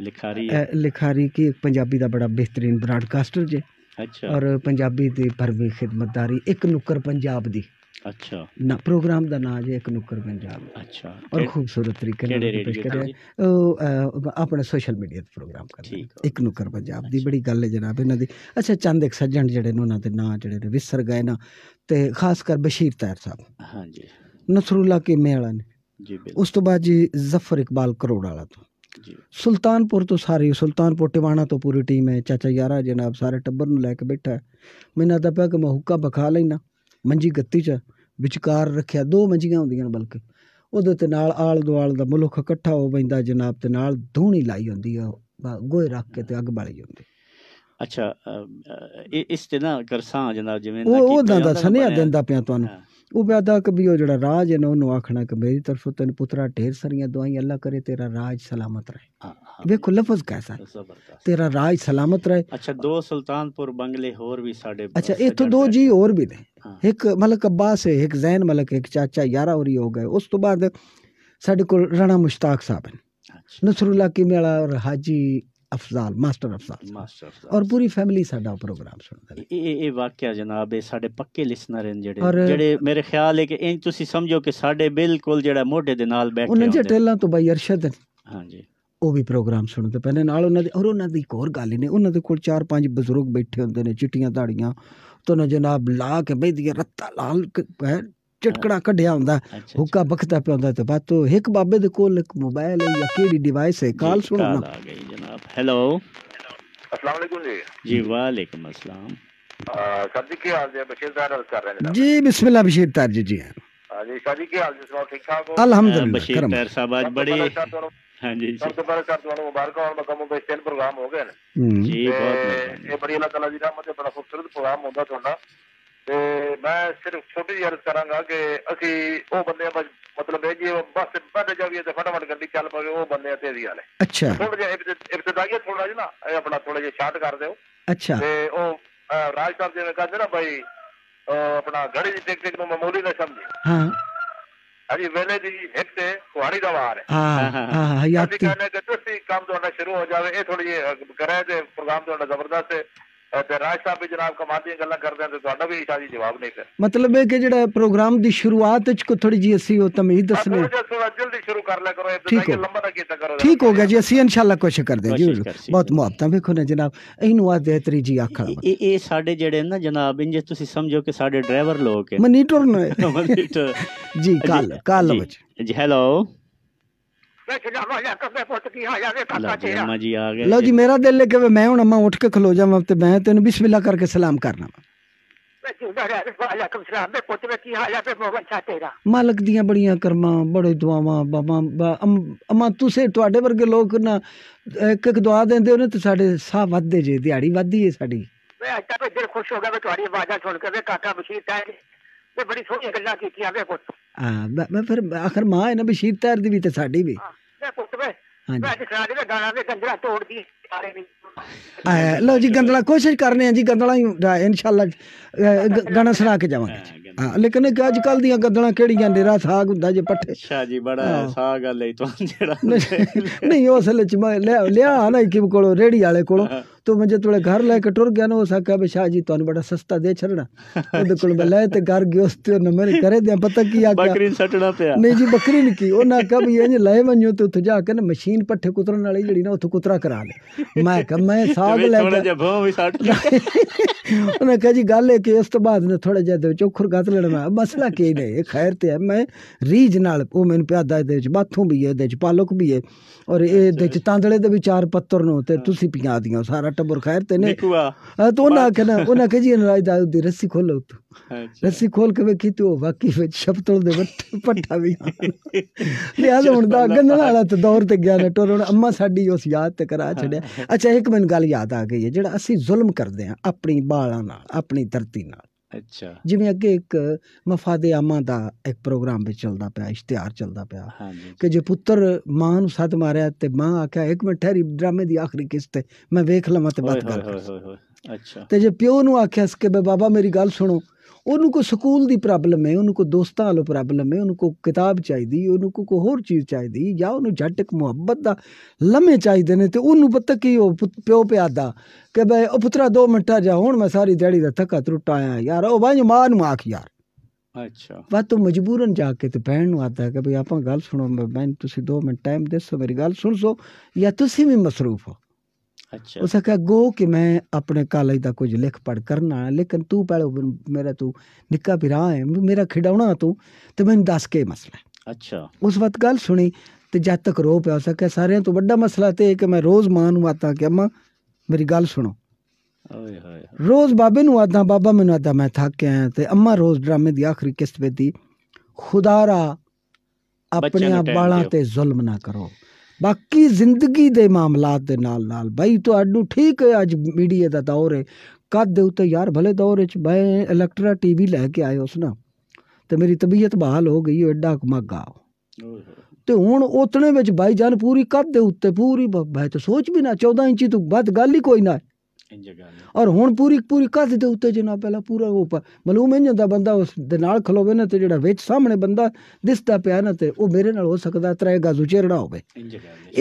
ਲਿਖਾਰੀ ਲਿਖਾਰੀ ਕੀ ਪੰਜਾਬੀ ਦਾ ਬੜਾ ਬਿਹਤਰੀਨ ਬ੍ਰਾਡਕਾਸਟਰ ਜੇ ਅੱਛਾ ਔਰ ਪੰਜਾਬੀ ਦੀ ਪਰਵੀ ਖਿਦਮਤਦਾਰੀ ਇੱਕ ਨੁਕਰ ਪੰਜਾਬ ਦੀ ਅੱਛਾ ਨਾ ਪ੍ਰੋਗਰਾਮ ਦਾ ਨਾਮ ਹੈ ਇੱਕ ਨੁੱਕਰ ਪੰਜਾਬ ਅੱਛਾ ਔਰ ਖੂਬਸੂਰਤ ਤਰੀਕੇ ਨਾਲ ਪੇਸ਼ ਕਰਿਆ ਉਹ ਆਪਣਾ ਸੋਸ਼ਲ ਮੀਡੀਆ ਤੇ ਪ੍ਰੋਗਰਾਮ ਕਰਦੇ ਇੱਕ ਨੁੱਕਰ ਪੰਜਾਬ ਦੀ ਬੜੀ ਗੱਲ ਹੈ ਜਨਾਬ ਇਹਨਾਂ ਦੀ ਅੱਛਾ ਚੰਦ ਇੱਕ ਸੱਜਣ ਜਿਹੜੇ ਨੇ ਉਹਨਾਂ ਦੇ ਨਾਂ ਜਿਹੜੇ ਨੇ ਵਿਸਰ ਗਏ ਨਾ ਤੇ ਖਾਸ ਕਰ ਬਸ਼ੀਰ ਤਾਇਰ ਸਾਹਿਬ ਹਾਂਜੀ ਨਸਰੁੱਲਾ ਕੇ ਮੇਲਾ ਨੇ ਜੀ ਉਸ ਤੋਂ ਬਾਅਦ ਜੀ ਜ਼ਫਰ ਇਕਬਾਲ ਕਰੋੜ ਵਾਲਾ ਤੋਂ ਜੀ ਸੁਲਤਾਨਪੁਰ ਤੋਂ ਸਾਰੀ ਸੁਲਤਾਨਪੁਰ ਟਿਵਾਣਾ ਤੋਂ ਪੂਰੀ ਟੀਮ ਹੈ ਚਾਚਾ ਯਾਰਾ ਜਨਾਬ ਸਾਰੇ ਟੱਬਰ ਨੂੰ ਲੈ ਕੇ ਬੈਠਾ ਮੈਨੂੰ ਤਾਂ ਪਿਆ ਕਿ ਮੈਂ ਹੁੱਕਾ ਬਖਾ ਲੈਣਾ ਮੰਜੀ ਗੱਤੀ 'ਚ ਵਿਚਕਾਰ ਰੱਖਿਆ ਦੋ ਮੰਜੀਆਂ ਹੁੰਦੀਆਂ ਬਲਕਿ ਉਹਦੇ ਤੇ ਨਾਲ ਆਲ ਦੁਆਲ ਦਾ ਮਲੁਖ ਇਕੱਠਾ ਹੋ ਪੈਂਦਾ ਜਨਾਬ ਤੇ ਨਾਲ ਦੂਣੀ ਲਾਈ ਹੁੰਦੀ ਆ ਗੋਏ ਰੱਖ ਕੇ ਤੇ ਅੱਗ ਬਾਲੀ ਜਾਂਦੀ ਅੱਛਾ ਇਹ ਇਸ ਤੇ ਨਾ ਗਰਸਾਂ ਜਨਾਬ ਜਿਵੇਂ ਨਾ ਉਹ ਦੰਦਾ ਸਨੇਹਾ ਦਿੰਦਾ ਪਿਆ ਤੁਹਾਨੂੰ ਉਹ ਬਿਆਦਾ ਕਬੀ ਉਹ ਜਿਹੜਾ ਰਾਜ ਹੈ ਨਾ ਉਹਨੂੰ ਆਖਣਾ ਕਿ ਮੇਰੀ ਤਰਫੋਂ ਤੈਨੂੰ ਪੁੱਤਰਾ ਢੇਰ ਸਾਰੀਆਂ ਦੁਆਈਆਂ ਅੱਲਾ ਕਰੇ ਤੇਰਾ ਰਾਜ ਸਲਾਮਤ ਰਹੇ ਵੇਖੋ ਲਫ਼ਜ਼ ਕੈਸਾ ਤੇਰਾ ਰਾਜ ਸਲਾਮਤ ਰਹੇ ਅੱਛਾ ਦੋ ਸੁਲਤਾਨਪੁਰ ਬੰਗਲੇ ਹੋਰ ਵੀ ਸਾਡੇ ਅੱਛਾ ਇਥੋਂ ਦੋ ਜੀ ਹੋਰ ਵੀ ਨੇ ਇੱਕ ਮਲਕ ਅब्बास ਹੈ ਇੱਕ ਜ਼ੈਨ ਮਲਕ ਇੱਕ ਚਾਚਾ ਯਾਰਾ ਹੋਰੀ ਹੋ ਗਏ ਉਸ ਤੋਂ ਬਾਅਦ ਸਾਡੇ ਕੋਲ ਰਾਣਾ ਮੁਸ਼ਤਾਕ ਸਾਹਿਬ ਨੇ ਨਸਰੁੱਲਾ ਕਿਮੇ ਵਾਲਾ ਔਰ ਹਾਜੀ ਅਫਜ਼ਾਲ ਮਾਸਟਰ ਅਫਜ਼ਾਲ ਮਾਸਟਰ ਅਫਜ਼ਾਲ ਔਰ ਪੂਰੀ ਫੈਮਿਲੀ ਸਾਡਾ ਪ੍ਰੋਗਰਾਮ ਸੁਣਦਾ ਇਹ ਇਹ ਵਾਕਿਆ ਜਨਾਬ ਇਹ ਸਾਡੇ ਪੱਕੇ ਲਿਸਨਰ ਹਨ ਜਿਹੜੇ ਜਿਹੜੇ ਮੇਰੇ ਖਿਆਲ ਹੈ ਕਿ ਇੰਜ ਤੁਸੀਂ ਸਮਝੋ ਕਿ ਸਾਡੇ ਬਿਲਕੁਲ ਜਿਹੜਾ ਮੋਢੇ ਦੇ ਨਾਲ ਬੈਠੇ ਉਹਨਾਂ ਦੇ ਟੇਲਾਂ ਤੋਂ ਬਾਈ ਅਰਸ਼ਦ ਹਾਂਜੀ ਉਹ ਵੀ ਪ੍ਰੋਗਰਾਮ ਸੁਣਦੇ ਪੈਂਦੇ ਨਾਲ ਉਹਨਾਂ ਦੇ ਔਰ ਉਹਨਾਂ ਦੀ ਇੱਕ ਹੋਰ ਗੱਲ ਨੇ ਉਹਨਾਂ ਦੇ ਕੋਲ ਚਾਰ ਪੰਜ ਬਜ਼ੁਰਗ ਬੈਠੇ ਹੁੰਦੇ ਨੇ ਚਿੱਟੀਆਂ ਦਾੜੀਆਂ ਤੋਂ ਨਾ ਜਨਾਬ ਲਾ ਕੇ ਬੈਦੀਆਂ ਰੱਤਾ ਲਾਲ ਚਟਕੜਾ ਕੱਢਿਆ ਹੁੰਦਾ ਹੁੱਕਾ ਬਖਤਾ ਪਿਆ ਹੁੰਦਾ ਤੇ ਬਾਤੋ ਇੱਕ ਬਾਬੇ ਦੇ ਕੋਲ ਇੱਕ ਮੋਬਾਈਲ ਹੈ ਜਾਂ ਕਿਹੜੀ ਡਿਵਾਈਸ ਹੈ ਕਾਲ ਸੁਣਨਾ हेलो अस्सलाम वालेकुम जी जी वालेकुम अस्सलाम सर जी क्या हाल है बशीर तार कर रहे हैं जी बिस्मिल्लाह बशीर तार जी जी जी सर जी क्या हाल जी सुनाओ ठीक ठाक हो अल्हम्दुलिल्लाह बशीर तार साहब आज बड़े हाँ जी ਸਭ ਤੋਂ ਪਹਿਲਾਂ ਸਰ ਤੁਹਾਨੂੰ ਮੁਬਾਰਕਾਂ ਔਰ ਮਕਾਮੋਂ ਬੇ ਤਿੰਨ ਪ੍ਰੋਗਰਾਮ ਹੋ ਗਏ ਨੇ ਜੀ ਬਹੁਤ ਇਹ ਬੜੀ ਅੱਲਾਹ ਤਾਲਾ ਦੀ ਰਹਿਮਤ ਹੈ ਬੜਾ ਖੂਬਸੂਰਤ ਪ੍ਰੋਗਰਾਮ ਹੁੰਦਾ ਤੁਹਾਡਾ ਤੇ ਮੈਂ ਸਿਰਫ ਛੋਟੀ ਜਿਹੀ ਅਰਜ਼ ਕਰਾਂਗਾ ਕਿ ਅਸੀਂ ਉਹ ਬੰਦੇ ਮਤਲਬ ਇਹ ਜੀ ਬਸ ਵੱਧ ਜਾਵੇ ਤੇ ਫਟਾਫਟ ਗੱਡੀ ਚੱਲ ਪਵੇ ਉਹ ਬੰਦੇ ਤੇਜ਼ੀ ਵਾਲੇ ਅੱਛਾ ਥੋੜਾ ਜਿਹਾ ਇਬਤਦਾਈ ਥੋੜਾ ਜਿਹਾ ਨਾ ਇਹ ਆਪਣਾ ਥੋੜਾ ਜਿਹਾ ਸ਼ਾਰਟ ਕਰ ਦਿਓ ਅੱਛਾ ਤੇ ਉਹ ਰਾਜ ਸਾਹਿਬ ਜੀ ਨੇ ਕਹਿੰਦੇ ਨਾ ਭਾਈ ਆਪਣਾ ਘੜੀ ਦੀ ਟੈਕਨਿਕ ਨੂੰ ਮਾਮੂਲੀ ਨਾ ਸਮਝੇ ਹਾਂ ਅਜੀ ਵੇਲੇ ਦੀ ਇੱਕ ਤੇ ਕੁਹਾੜੀ ਦਾ ਵਾਰ ਹੈ ਹਾਂ ਹਾਂ ਹਾਂ ਯਾਦ ਕਰਨੇ ਕਿ ਤੁਸੀਂ ਕੰਮ ਤੁਹਾਡਾ ਸ਼ੁਰੂ ਹੋ ਜਾਵੇ ਇਹ ਥੋੜੀ ਜਿਹੀ ਕਰਾਏ ਤੇ ਪ੍ਰੋਗਰਾਮ ਤੁਹਾਡਾ ਜ਼ਬਰਦਸਤ ਹੈ ਤੇ ਰਾਜ ਸਾਹਿਬ ਵੀ ਜਨਾਬ ਕਮਾਦੀ ਗੱਲਾਂ ਕਰਦੇ ਆ ਤੇ ਤੁਹਾਡਾ ਵੀ ਇਸ਼ਾਰੀ ਜਵਾਬ ਨਹੀਂ ਫਿਰ ਮਤਲਬ ਇਹ ਕਿ ਜਿਹੜਾ ਪ੍ਰੋਗਰਾਮ ਦੀ ਸ਼ੁਰੂਆਤ ਵਿੱਚ ਕੋ ਥੋੜੀ ਜੀ ਅਸੀਂ ਉਹ ਤਮੀਜ਼ ਜੀ ਥੋੜਾ ਜਲਦੀ ਸ਼ੁਰੂ ਕਰ ਲਿਆ ਕਰੋ ਤਾਂ ਕਿ ਲੰਬਾ ਨਾ ਕੀਤਾ ਕਰੋ ਠੀਕ ਹੋ ਗਿਆ ਜੀ ਅਸੀਂ ਇਨਸ਼ਾਅੱਲਾ ਕੋਸ਼ਿਸ਼ ਕਰਦੇ ਜੀ ਬਹੁਤ ਮੁਹੱਬਤਾਂ ਵੇਖੋ ਨਾ ਜਨਾਬ ਇਹਨੂੰ ਆ ਬਿਹਤਰੀ ਜੀ ਆਖਾਂ ਇਹ ਇਹ ਸਾਡੇ ਜਿਹੜੇ ਨਾ ਜਨਾਬ ਇੰਜ ਤੁਸੀਂ ਸਮਝੋ ਕਿ ਸਾਡੇ ਡਰਾਈਵਰ ਲੋਕ ਹੈ ਮਨੀਟਰ ਨੇ ਮਨੀਟਰ (laughs) (laughs) ਜੀ ਕਾਲ ਕਾਲ ਵਿੱਚ ਜੀ ਹੈਲੋ ਲਓ ਜੀ ਆ ਗਏ ਲਓ ਜੀ ਮੇਰਾ ਦਿਲ ਲੱਗੇ ਮੈਂ ਹੁਣ ਅਮਾ ਉੱਠ ਕੇ ਖਲੋ ਜਾਵਾਂ ਤੇ ਮੈਂ ਤੈਨੂੰ ਬਿਸਮਿਲ੍ਲਾ ਕਰਕੇ ਸਲਾਮ ਕਰਨਾ ਮਾਲਕ ਦੀਆਂ ਬੜੀਆਂ ਕਰਮਾਂ ਬੜੇ ਦੁਆਵਾਂ ਬਾਬਾ ਅਮਾ ਤੁਸੀਂ ਤੁਹਾਡੇ ਵਰਗੇ ਲੋਕ ਨਾ ਇੱਕ ਇੱਕ ਦੁਆ ਦਿੰਦੇ ਹੋ ਤੇ ਸਾਡੇ ਸਾਹ ਵੱਧਦੇ ਜੇ ਦਿਹਾੜੀ ਵੱਧਦੀ ਏ ਸਾਡੀ ਮੈਂ ਅੱਜ ਤੱਕ ਦਿਲ ਖੁਸ਼ ਹੋ ਗਿਆ ਮੈਂ ਤੁਹਾਡੀ ਆਵਾਜ਼ਾਂ ਸੁਣ ਕੇ ਵੇ ਕਾਕਾ ਬਸ਼ੀਰ ਤਾਂ ਤੇ ਬੜੀ ਸੋਹਣੀਆਂ ਗੱਲਾਂ ਕੀਤੀਆਂ ਵੇ ਪੁੱਤ ਹਾਂ ਮੈਂ ਫਿਰ ਆਖਰ ਮਾਂ ਹੈ ਨਾ ਬਸ਼ੀਰ ਤਾਰ ਦੀ ਵੀ ਤੇ ਸਾਡੀ ਵੀ ਹਾਂ ਲੋ ਦੇ ਦੇ ਗੰਦਲਾ ਤੋੜਦੀ ਜੀ ਗੰਦਲਾ ਕੋਸ਼ਿਸ਼ ਕਰਨੇ ਆ ਜੀ ਗੰਦਲਾ ਹੀ ਇਨਸ਼ਾਅੱਲਾ ਗਾਣਾ ਸੁਣਾ ਕੇ ਜਾਵਾਂਗੇ ਹਾਂ ਲੇਕਿਨ ਅੱਜ ਕੱਲ ਦੀਆਂ ਗੰਦਲਾਂ ਕਿਹੜੀਆਂ ਰਾ ਸਾਗ ਹੁੰਦਾ ਜੇ ਪੱਠੇ ਅੱਛਾ ਜੀ ਬੜਾ ਸਾਗ ਆ ਲਈ ਤੁਹਾਨੂੰ ਜਿਹੜਾ ਨਹੀਂ ਉਸ ਲਈ ਚ ਮੈਂ ਲਿਆ ਨਾ ਕਿ ਕੋਲੋਂ ਰੇੜੀ ਵਾਲੇ ਕੋਲੋਂ तो मुंहिंजे तोड़े ਘਰ ਲੈ ਕੇ ਟੁਰ ਗਿਆ ਨਾ असां कया भई ਸ਼ਾਹ ਜੀ ਤੁਹਾਨੂੰ ਬੜਾ ਸਸਤਾ ਦੇ छॾणा ਉਹਦੇ ਕੋਲ ਮੈਂ ਲੈ ਤੇ ਘਰ ਗਿਓਸ ਤੇ ਮੈਂ ਕਰੇ ਦਿਆਂ ਪਤਾ ਕੀ ਆ ਬੱਕਰੀ ਸੱਟਣਾ ਪਿਆ ਨਹੀਂ ਜੀ ਬੱਕਰੀ ਨਹੀਂ ਕੀ ਉਹਨਾਂ ਕਹ ਵੀ ਇੰਜ ਲੈ ਵੰਜੋ ਤੇ ਉੱਥੇ ਜਾ ਕੇ ਨਾ ਮਸ਼ੀਨ ਪੱਠੇ ਕੁਤਰਨ ਵਾਲੀ ਜਿਹੜੀ ਨਾ ਉੱਥੇ ਕੁਤਰਾ ਕਰਾ ਲੈ ਮੈਂ ਕਹ ਮੈਂ ਸਾਗ ਲੈ ਕੇ ਜਭੋਂ ਵੀ ਸੱਟ ਉਹਨੇ ਕਹ ਜੀ ਗੱਲ ਹੈ ਕਿ ਇਸ ਤੋਂ ਬਾਅਦ ਨੇ ਥੋੜਾ ਜਿਹਾ ਦੇ ਵਿੱਚ ਉਖਰ ਗੱਤ ਲੈਣਾ ਮਸਲਾ ਕੀ ਨਹੀਂ ਇਹ ਖੈਰ ਤੇ ਹੈ ਮੈਂ ਰੀਜ ਨਾਲ ਉਹ ਮੈਨੂੰ ਪਿਆਦਾ ਇਹਦੇ ਵਿੱਚ ਬਾਥੂ ਵੀ ਹੈ ਇਹਦੇ ਵਿੱਚ ਪਾਲਕ ਵੀ ਹੈ ਔਰ ਦੇ ਵਿੱਚ ਤਾਂਦਲੇ ਦੇ ਵਿਚਾਰ ਪੱਤਰ ਨੂੰ ਤੇ ਤੁਸੀਂ ਪਿਆਦੀਆਂ ਦੀਆਂ ਸਾਰਾ ਆਖਣਾ ਬੁਰ ਖੈਰ ਤੇ ਨੇ ਬਿਕੂਆ ਤੂੰ ਉਹਨਾਂ ਆਖਣਾ ਉਹਨਾਂ ਕਹ ਜੀ ਨਰਾਜ ਦਾ ਉਹਦੀ ਰੱਸੀ ਖੋਲੋ ਤੂੰ ਰੱਸੀ ਖੋਲ ਕੇ ਵੇਖੀ ਤੂੰ ਵਾਕੀ ਵਿੱਚ ਸ਼ਬਤਲ ਦੇ ਵੱਟ ਪੱਟਾ ਵੀ ਤੇ ਆ ਹੁਣ ਦਾ ਗੰਨਣ ਵਾਲਾ ਤੇ ਦੌਰ ਤੇ ਗਿਆ ਨੇ ਟੋਲਣ ਅੰਮਾ ਸਾਡੀ ਉਸ ਯਾਦ ਤੇ ਕਰਾ ਛੜਿਆ ਅੱਛਾ ਇੱਕ ਮਿੰਟ ਗੱਲ ਯਾਦ ਆ ਗਈ ਹੈ ਜਿਹੜਾ ਅਸੀਂ ਜ਼ੁਲਮ ਕਰਦੇ ਆ ਆਪਣੀ ਬਾਲਾਂ ਨਾਲ ਆਪਣੀ ਧਰਤੀ ਨਾਲ ਅੱਛਾ ਜਿਵੇਂ ਅੱਗੇ ਇੱਕ ਮਫਾਦੇ ਆਮਾ ਦਾ ਇੱਕ ਪ੍ਰੋਗਰਾਮ ਵਿੱਚ ਚੱਲਦਾ ਪਿਆ ਇਸ਼ਤਿਹਾਰ ਚੱਲਦਾ ਪਿਆ ਕਿ ਜੇ ਪੁੱਤਰ ਮਾਂ ਨੂੰ ਸੱਤ ਮਾਰਿਆ ਤੇ ਮਾਂ ਆਖਿਆ ਇੱਕ ਮਿੰਟ ਠਹਿਰੀ ਡਰਾਮੇ ਦੀ ਆਖਰੀ ਕਿਸ਼ਤ ਹੈ ਮੈਂ ਵੇਖ ਲਵਾਂ ਤੇ ਬਾਤ ਕਰਾਂ ਅੱਛਾ ਤੇ ਜੇ ਪਿਓ ਨੂੰ ਆਖਿਆ ਕਿ ਬਾਬਾ ਮੇਰੀ ਗੱਲ ਸੁਣੋ ਉਹਨੂੰ ਕੋ ਸਕੂਲ ਦੀ ਪ੍ਰੋਬਲਮ ਹੈ ਉਹਨੂੰ ਕੋ ਦੋਸਤਾਂ ਵਾਲੋ ਪ੍ਰੋਬਲਮ ਹੈ ਉਹਨੂੰ ਕੋ ਕਿਤਾਬ ਚਾਹੀਦੀ ਉਹਨੂੰ ਕੋ ਹੋਰ ਚੀਜ਼ ਚਾਹੀਦੀ ਜਾਂ ਉਹਨੂੰ ਝਟਕ ਮੁਹੱਬਤ ਦਾ ਲੰਮੇ ਚਾਹੀਦੇ ਨੇ ਤੇ ਉਹਨੂੰ ਪਤਾ ਕੀ ਉਹ ਪਿਓ ਪਿਆਦਾ ਕਿ ਬਈ ਉਹ ਪੁੱਤਰਾ 2 ਮਿੰਟਾਂ ਜਾ ਹੁਣ ਮੈਂ ਸਾਰੀ ਦਿਹਾੜੀ ਦਾ ਥੱਕਾ ਟੁੱਟਾ ਆਇਆ ਯਾਰ ਉਹ ਬਾਈ ਮਾਂ ਨੂੰ ਆਖ ਯਾਰ ਅੱਛਾ ਵਾ ਤੂੰ ਮਜਬੂਰਨ ਜਾ ਕੇ ਤੇ ਭੈਣ ਨੂੰ ਆਦਾ ਕਿ ਭਈ ਆਪਾਂ ਗੱਲ ਸੁਣੋ ਮੈਂ ਤੁਸੀਂ 2 ਮਿੰਟ ਟਾਈਮ ਦੇਸੋ ਮੇਰੀ ਗੱਲ ਸੁਣ ਸੋ ਜਾਂ ਤੁਸੀਂ ਵੀ ਮਸਰੂਫ ਹੋ अच्छा उसका गो कि मैं अपने कॉलेज का कुछ लिख पढ़ करना है ਲੇਕਿਨ ਤੂੰ पहले ਮੇਰਾ ਤੂੰ ਨਿੱਕਾ पिरा ਹੈ ਮੇਰਾ ਖਿਡਾਉਣਾ ਤੂੰ ਤੇ ਮੈਨੂੰ ਦੱਸ ਕੇ ਮਸਲਾ ਅੱਛਾ ਉਸ ਵਕਤ ਗੱਲ ਸੁਣੀ ਤੇ ਜਦ ਤੱਕ ਰੋ ਪਿਆ ਸਕਿਆ ਸਾਰਿਆਂ ਤੋਂ ਵੱਡਾ ਮਸਲਾ ਤੇ ਇਹ ਕਿ ਮੈਂ ਰੋਜ਼ ਮਾਂ ਨੂੰ ਆਤਾ ਕਿ ਅਮਾ ਮੇਰੀ ਗੱਲ ਸੁਣੋ ਓਏ ਹੋਏ ਰੋਜ਼ ਬਾਬੇ ਨੂੰ ਆਦਾ ਬਾਬਾ ਮੈਨੂੰ ਆਦਾ ਮੈਂ ਥੱਕ ਕੇ ਆਇਆ ਤੇ ਅਮਾ ਰੋਜ਼ ਡਰਾਮੇ ਦੀ ਆਖਰੀ ਕਿਸ਼ਤ ਵੇਦੀ ਖੁਦਾਰਾ ਆਪਣੇ ਬਾਲਾਂ ਤੇ ਜ਼ੁਲਮ ਨਾ ਕਰੋ ਬਾਕੀ ਜ਼ਿੰਦਗੀ ਦੇ ਮਾਮਲਾਤ ਦੇ ਨਾਲ ਨਾਲ ਬਾਈ ਤੁਹਾਨੂੰ ਠੀਕ ਹੈ ਅੱਜ ਮੀਡੀਆ ਦਾ ਦੌਰ ਹੈ ਕੱਦ ਦੇ ਉੱਤੇ ਯਾਰ ਭਲੇ ਦੌਰ ਵਿੱਚ ਮੈਂ ਇਲੈਕਟਰਾ ਟੀਵੀ ਲੈ ਕੇ ਆਇਆ ਉਸ ਨਾ ਤੇ ਮੇਰੀ ਤਬੀਅਤ ਬਹਾਲ ਹੋ ਗਈ ਐਡਾ ਕਮਾਗਾ ਤੇ ਹੁਣ ਉਤਨੇ ਵਿੱਚ ਬਾਈ ਜਾਨ ਪੂਰੀ ਕੱਦ ਦੇ ਉੱਤੇ ਪੂਰੀ ਬਾਈ ਤਾਂ ਸੋਚ ਵੀ ਨਾ 14 ਇੰਚੀ ਤੋਂ ਵੱਧ ਗੱਲ ਹੀ ਕੋਈ ਨਾ ਔਰ ਹੁਣ ਪੂਰੀ ਪੂਰੀ ਕੱਦ ਦੇ ਉੱਤੇ ਜਨਾ ਪਹਿਲਾਂ ਪੂਰਾ ਉਹ ਮਲੂਮ ਇੰਜ ਜਾਂਦਾ ਬੰਦਾ ਉਸ ਦੇ ਨਾਲ ਖਲੋਵੇ ਨਾ ਤੇ ਜਿਹੜਾ ਵਿੱਚ ਸਾਹਮਣੇ ਬੰਦਾ ਦਿਸਦਾ ਪਿਆ ਨਾ ਤੇ ਉਹ ਮੇਰੇ ਨਾਲ ਹੋ ਸਕਦਾ ਤਰੇ ਗਾਜ਼ੂ ਚੇੜਾ ਹੋਵੇ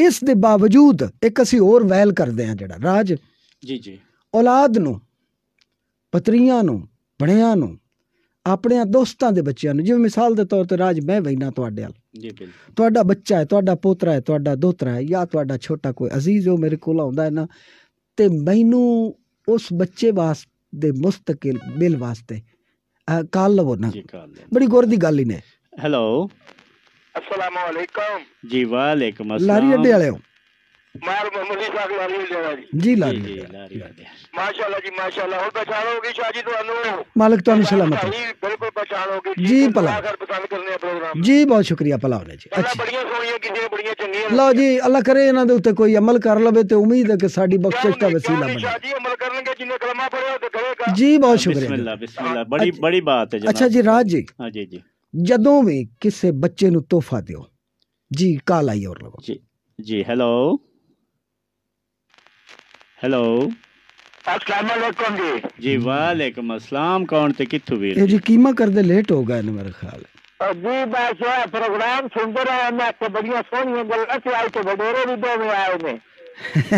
ਇਸ ਦੇ ਬਾਵਜੂਦ ਇੱਕ ਅਸੀਂ ਹੋਰ ਵੈਲ ਕਰਦੇ ਆ ਜਿਹੜਾ ਰਾਜ ਜੀ ਜੀ ਔਲਾਦ ਨੂੰ ਪਤਰੀਆਂ ਨੂੰ ਬਣਿਆਂ ਨੂੰ ਆਪਣੇ ਦੋਸਤਾਂ ਦੇ ਬੱਚਿਆਂ ਨੂੰ ਜਿਵੇਂ ਮਿਸਾਲ ਦੇ ਤੌਰ ਤੇ ਰਾਜ ਮੈਂ ਵੈਨਾ ਤੁਹਾਡੇ ਨਾਲ ਜੀ ਬਿਲਕੁਲ ਤੁਹਾਡਾ ਬੱਚਾ ਹੈ ਤੁਹਾਡਾ ਪੋਤਰਾ ਹੈ ਤੁਹਾਡਾ ਦੋਤਰਾ ਹੈ ਜਾਂ ਤੁਹਾਡਾ ਛੋਟਾ ਕੋਈ ਅਜ਼ੀਜ਼ ਹੋ ਮੇਰੇ ਕੋਲ ਆਉਂਦਾ ਹੈ ਨਾ ਤੇ ਮੈਨੂੰ ਉਸ ਬੱਚੇ ਵਾਸਤੇ ਮੁਸਤਕਿਲ ਬਿਲ ਵਾਸਤੇ ਕਾਲ ਲਵੋ ਨਾ ਬੜੀ ਗੁਰ ਦੀ ਗੱਲ ਹੀ ਨੇ ਹੈਲੋ ਅਸਲਾਮੁਅਲੈਕਮ ਜੀ ਵਾਲੇਕਮ ਅਸਲਾਮ ਲਾਰੀ ਅੱਡੇ ਵਾਲਿਓ ਮਾਰ ਮਮਲੀ ਸਾਹਿਬ ਨਾਲ लेवा ਜਾਣਾ ਜੀ ਜੀ ਜੀ ਜੀ ਲਾਰੀ ਮਾਸ਼ਾਅੱਲਾ ਜੀ ਮਾਸ਼ਾਅੱਲਾ ਹੋਰ ਪਛਾਣ ਹੋ ਗਈ ਸ਼ਾਹ ਜੀ ਤੁਹਾਨੂੰ ਮਾਲਕ ਤੁਹਾਨੂੰ ਸਲਾਮਤ ਜੀ ਬਿਲਕੁਲ ਪਛਾਣ ਹੋ ਗਈ ਜੀ, ਭਲਾ। ਅਗਰ ਪਸੰਦ ਕਰਨੇ ਆ ਪ੍ਰੋਗਰਾਮ ਜੀ ਬਹੁਤ ਸ਼ੁਕਰੀਆ ਭਲਾ ਹੋਣਾ ਜੀ ਅੱਛਾ ਬੜੀਆਂ ਸੋਹਣੀਆਂ ਕਿਸੇ ਬੜੀਆਂ ਚੰਗੀਆਂ ਲਓ ਜੀ ਅੱਲਾ ਕਰੇ ਇਹਨਾਂ ਦੇ ਉੱਤੇ ਕੋਈ ਅਮਲ ਕਰ ਲਵੇ ਤੇ ਉਮੀਦ ਹੈ ਕਿ ਸਾਡੀ ਬਖਸ਼ਿਸ਼ ਦਾ ਵਸੀਲਾ ਬਣੇ ਸ਼ਾਹ ਜੀ ਅਮਲ ਕਰਨਗੇ ਜਿੰਨੇ ਕਲਮਾ ਪੜਿਆ ਉਹ ਤੇ ਕਰੇਗਾ ਜੀ ਬਹੁਤ ਸ਼ੁਕਰੀਆ ਬਿਸਮਿਲ੍ਲਾ ਬਿਸਮਿਲ੍ਲਾ ਬੜੀ ਬੜੀ ਬਾਤ ਹੈ ਜਨਾਬ ਅੱਛਾ ਜੀ ਰਾਜ ਜੀ ਹਾਂ ਜੀ ਜੀ ਜਦੋਂ ਵੀ ਕਿਸੇ ਬੱਚੇ ਨੂੰ ਤੋਹਫਾ ਦਿਓ ਜੀ ਕਾਲ ਆਈ ਔਰ ਲਵੋ ਜੀ ਜੀ ਹੈਲੋ ਹੈਲੋ ਅਸਲਾਮ ਅਲੈਕਮ ਜੀ ਜੀ ਵਾਲੇਕਮ ਅਸਲਾਮ ਕੌਣ ਤੇ ਕਿੱਥੋਂ ਵੀਰ ਇਹ ਜੀ ਕੀਮਾ ਕਰਦੇ ਲੇਟ ਹੋ ਗਏ ਨੇ ਮੇਰੇ ਖਿਆਲ ਅਬੂ ਬਾਸ਼ਾ ਪ੍ਰੋਗਰਾਮ ਸੁਣ ਰਹੇ ਹਾਂ ਮੈਂ ਤੇ ਬੜੀਆਂ ਸੋਹਣੀਆਂ ਗੱਲਾਂ ਸੀ ਆਏ ਤੇ ਬੜੋਰੇ ਵੀ ਦੋ ਵੇ ਆਏ ਨੇ (laughs)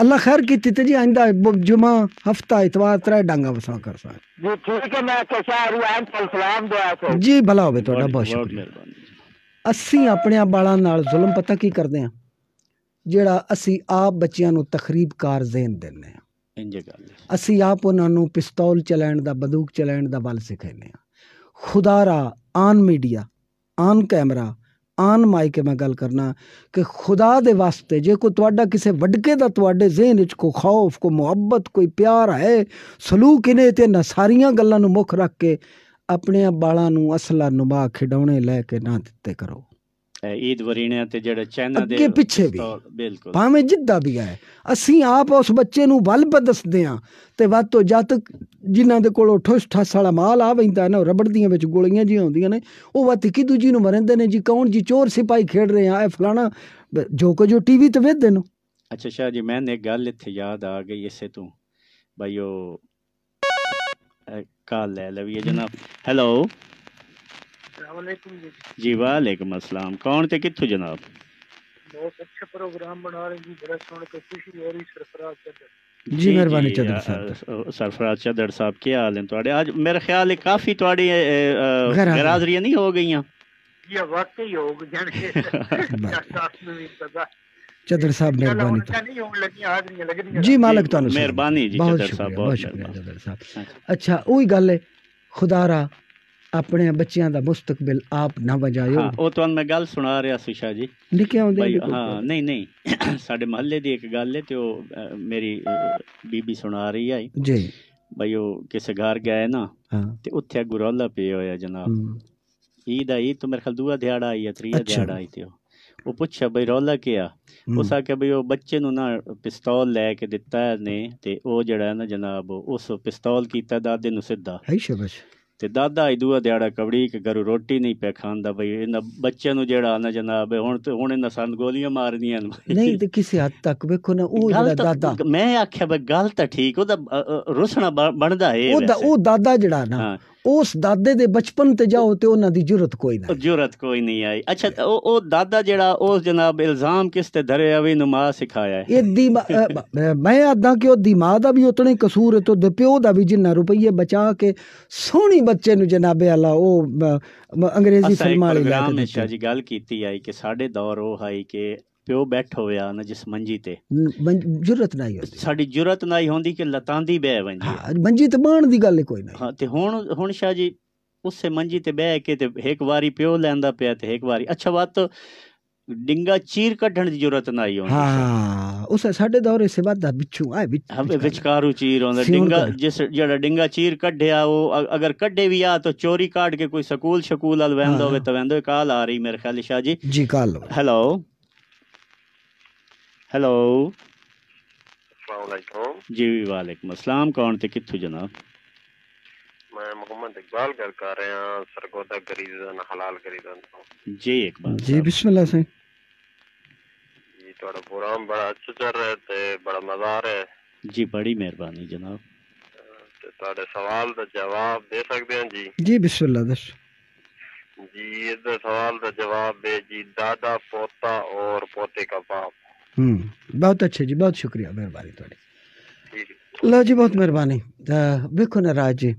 ਅੱਲਾ ਖੈਰ ਕੀਤੀ ਤੇ ਜੀ ਆਂਦਾ ਜੁਮਾ ਹਫਤਾ ਇਤਵਾਰ ਤਰੇ ਡਾਂਗਾ ਵਸਾ ਕਰ ਸਾ ਜੀ ਠੀਕ ਹੈ ਮੈਂ ਕਸ਼ਾਰੂ ਆਂ ਤੇ ਸਲਾਮ ਦਿਆ ਸੋ ਜੀ ਭਲਾ ਹੋਵੇ ਤੁਹਾਡਾ ਬਹੁਤ ਸ਼ੁਕਰੀਆ ਅਸੀਂ ਆਪਣੇ ਬਾਲਾਂ ਨਾਲ ਜ਼ੁਲਮ ਪਤਾ ਕੀ ਕਰਦੇ ਆਂ ਜਿਹੜਾ ਅਸੀਂ ਆਪ ਬੱਚਿਆਂ ਨੂੰ ਤਖਰੀਬਕਾਰ ਜ਼ਹਿਨ ਦਿੰਨੇ ਆ ਇੰਜ ਗੱਲ ਅਸੀਂ ਆਪ ਉਹਨਾਂ ਨੂੰ ਪਿਸਤੌਲ ਚਲਾਉਣ ਦਾ ਬੰਦੂਕ ਚਲਾਉਣ ਦਾ ਬਲ ਸਿਖਾਉਂਦੇ ਆ ਖੁਦਾਰਾ on media on camera on mic ਮੈਂ ਗੱਲ ਕਰਨਾ ਕਿ ਖੁਦਾ ਦੇ ਵਾਸਤੇ ਜੇ ਕੋ ਤੁਹਾਡਾ ਕਿਸੇ ਵੱਡਕੇ ਦਾ ਤੁਹਾਡੇ ਜ਼ਿਹਨ ਵਿੱਚ ਕੋ ਖੌਫ ਕੋ ਮੁਹੱਬਤ ਕੋਈ ਪਿਆਰ ਹੈ ਸਲੂਕ ਇਹਨੇ ਤੇ ਨਾ ਸਾਰੀਆਂ ਗੱਲਾਂ ਨੂੰ ਮੁੱਖ ਰੱਖ ਕੇ ਆਪਣੇ ਬਾਲਾਂ ਨੂੰ ਅਸਲਾ ਨੁਮਾ ਖਿਡਾਉਣੇ ਲੈ ਕੇ ਨਾ ਦਿੱਤੇ ਕਰੋ ਈਦ ਵਰੀਣਿਆਂ ਤੇ ਜਿਹੜਾ ਚੈਨਾ ਦੇ ਅੱਗੇ ਪਿੱਛੇ ਵੀ ਬਿਲਕੁਲ ਭਾਵੇਂ ਜਿੱਦਾਂ ਵੀ ਹੈ ਅਸੀਂ ਆਪ ਉਸ ਬੱਚੇ ਨੂੰ ਵੱਲ ਦੱਸਦੇ ਆ ਤੇ ਵੱਧ ਤੋਂ ਜਦ ਜਿਨ੍ਹਾਂ ਦੇ ਕੋਲ ਠੁਸ ਠਸ ਵਾਲਾ ਮਾਲ ਆ ਵੈਂਦਾ ਨਾ ਰਬੜ ਦੀਆਂ ਵਿੱਚ ਗੋਲੀਆਂ ਜੀ ਆਉਂਦੀਆਂ ਨੇ ਉਹ ਵੱਧ ਕੀ ਦੂਜੀ ਨੂੰ ਮਰੰਦੇ ਨੇ ਜੀ ਕੌਣ ਜੀ ਚੋਰ ਸਿਪਾਈ ਖੇਡ ਰਹੇ ਆ ਇਹ ਫਲਾਣਾ ਜੋ ਕੋ ਜੋ ਟੀਵੀ ਤੇ ਵੇਦਦੇ ਨੂੰ ਅੱਛਾ ਸ਼ਾਹ ਜੀ ਮੈਂ ਇੱਕ ਗੱਲ ਇੱਥੇ ਯਾਦ ਆ ਗਈ ਇਸੇ ਤੋਂ ਭਾਈਓ ਕਾਲ ਲੈ ਲਵੀਏ ਜਨਾਬ ਹੈਲੋ जी वालेकुम अस्सलाम कौन थे किथु जनाब बहुत अच्छा प्रोग्राम बना रहे जी बड़ा सुन के खुशी हो रही सरफराज चदर जी मेहरबानी चदर साहब सरफराज चदर साहब के हाल है ਤੁਹਾਡੇ ਅੱਜ ਮੇਰੇ ਖਿਆਲ ਹੈ ਕਾਫੀ ਤੁਹਾਡੀ ਗਰਾਜ਼ਰੀਆਂ ਨਹੀਂ ਹੋ ਗਈਆਂ ਜੀ ਵਾਕਈ ਹੋ ਗਈਆਂ चदर साहब मेहरबानी जी मालिक ਤੁਹਾਨੂੰ मेहरबानी जी ਚਦਰ साहब बहुत ਸ਼ੁਕਰੀਆ ਚਦਰ साहब अच्छा वही गल है खुदारा ਆਪਣੇ ਬੱਚਿਆਂ ਦਾ ਮੁਸਤਕਬਲ ਆਪ ਨਾ ਵਜਾਇਓ ਹਾਂ ਉਹ ਤੁਹਾਨੂੰ ਮੈਂ ਗੱਲ ਸੁਣਾ ਰਿਹਾ ਸੀ ਸ਼ਾਹ ਜੀ ਲਿਖਿਆ ਹੁੰਦੇ ਹਾਂ ਨਹੀਂ ਨਹੀਂ (clears throat) ਸਾਡੇ ਮਹੱਲੇ ਦੀ ਇੱਕ ਗੱਲ ਹੈ ਤੇ ਉਹ ਮੇਰੀ ਬੀਬੀ ਸੁਣਾ ਰਹੀ ਹੈ ਜੀ ਬਈ ਉਹ ਕਿਸੇ ਘਰ ਗਏ ਨਾ ਤੇ ਉੱਥੇ ਗੁਰਾਲਾ ਪਿਆ ਹੋਇਆ ਜਨਾਬ ਈਦ ਆਈ ਤੇ ਮੇਰੇ ਖਲ ਦੂਆ ਦਿਹਾੜਾ ਆਈ ਹੈ ਤਰੀਆ ਦਿਹਾੜਾ ਆਈ ਤੇ ਉਹ ਪੁੱਛਿਆ ਬਈ ਰੌਲਾ ਕੀ ਆ ਉਸ ਆਖਿਆ ਬਈ ਉਹ ਬੱਚੇ ਨੂੰ ਨਾ ਪਿਸਤੌਲ ਲੈ ਕੇ ਦਿੱਤਾ ਨੇ ਤੇ ਉਹ ਜਿਹੜਾ ਨਾ ਜਨਾਬ ਉਸ ਪਿਸਤੌਲ ਕੀਤਾ ਦਾਦੇ ਨੂੰ ਸਿੱਧਾ ਹੈ ਸ਼ਾਬਾਸ਼ ਤੇ ਦਾਦਾ ਇਦੂਆ ਦਿਹਾੜਾ ਕਬੜੀ ਕਿ ਘਰ ਰੋਟੀ ਨਹੀਂ ਪੈ ਖਾਂਦਾ ਬਈ ਇਹਨਾਂ ਬੱਚਿਆਂ ਨੂੰ ਜਿਹੜਾ ਆਨਾ ਜਨਾਬ ਹੁਣ ਤੇ ਹੁਣ ਇਹਨਾਂ ਸੰਦ ਗੋਲੀਆਂ ਮਾਰਦੀਆਂ ਨਹੀਂ ਤੇ ਕਿਸੇ ਹੱਦ ਤੱਕ ਵੇਖੋ ਨਾ ਉਹ ਜਿਹੜਾ ਦਾਦਾ ਮੈਂ ਆਖਿਆ ਬਈ ਗੱਲ ਤਾਂ ਠੀਕ ਉਹਦਾ ਰੁਸਣਾ ਬਣਦਾ ਏ ਉਹ ਉਹ ਦਾਦਾ ਜਿਹੜਾ ਨਾ ਉਸ ਦਾਦੇ ਦੇ ਬਚਪਨ ਤੇ ਜਾਓ ਤੇ ਉਹਨਾਂ ਦੀ ਜੁਰਤ ਕੋਈ ਨਹੀਂ ਜੁਰਤ ਕੋਈ ਨਹੀਂ ਆਈ ਅੱਛਾ ਉਹ ਉਹ ਦਾਦਾ ਜਿਹੜਾ ਉਸ ਜਨਾਬ ਇਲਜ਼ਾਮ ਕਿਸ ਤੇ ਆ ਵੀ ਨਮਾਜ਼ ਸਿਖਾਇਆ ਇਹ ਦੀ ਮੈਂ ਆਦਾ ਕਿ ਉਹ ਦੀ ਮਾਂ ਦਾ ਵੀ ਉਤਨੇ ਕਸੂਰ ਹੈ ਤੇ ਪਿਓ ਦਾ ਵੀ ਜਿੰਨਾ ਰੁਪਈਏ ਬਚਾ ਕੇ ਸੋਹਣੀ ਬੱਚੇ ਨੂੰ ਜਨਾਬ ਅੱਲਾ ਉਹ ਅੰਗਰੇਜ਼ੀ ਫਿਲਮਾਂ ਵਾਲੇ ਕੇ ਜੀ ਗੱਲ ਕੀਤੀ ਆਈ ਕਿ ਸਾਡੇ ਦੌਰ ਉਹ ਹੈ ਕਿ ਪਿਓ ਬੈਠ ਹੋਇਆ ਨਾ ਜਿਸ ਮੰਜੀ ਤੇ ਜੁਰਤ ਨਹੀਂ ਹੁੰਦੀ ਸਾਡੀ ਜੁਰਤ ਨਹੀਂ ਹੁੰਦੀ ਕਿ ਲਤਾਂ ਦੀ ਬਹਿ ਵੰਜੀ ਹਾਂ ਮੰਜੀ ਤੇ ਬਾਣ ਦੀ ਗੱਲ ਕੋਈ ਨਹੀਂ ਹਾਂ ਤੇ ਹੁਣ ਹੁਣ ਸ਼ਾਹ ਜੀ ਉਸੇ ਮੰਜੀ ਤੇ ਬਹਿ ਕੇ ਤੇ ਇੱਕ ਵਾਰੀ ਪਿਓ ਲੈਂਦਾ ਪਿਆ ਤੇ ਇੱਕ ਵਾਰੀ ਅੱਛਾ ਬਾਤ ਡਿੰਗਾ ਚੀਰ ਕੱਢਣ ਦੀ ਜੁਰਤ ਨਹੀਂ ਆਈ ਹੁੰਦੀ ਹਾਂ ਉਸ ਸਾਡੇ ਦੌਰੇ ਸੇ ਬਾਅਦ ਵਿੱਚੂ ਆ ਵਿੱਚ ਹਾਂ ਵਿਚਕਾਰੂ ਚੀਰ ਹੁੰਦਾ ਡਿੰਗਾ ਜਿਸ ਜਿਹੜਾ ਡਿੰਗਾ ਚੀਰ ਕੱਢਿਆ ਉਹ ਅਗਰ ਕੱਢੇ ਵੀ ਆ ਤਾਂ ਚੋਰੀ ਕਾਟ ਕੇ ਕੋਈ ਸਕੂਲ ਸ਼ਕੂਲ ਵਾਲ ਹੋਵੇ ਤਾਂ ਕਾਲ ਆ ਰਹੀ ਮੇਰੇ ਖਿਆਲ ਸ਼ਾਹ ਜੀ ਜੀ ਕਾਲ ਹੈਲੋ हेलो जी वालेकुम कौन थे कितु जनाब मैं मोहम्मद इकबाल कर रहे हैं सरगोदा गरीजन हलाल गरीजन जी जी बिस्मिल्लाह से प्रोग्राम बड़ा अच्छा चल रहा है ते बड़ा मजा आ रहा है जी बड़ी मेहरबानी जनाब ते सवाल का जवाब दे सकते हैं जी जी बिस्मिल्लाह जी सवाल का जवाब है जी दादा पोता और पोते का बाप ਹੂੰ ਬਹੁਤ ਅੱਛੇ ਜੀ ਬਹੁਤ ਸ਼ੁਕਰੀਆ ਮਿਹਰਬਾਨੀ ਤੁਹਾਡੀ ਲਓ ਜੀ ਬਹੁਤ ਮਿਹਰਬਾਨੀ ਵੇਖੋ ਨਾ ਰਾਜ ਜੀ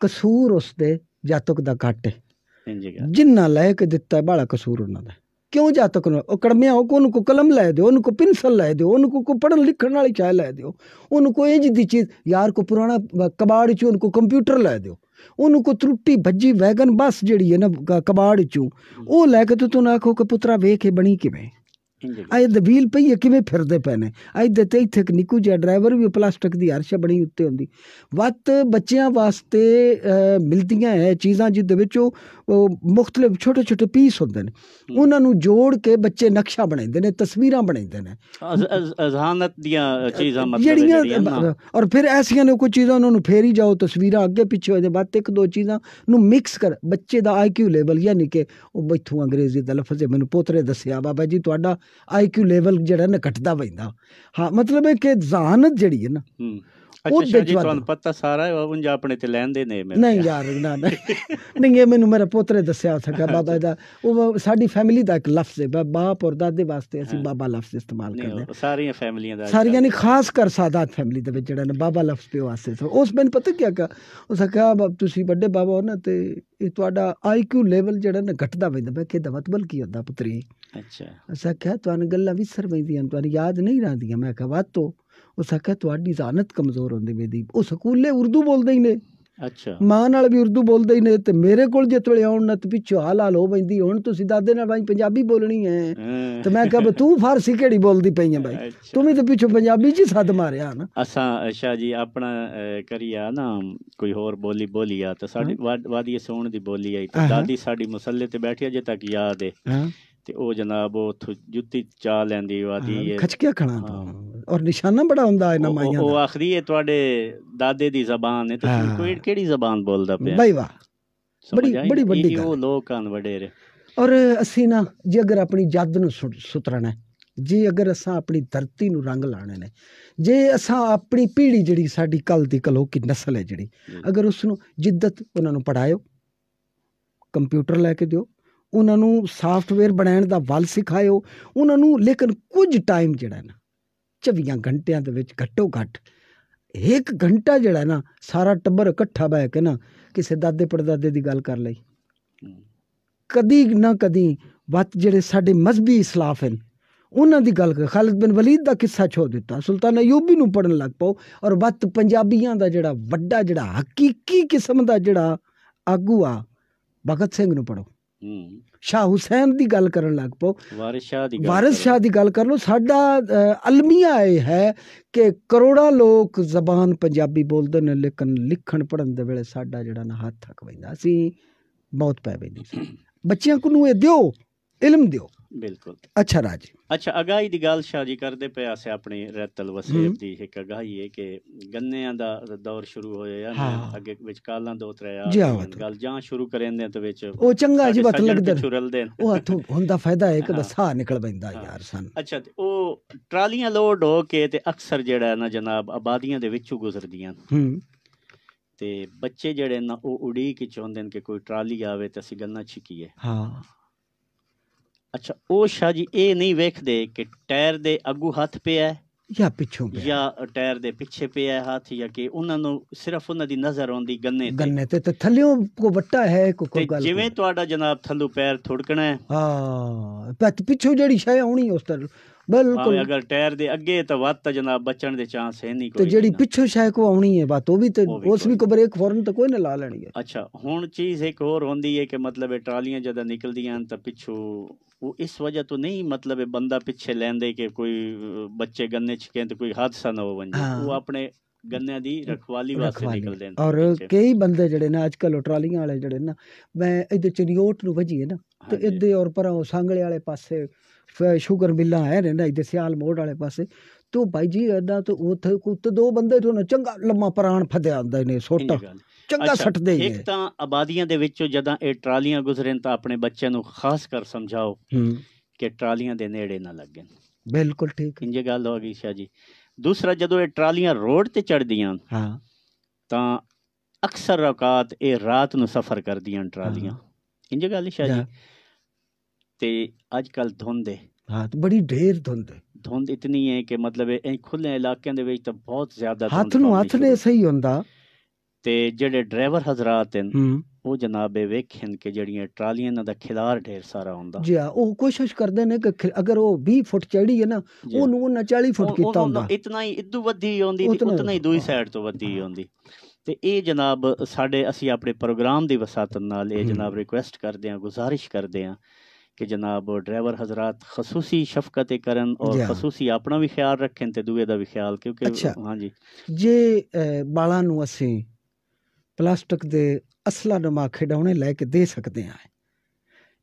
ਕਸੂਰ ਉਸ ਦੇ ਜਾਤਕ ਦਾ ਘਟ ਹੈ ਜਿੰਨਾ ਲੈ ਕੇ ਦਿੱਤਾ ਬਾਲਾ ਕਸੂਰ ਉਹਨਾਂ ਦਾ ਕਿਉਂ ਜਾਤਕ ਨੂੰ ਉਹ ਕੜਮਿਆ ਉਹ ਉਹਨੂੰ ਕੋ ਕਲਮ ਲੈ ਦਿਓ ਉਹਨੂੰ ਕੋ ਪੈਨਸਲ ਲੈ ਦਿਓ ਉਹਨੂੰ ਕੋ ਪੜਨ ਲਿਖਣ ਵਾਲੀ ਚਾਹ ਲੈ ਦਿਓ ਉਹਨੂੰ ਕੋ ਇੰਜ ਦੀ ਚੀਜ਼ ਯਾਰ ਕੋ ਪੁਰਾਣਾ ਕਬਾੜ ਚ ਉਹਨੂੰ ਕੋ ਕੰਪਿਊਟਰ ਲੈ ਦਿਓ ਉਹਨੂੰ ਕੋ ਤਰੁੱਟੀ ਭੱਜੀ ਵੈਗਨ ਬੱਸ ਜਿਹੜੀ ਹੈ ਨਾ ਕਬਾੜ ਚੋਂ ਉਹ ਲੈ ਕੇ ਤੂੰ ਆਖੋ ਕਿ ਪੁੱਤਰਾ ਵੇਖੇ ਬਣੀ ਕਿਵੇਂ ਆ ਇਹ ਦਬੀਲ ਪਈ ਹੈ ਕਿਵੇਂ ਫਿਰਦੇ ਪਏ ਨੇ ਅੱਜ ਤੇ ਇੱਥੇ ਇੱਕ ਨਿੱਕੂ ਜਿਹਾ ਡਰਾਈਵਰ ਵੀ ਪਲਾਸਟਿਕ ਦੀ ਹਰਸ਼ਾ ਬਣੀ ਉੱਤੇ ਹੁੰਦੀ ਵੱਤ ਬੱਚਿਆਂ ਵਾਸਤੇ ਮਿਲਦੀਆਂ ਹੈ ਚੀਜ਼ਾਂ ਜਿਹਦੇ ਵਿੱਚ ਉਹ ਮੁxtਲਿਫ ਛੋਟੇ ਛੋਟੇ ਪੀਸ ਹੁੰਦੇ ਨੇ ਉਹਨਾਂ ਨੂੰ ਜੋੜ ਕੇ ਬੱਚੇ ਨਕਸ਼ਾ ਬਣਾਉਂਦੇ ਨੇ ਤਸਵੀਰਾਂ ਬਣਾਉਂਦੇ ਨੇ ਅਜ਼ਹਾਨਤ ਦੀਆਂ ਚੀਜ਼ਾਂ ਮਤਲਬ ਜਿਹੜੀਆਂ ਔਰ ਫਿਰ ਐਸੀਆਂ ਨੇ ਕੋਈ ਚੀਜ਼ਾਂ ਉਹਨਾਂ ਨੂੰ ਫੇਰੀ ਜਾਓ ਤਸਵੀਰਾਂ ਅੱਗੇ ਪਿੱਛੇ ਉਹਦੇ ਬਾਅਦ ਇੱਕ ਦੋ ਚੀਜ਼ਾਂ ਨੂੰ ਮਿਕਸ ਕਰ ਬੱਚੇ ਦਾ ਆਈਕਿਊ ਲੈਵਲ ਯਾਨੀ ਕਿ ਉਹ ਬੈਠੂ ਅੰਗਰੇਜ਼ੀ ਦਾ ਲਫ਼ਜ਼ ਹੈ ਮੈਨੂੰ ਪੋਤਰੇ ਦੱਸਿਆ ਬਾਬਾ ਜੀ ਤੁਹਾਡਾ ਆਈਕਿਊ ਲੈਵਲ ਜਿਹੜਾ ਨਾ ਘਟਦਾ ਪੈਂਦਾ ਹਾਂ ਮਤਲਬ ਹੈ ਕਿ ਜ਼ਹਾਨਤ ਜਿਹੜੀ ਹੈ ਨਾ ਹੂੰ ਉਹ ਜੀ ਤੁਹਾਨੂੰ ਪਤਾ ਸਾਰਾ ਹੈ ਉਂਝ ਆਪਣੇ ਤੇ ਲੈਂਦੇ ਨੇ ਮੈਂ ਨਹੀਂ ਯਾਰ ਨਾ ਨਹੀਂ ਇਹ ਮੈਨੂੰ ਮੇਰੇ ਪੋਤਰੇ ਦੱਸਿਆ ਸਕਾ ਬਾਬਾ ਦਾ ਉਹ ਸਾਡੀ ਫੈਮਿਲੀ ਦਾ ਇੱਕ ਲਫ਼ਜ਼ ਹੈ ਬਾਪ ਔਰ ਦਾਦੇ ਵਾਸਤੇ ਅਸੀਂ ਬਾਬਾ ਲਫ਼ਜ਼ ਇਸਤੇਮਾਲ ਕਰਦੇ ਸਾਰੀਆਂ ਫੈਮਲੀਆਂ ਦਾ ਸਾਰੀਆਂ ਨਹੀਂ ਖਾਸ ਕਰ ਸਾਦਾਤ ਫੈਮਿਲੀ ਦੇ ਵਿੱਚ ਜਿਹੜਾ ਨਾ ਬਾਬਾ ਲਫ਼ਜ਼ ਪਿਓ ਵਾਸਤੇ ਉਸ ਮੈਨੂੰ ਪਤਾ ਕੀ ਕਹਾ ਉਸ ਕਹਾ ਤੁਸੀਂ ਵੱਡੇ ਬਾਬਾ ਹੋ ਨਾ ਤੇ ਇਹ ਤੁਹਾਡਾ ਆਈਕਿਊ ਲੈਵਲ ਜਿਹੜਾ ਨਾ ਘਟਦਾ ਵੈਂਦਾ ਮੈਂ ਕਿਹਦਾ ਬਲ ਕੀ ਹੁੰਦਾ ਪੁੱਤਰੀ ਅੱਛਾ ਅਸਾ ਕਿਹਾ ਤੁਹਾਨੂੰ ਗੱਲਾਂ ਵੀ ਸਰਵੈਂਦੀਆਂ ਤੁਹਾਨੂੰ ਯਾਦ ਨਹੀਂ ਰਹਦੀਆਂ ਮੈਂ ਕਹਾ ਵਾਤੋ ਉਸ ਆਖਿਆ ਤੁਹਾਡੀ ਜ਼ਾਨਤ ਕਮਜ਼ੋਰ ਹੁੰਦੀ ਮੇਦੀ ਉਹ ਸਕੂਲੇ ਉਰਦੂ ਬੋਲਦੇ ਹੀ ਨੇ ਅੱਛਾ ਮਾਂ ਨਾਲ ਵੀ ਉਰਦੂ ਬੋਲਦੇ ਹੀ ਨੇ ਤੇ ਮੇਰੇ ਕੋਲ ਜਿੱਤ ਵੇਲੇ ਆਉਣ ਨਾ ਤੇ ਪਿੱਛੋਂ ਹਾਲ ਹਾਲ ਹੋ ਪੈਂਦੀ ਹੁਣ ਤੁਸੀਂ ਦਾਦੇ ਨਾਲ ਬਾਈ ਪੰਜਾਬੀ ਬੋਲਣੀ ਹੈ ਤੇ ਮੈਂ ਕਹਾਂ ਤੂੰ ਫਾਰਸੀ ਕਿਹੜੀ ਬੋਲਦੀ ਪਈ ਹੈ ਬਾਈ ਤੂੰ ਵੀ ਤੇ ਪਿੱਛੋਂ ਪੰਜਾਬੀ ਚ ਸੱਦ ਮਾਰਿਆ ਨਾ ਅਸਾਂ ਅਸ਼ਾ ਜੀ ਆਪਣਾ ਕਰੀਆ ਨਾ ਕੋਈ ਹੋਰ ਬੋਲੀ ਬੋਲੀਆ ਤਾਂ ਸਾਡੀ ਵਾਦੀਏ ਸੋਣ ਦੀ ਬੋਲੀ ਆਈ ਤੇ ਦਾਦੀ ਸਾਡੀ ਮਸੱਲੇ ਤੇ ਬੈਠੀ ਅਜੇ ਤੱਕ ਯਾਦ ਹੈ ਤੇ ਉਹ ਜਨਾਬ ਉਥੋਂ ਜੁੱਤੀ ਚਾ ਲੈਂਦੀ ਵਾਦੀ ਹੈ ਕੇ ਖਣਾ ਔਰ ਨਿਸ਼ਾਨਾ ਬੜਾ ਹੁੰਦਾ ਇਹਨਾਂ ਮਾਈਆਂ ਦਾ ਉਹ ਆਖਰੀ ਇਹ ਤੁਹਾਡੇ ਦਾਦੇ ਦੀ ਜ਼ਬਾਨ ਹੈ ਤੁਸੀਂ ਕੋਈ ਕਿਹੜੀ ਜ਼ਬਾਨ ਬੋਲਦਾ ਪਿਆ ਬਾਈ ਵਾਹ ਬੜੀ ਬੜੀ ਵੱਡੀ ਗੱਲ ਉਹ ਲੋਕ ਹਨ ਵਡੇਰੇ ਔਰ ਅਸੀਂ ਨਾ ਜੇ ਅਗਰ ਆਪਣੀ ਜੱਦ ਨੂੰ ਸੁਤਰਣਾ ਜੇ ਅਗਰ ਅਸਾਂ ਆਪਣੀ ਧਰਤੀ ਨੂੰ ਰੰਗ ਲਾਣੇ ਨੇ ਜੇ ਅਸਾਂ ਆਪਣੀ ਪੀੜ੍ਹੀ ਜਿਹੜੀ ਸਾਡੀ ਕੱਲ ਦੀ ਕਲੋ ਕੀ نسل ਹੈ ਜਿਹੜੀ ਅਗਰ ਉਸ ਨੂੰ ਜਿੱਦਤ ਉਹਨਾਂ ਨੂੰ ਪੜਾਇਓ ਕੰਪਿਊਟਰ ਲੈ ਕੇ ਦਿਓ ਉਹਨਾਂ ਨੂੰ ਸਾਫਟਵੇਅਰ ਬਣਾਉਣ ਦਾ ਵੱਲ ਸਿਖਾਇਓ ਉਹਨਾਂ ਨੂੰ ਲੇਕਿਨ ਕੁਝ ਟਾਈਮ ਜਿਹੜਾ ਨਾ 24 ਘੰਟਿਆਂ ਦੇ ਵਿੱਚ ਘੱਟੋ ਘੱਟ ਇੱਕ ਘੰਟਾ ਜਿਹੜਾ ਨਾ ਸਾਰਾ ਟੱਬਰ ਇਕੱਠਾ ਬੈ ਕੇ ਨਾ ਕਿਸੇ ਦਾਦੇ ਪੜਦਾਦੇ ਦੀ ਗੱਲ ਕਰ ਲਈ ਕਦੀ ਨਾ ਕਦੀ ਵੱਤ ਜਿਹੜੇ ਸਾਡੇ ਮਸਬੀ ਇਸਲਾਫ ਹਨ ਉਹਨਾਂ ਦੀ ਗੱਲ ਕਰ ਖਾਲਿਦ ਬਿਨ ਵਲੀਦ ਦਾ ਕਿੱਸਾ ਛੋ ਦਿੱਤਾ ਸੁਲਤਾਨ ਅਯੂਬੀ ਨੂੰ ਪੜਨ ਲੱਗ ਪਾਓ ਔਰ ਵੱਤ ਪੰਜਾਬੀਆਂ ਦਾ ਜਿਹੜਾ ਵੱਡਾ ਜਿਹੜਾ ਹਕੀਕੀ ਕਿਸਮ ਦਾ ਜਿਹੜਾ ਆਗੂ ਆ ਭਗਤ ਸਿੰਘ ਨੂੰ ਪੜੋ ਸ਼ਾਹ ਹੁਸੈਨ ਦੀ ਗੱਲ ਕਰਨ ਲੱਗ ਪਓ ਵਾਰਿਸ ਸ਼ਾਹ ਦੀ ਗੱਲ ਵਾਰਿਸ ਸ਼ਾਹ ਦੀ ਗੱਲ ਕਰ ਲਓ ਸਾਡਾ ਅਲਮੀਆ ਇਹ ਹੈ ਕਿ ਕਰੋੜਾਂ ਲੋਕ ਜ਼ਬਾਨ ਪੰਜਾਬੀ ਬੋਲਦੇ ਨੇ ਲੇਕਿਨ ਲਿਖਣ ਪੜਨ ਦੇ ਵੇਲੇ ਸਾਡਾ ਜਿਹੜਾ ਨਾ ਹੱਥ ਥੱਕ ਪੈਂਦਾ ਸੀ ਬਹੁਤ ਪੈ ਪੈਂਦੀ ਸੀ ਬੱਚਿਆਂ ਨੂੰ ਇਹ ਦਿਓ ਇਲਮ ਦਿਓ ਬਿਲਕੁਲ ਅੱਛਾ ਰਾਜ ਅੱਛਾ ਅਗਾਈ ਦੀ ਗੱਲ ਸ਼ਾਹ ਜੀ ਕਰਦੇ ਪਏ ਆਸੇ ਆਪਣੀ ਰਤਲ ਵਸੇਬ ਦੀ ਇੱਕ ਅਗਾਈ ਹੈ ਕਿ ਗੰਨਿਆਂ ਦਾ ਦੌਰ ਸ਼ੁਰੂ ਹੋਇਆ ਹੈ ਅੱਗੇ ਵਿੱਚ ਕਾਲਾਂ ਦੋ ਤਰੇ ਆ ਗੱਲ ਜਾਂ ਸ਼ੁਰੂ ਕਰੇਂਦੇ ਤੇ ਵਿੱਚ ਉਹ ਚੰਗਾ ਜੀ ਵਤ ਲੱਗਦਾ ਛੁਰਲਦੇ ਉਹ ਹੱਥੋਂ ਹੁੰਦਾ ਫਾਇਦਾ ਹੈ ਕਿ ਬਸ ਹਾਂ ਨਿਕਲ ਪੈਂਦਾ ਯਾਰ ਸਨ ਅੱਛਾ ਤੇ ਉਹ ਟਰਾਲੀਆਂ ਲੋਡ ਹੋ ਕੇ ਤੇ ਅਕਸਰ ਜਿਹੜਾ ਹੈ ਨਾ ਜਨਾਬ ਆਬਾਦੀਆਂ ਦੇ ਵਿੱਚੋਂ ਗੁਜ਼ਰਦੀਆਂ ਹੂੰ ਤੇ ਬੱਚੇ ਜਿਹੜੇ ਨਾ ਉਹ ਉਡੀਕ ਚਾਹੁੰਦੇ ਨੇ ਕਿ ਕੋਈ ਟਰਾਲੀ ਆਵੇ ਤੇ ਅਸੀਂ ਗੰਨਾ ਛਕੀਏ ਹਾਂ ਅੱਛਾ ਉਹ ਸ਼ਾਹ ਜੀ ਇਹ ਨਹੀਂ ਵੇਖਦੇ ਕਿ ਟਾਇਰ ਦੇ ਅੱਗੂ ਹੱਥ ਪਿਆ ਜਾਂ ਪਿੱਛੋਂ ਪਿਆ ਜਾਂ ਟਾਇਰ ਦੇ ਪਿੱਛੇ ਪਿਆ ਹੱਥ ਜਾਂ ਕਿ ਉਹਨਾਂ ਨੂੰ ਸਿਰਫ ਉਹਨਾਂ ਦੀ ਨਜ਼ਰ ਆਉਂਦੀ ਗੰਨੇ ਤੇ ਗੰਨੇ ਤੇ ਥੱਲਿਓਂ ਕੋ ਵੱਟਾ ਹੈ ਕੋ ਕੋ ਗੱਲ ਜਿਵੇਂ ਤੁਹਾਡਾ ਜਨਾਬ ਥੱਲੋਂ ਪੈਰ ਥੁੜਕਣਾ ਹੈ ਹਾਂ ਪਿੱਛੋਂ ਜਿਹੜੀ ਸ਼ੈ ਆਉਣੀ ਉਸ ਤਰ੍ਹਾਂ ਬਿਲਕੁਲ ਅਗਰ ਟਾਇਰ ਦੇ ਅੱਗੇ ਤਾਂ ਵੱਤ ਤਾਂ ਜਨਾਬ ਬਚਣ ਦੇ ਚਾਂਸ ਹੈ ਨਹੀਂ ਕੋਈ ਤੇ ਜਿਹੜੀ ਪਿੱਛੋਂ ਸ਼ਾਇ ਕੋ ਆਉਣੀ ਹੈ ਬਾਤ ਉਹ ਵੀ ਤੇ ਉਸ ਵੀ ਕੋ ਬ੍ਰੇਕ ਫੌਰਨ ਤਾਂ ਕੋਈ ਨਾ ਲਾ ਲੈਣੀ ਹੈ ਅੱਛਾ ਹੁਣ ਚੀਜ਼ ਇੱਕ ਹੋਰ ਹੁੰਦੀ ਹੈ ਕਿ ਮਤਲਬ ਇਹ ਟਰਾਲੀਆਂ ਜਦੋਂ ਨਿਕਲਦੀਆਂ ਤਾਂ ਪਿੱਛੋਂ ਉਹ ਇਸ ਵਜ੍ਹਾ ਤੋਂ ਨਹੀਂ ਮਤਲਬ ਇਹ ਬੰਦਾ ਪਿੱਛੇ ਲੈਂਦੇ ਕਿ ਕੋਈ ਬੱਚੇ ਗੰਨੇ ਛਕੇ ਤੇ ਕੋਈ ਹਾਦਸਾ ਨਾ ਹੋ ਵੰਜੇ ਉਹ ਆਪਣੇ ਗੰਨਿਆਂ ਦੀ ਰਖਵਾਲੀ ਵਾਸਤੇ ਨਿਕਲਦੇ ਨੇ ਔਰ ਕਈ ਬੰਦੇ ਜਿਹੜੇ ਨੇ ਅੱਜ ਕੱਲ ਟਰਾਲੀਆਂ ਵਾਲੇ ਜਿਹੜੇ ਨਾ ਮੈਂ ਇੱਧਰ ਚਨਿਓਟ ਨੂੰ ਵਜੀਏ ਨਾ ਤੇ ਇੱਧੇ ਔਰ ਪਰਾਂ ਉਹ ਸੰਗਲੇ ਵਾਲੇ ਪਾਸੇ ਸ਼ੂਗਰ ਮਿੱਲਾਂ ਹੈ ਰਹਿੰਦਾ ਇੱਧਰ ਸਿਆਲ ਮੋੜ ਵਾਲੇ ਪਾਸੇ ਤੋ ਭਾਈ ਜੀ ਐਦਾ ਤੋ ਉੱਥੇ ਕੁੱਤ ਦੋ ਬੰਦੇ ਤੋਂ ਚੰਗਾ ਲੰਮਾ ਪ੍ਰਾਣ ਫੜਿਆ ਹੁੰਦਾ ਨੇ ਸੋਟਾ ਚੰਗਾ ਸੱਟਦੇ ਨੇ ਇੱਕ ਤਾਂ ਆਬਾਦੀਆਂ ਦੇ ਵਿੱਚੋਂ ਜਦਾਂ ਇਹ ਟਰਾਲੀਆਂ ਗੁਜ਼ਰਨ ਤਾਂ ਆਪਣੇ ਬੱਚਿਆਂ ਨੂੰ ਖਾਸ ਕਰ ਸਮਝਾਓ ਕਿ ਟਰਾਲੀਆਂ ਦੇ ਨੇੜੇ ਨਾ ਲੱਗਣ ਬਿਲਕੁਲ ਠੀਕ ਇੰਜ ਗੱਲ ਹੋ ਗਈ ਸ਼ਾ ਜੀ ਦੂਸਰਾ ਜਦੋਂ ਇਹ ਟਰਾਲੀਆਂ ਰੋਡ ਤੇ ਚੜਦੀਆਂ ਹਾਂ ਤਾਂ ਅਕਸਰ ਔਕਾਤ ਇਹ ਰਾਤ ਨੂੰ ਸਫ਼ਰ ਕਰਦੀਆਂ ਟਰਾਲੀਆਂ ਇੰਜ ਗੱਲ ਸ਼ਾ ਜੀ ਤੇ ਅੱਜ ਕੱਲ ਧੁੰਦ ਹੈ ਹਾਂ ਤੇ ਬੜੀ ਢੇਰ ਧੁੰਦ ਹੈ ਧੁੰਦ ਇਤਨੀ ਹੈ ਕਿ ਮਤਲਬ ਇਹ ਖੁੱਲੇ ਇਲਾਕਿਆਂ ਦੇ ਵਿੱਚ ਤਾਂ ਬਹੁਤ ਜ਼ਿਆਦਾ ਧੁੰਦ ਹੱਥ ਨੂੰ ਹੱਥ ਨੇ ਸਹੀ ਹੁੰਦਾ ਤੇ ਜਿਹੜੇ ਡਰਾਈਵਰ ਹਜ਼ਰਤ ਹਨ ਉਹ ਜਨਾਬ ਇਹ ਵੇਖਣ ਕਿ ਜਿਹੜੀਆਂ ਟਰਾਲੀਆਂ ਦਾ ਖਿਲਾਰ ਢੇਰ ਸਾਰਾ ਹੁੰਦਾ ਜੀ ਹਾਂ ਉਹ ਕੋਸ਼ਿਸ਼ ਕਰਦੇ ਨੇ ਕਿ ਅਗਰ ਉਹ 20 ਫੁੱਟ ਚੜੀ ਹੈ ਨਾ ਉਹ ਉਹਨੂੰ ਉਹਨਾਂ 40 ਫੁੱਟ ਕੀਤਾ ਹੁੰਦਾ ਇਤਨਾ ਹੀ ਇਦੋਂ ਵੱਧੀ ਆਉਂਦੀ ਤੇ ਉਤਨਾ ਹੀ ਦੂਈ ਸਾਈਡ ਤੋਂ ਵੱਧੀ ਆਉਂਦੀ ਤੇ ਇਹ ਜਨਾਬ ਸਾਡੇ ਅਸੀਂ ਆਪਣੇ ਪ੍ਰੋਗਰਾਮ ਦੀ ਵਸਾਤ ਨਾਲ ਇਹ ਜਨਾਬ ਰਿਕੁਐਸਟ ਕਰਦੇ ਆ ਗੁਜ਼ਾਰਿਸ਼ ਕਰਦੇ ਆ ਕਿ ਜਨਾਬ ਡਰਾਈਵਰ ਹਜ਼ਰਤ ਖਸੂਸੀ ਸ਼ਫਕਤ ਕਰਨ ਔਰ ਖਸੂਸੀ ਆਪਣਾ ਵੀ ਖਿਆਲ ਰੱਖਣ ਤੇ ਦੂਏ ਦਾ ਵੀ ਖਿਆਲ ਕਿਉਂਕਿ ਹਾਂਜੀ ਜੇ ਬਾਲਾਂ ਨੂੰ ਅਸੀਂ ਪਲਾਸਟਿਕ ਦੇ ਅਸਲਾ ਨਮਾ ਖਿਡਾਉਣੇ ਲੈ ਕੇ ਦੇ ਸਕਦੇ ਹਾਂ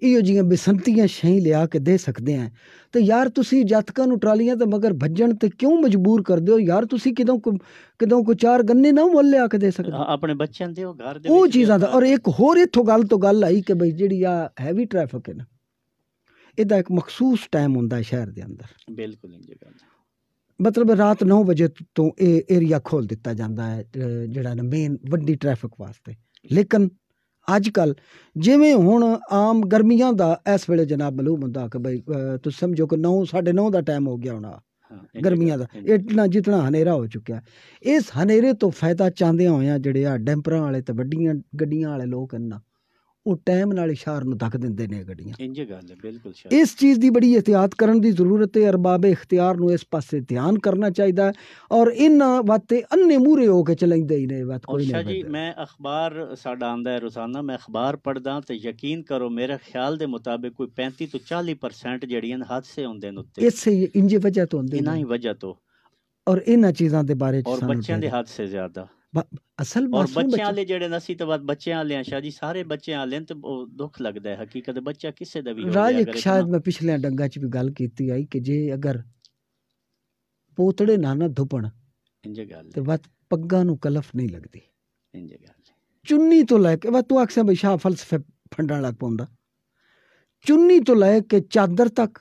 ਇਹੋ ਜੀਆਂ ਬਸੰਤੀਆਂ ਸ਼ਹੀ ਲਿਆ ਕੇ ਦੇ ਸਕਦੇ ਆ ਤੇ ਯਾਰ ਤੁਸੀਂ ਜਤਕਾਂ ਨੂੰ ਟਰਾਲੀਆਂ ਤੇ ਮਗਰ ਭੱਜਣ ਤੇ ਕਿਉਂ ਮਜਬੂਰ ਕਰਦੇ ਹੋ ਯਾਰ ਤੁਸੀਂ ਕਿਦੋਂ ਕਿਦੋਂ ਕੋ ਚਾਰ ਗੰਨੇ ਨਾ ਮੁੱਲ ਲਿਆ ਕੇ ਦੇ ਸਕਦੇ ਆਪਣੇ ਬੱਚਿਆਂ ਦੇ ਉਹ ਘਰ ਦੇ ਉਹ ਚੀਜ਼ਾਂ ਦਾ ਔਰ ਇੱਕ ਹੋਰ ਇਥੋਂ ਗੱਲ ਤੋਂ ਗੱਲ ਆਈ ਕਿ ਬਈ ਜਿਹੜੀ ਆ ਹੈਵੀ ਟ੍ਰੈਫਿਕ ਹੈ ਨਾ ਇਹਦਾ ਇੱਕ ਮਖਸੂਸ ਟਾਈਮ ਹੁੰਦਾ ਸ਼ਹਿਰ ਦੇ ਅੰਦਰ ਬਿਲਕੁਲ ਇੰਜ ਗੱਲ ਮਤਲਬ ਰਾਤ 9 ਵਜੇ ਤੋਂ ਇਹ ਏਰੀਆ ਖੋਲ ਦਿੱਤਾ ਜਾਂਦਾ ਹੈ ਜਿਹੜਾ ਨਾ ਮੇਨ ਵੱਡੀ ਟ੍ਰੈਫਿਕ ਵਾਸਤੇ ਲੇਕਿਨ ਅੱਜ ਕੱਲ ਜਿਵੇਂ ਹੁਣ ਆਮ ਗਰਮੀਆਂ ਦਾ ਇਸ ਵੇਲੇ ਜਨਾਬ ਮਲੂਮ ਹੁੰਦਾ ਕਿ ਬਈ ਤੁਸੀਂ ਸਮਝੋ ਕਿ 9 9:30 ਦਾ ਟਾਈਮ ਹੋ ਗਿਆ ਆ ਗਰਮੀਆਂ ਦਾ ਇਤਨਾ ਜਿਤਨਾ ਹਨੇਰਾ ਹੋ ਚੁੱਕਿਆ ਇਸ ਹਨੇਰੇ ਤੋਂ ਫਾਇਦਾ ਚਾਹੁੰਦੇ ਹੋਇਆ ਜਿਹੜੇ ਆ ਡੈਂਪਰਾਂ ਵਾਲੇ ਤੇ ਵੱਡੀਆਂ ਗੱਡੀਆਂ ਵਾਲੇ ਲੋਕ ਇੰਨਾ ਉਹ ਟਾਈਮ ਨਾਲ ਇਸ਼ਾਰ ਨੂੰ ਧੱਕ ਦਿੰਦੇ ਨੇ ਗੱਡੀਆਂ ਇੰਜ ਗੱਲ ਹੈ ਬਿਲਕੁਲ ਇਸ ਚੀਜ਼ ਦੀ ਬੜੀ ਇhtiyat ਕਰਨ ਦੀ ਜ਼ਰੂਰਤ ਹੈ ਅਰਬਾਬ ਇਖਤਿਆਰ ਨੂੰ ਇਸ ਪਾਸੇ ਧਿਆਨ ਕਰਨਾ ਚਾਹੀਦਾ ਹੈ ਔਰ ਇਹਨਾਂ ਵਾਤੇ ਅੰਨੇ ਮੂਰੇ ਹੋ ਕੇ ਚਲਾਉਂਦੇ ਹੀ ਨੇ ਬਾਤ ਕੋਈ ਨਹੀਂ ਅੱਛਾ ਜੀ ਮੈਂ ਅਖਬਾਰ ਸਾਡਾ ਆਂਦਾ ਹੈ ਰੋਜ਼ਾਨਾ ਮੈਂ ਅਖਬਾਰ ਪੜਦਾ ਤੇ ਯਕੀਨ ਕਰੋ ਮੇਰੇ ਖਿਆਲ ਦੇ ਮੁਤਾਬਕ ਕੋਈ 35 ਤੋਂ 40% ਜਿਹੜੀਆਂ ਹਾਦਸੇ ਹੁੰਦੇ ਨੇ ਉੱਤੇ ਇਸੇ ਇੰਜ ਵਜ੍ਹਾ ਤੋਂ ਹੁੰਦੇ ਨੇ ਇਹਨਾਂ ਹੀ ਵਜ੍ਹਾ ਤੋਂ ਔਰ ਇਹਨਾਂ ਚੀਜ਼ਾਂ ਦੇ ਬਾਰੇ ਚ ਸਾਨੂੰ ਔਰ ਬੱਚਿਆਂ ਦੇ ਹਾਦਸੇ ਜ਼ਿਆਦਾ ਅਸਲ ਮਾਸੂਮ ਬੱਚਿਆਂ ਵਾਲੇ ਜਿਹੜੇ ਨਸੀ ਤੋਂ ਬਾਅਦ ਬੱਚਿਆਂ ਵਾਲੇ ਆ ਸ਼ਾਹ ਜੀ ਸਾਰੇ ਬੱਚਿਆਂ ਵਾਲੇ ਤੇ ਉਹ ਦੁੱਖ ਲੱਗਦਾ ਹੈ ਹਕੀਕਤ ਬੱਚਾ ਕਿਸੇ ਦਾ ਵੀ ਹੋ ਰਾਜ ਸ਼ਾਇਦ ਮੈਂ ਪਿਛਲੇ ਡੰਗਾ 'ਚ ਵੀ ਗੱਲ ਕੀਤੀ ਆਈ ਕਿ ਜੇ ਅਗਰ ਪੋਤੜੇ ਨਾ ਨਾ ਧੁਪਣ ਇੰਜ ਗੱਲ ਤੇ ਵਤ ਪੱਗਾਂ ਨੂੰ ਕਲਫ ਨਹੀਂ ਲੱਗਦੀ ਇੰਜ ਗੱਲ ਚੁੰਨੀ ਤੋਂ ਲੈ ਕੇ ਵਾ ਤੂੰ ਆਖਿਆ ਬਈ ਸ਼ਾਹ ਫਲਸਫੇ ਫੰਡਣ ਲੱਗ ਪਉਂਦਾ ਚੁੰਨੀ ਤੋਂ ਲੈ ਕੇ ਚਾਦਰ ਤੱਕ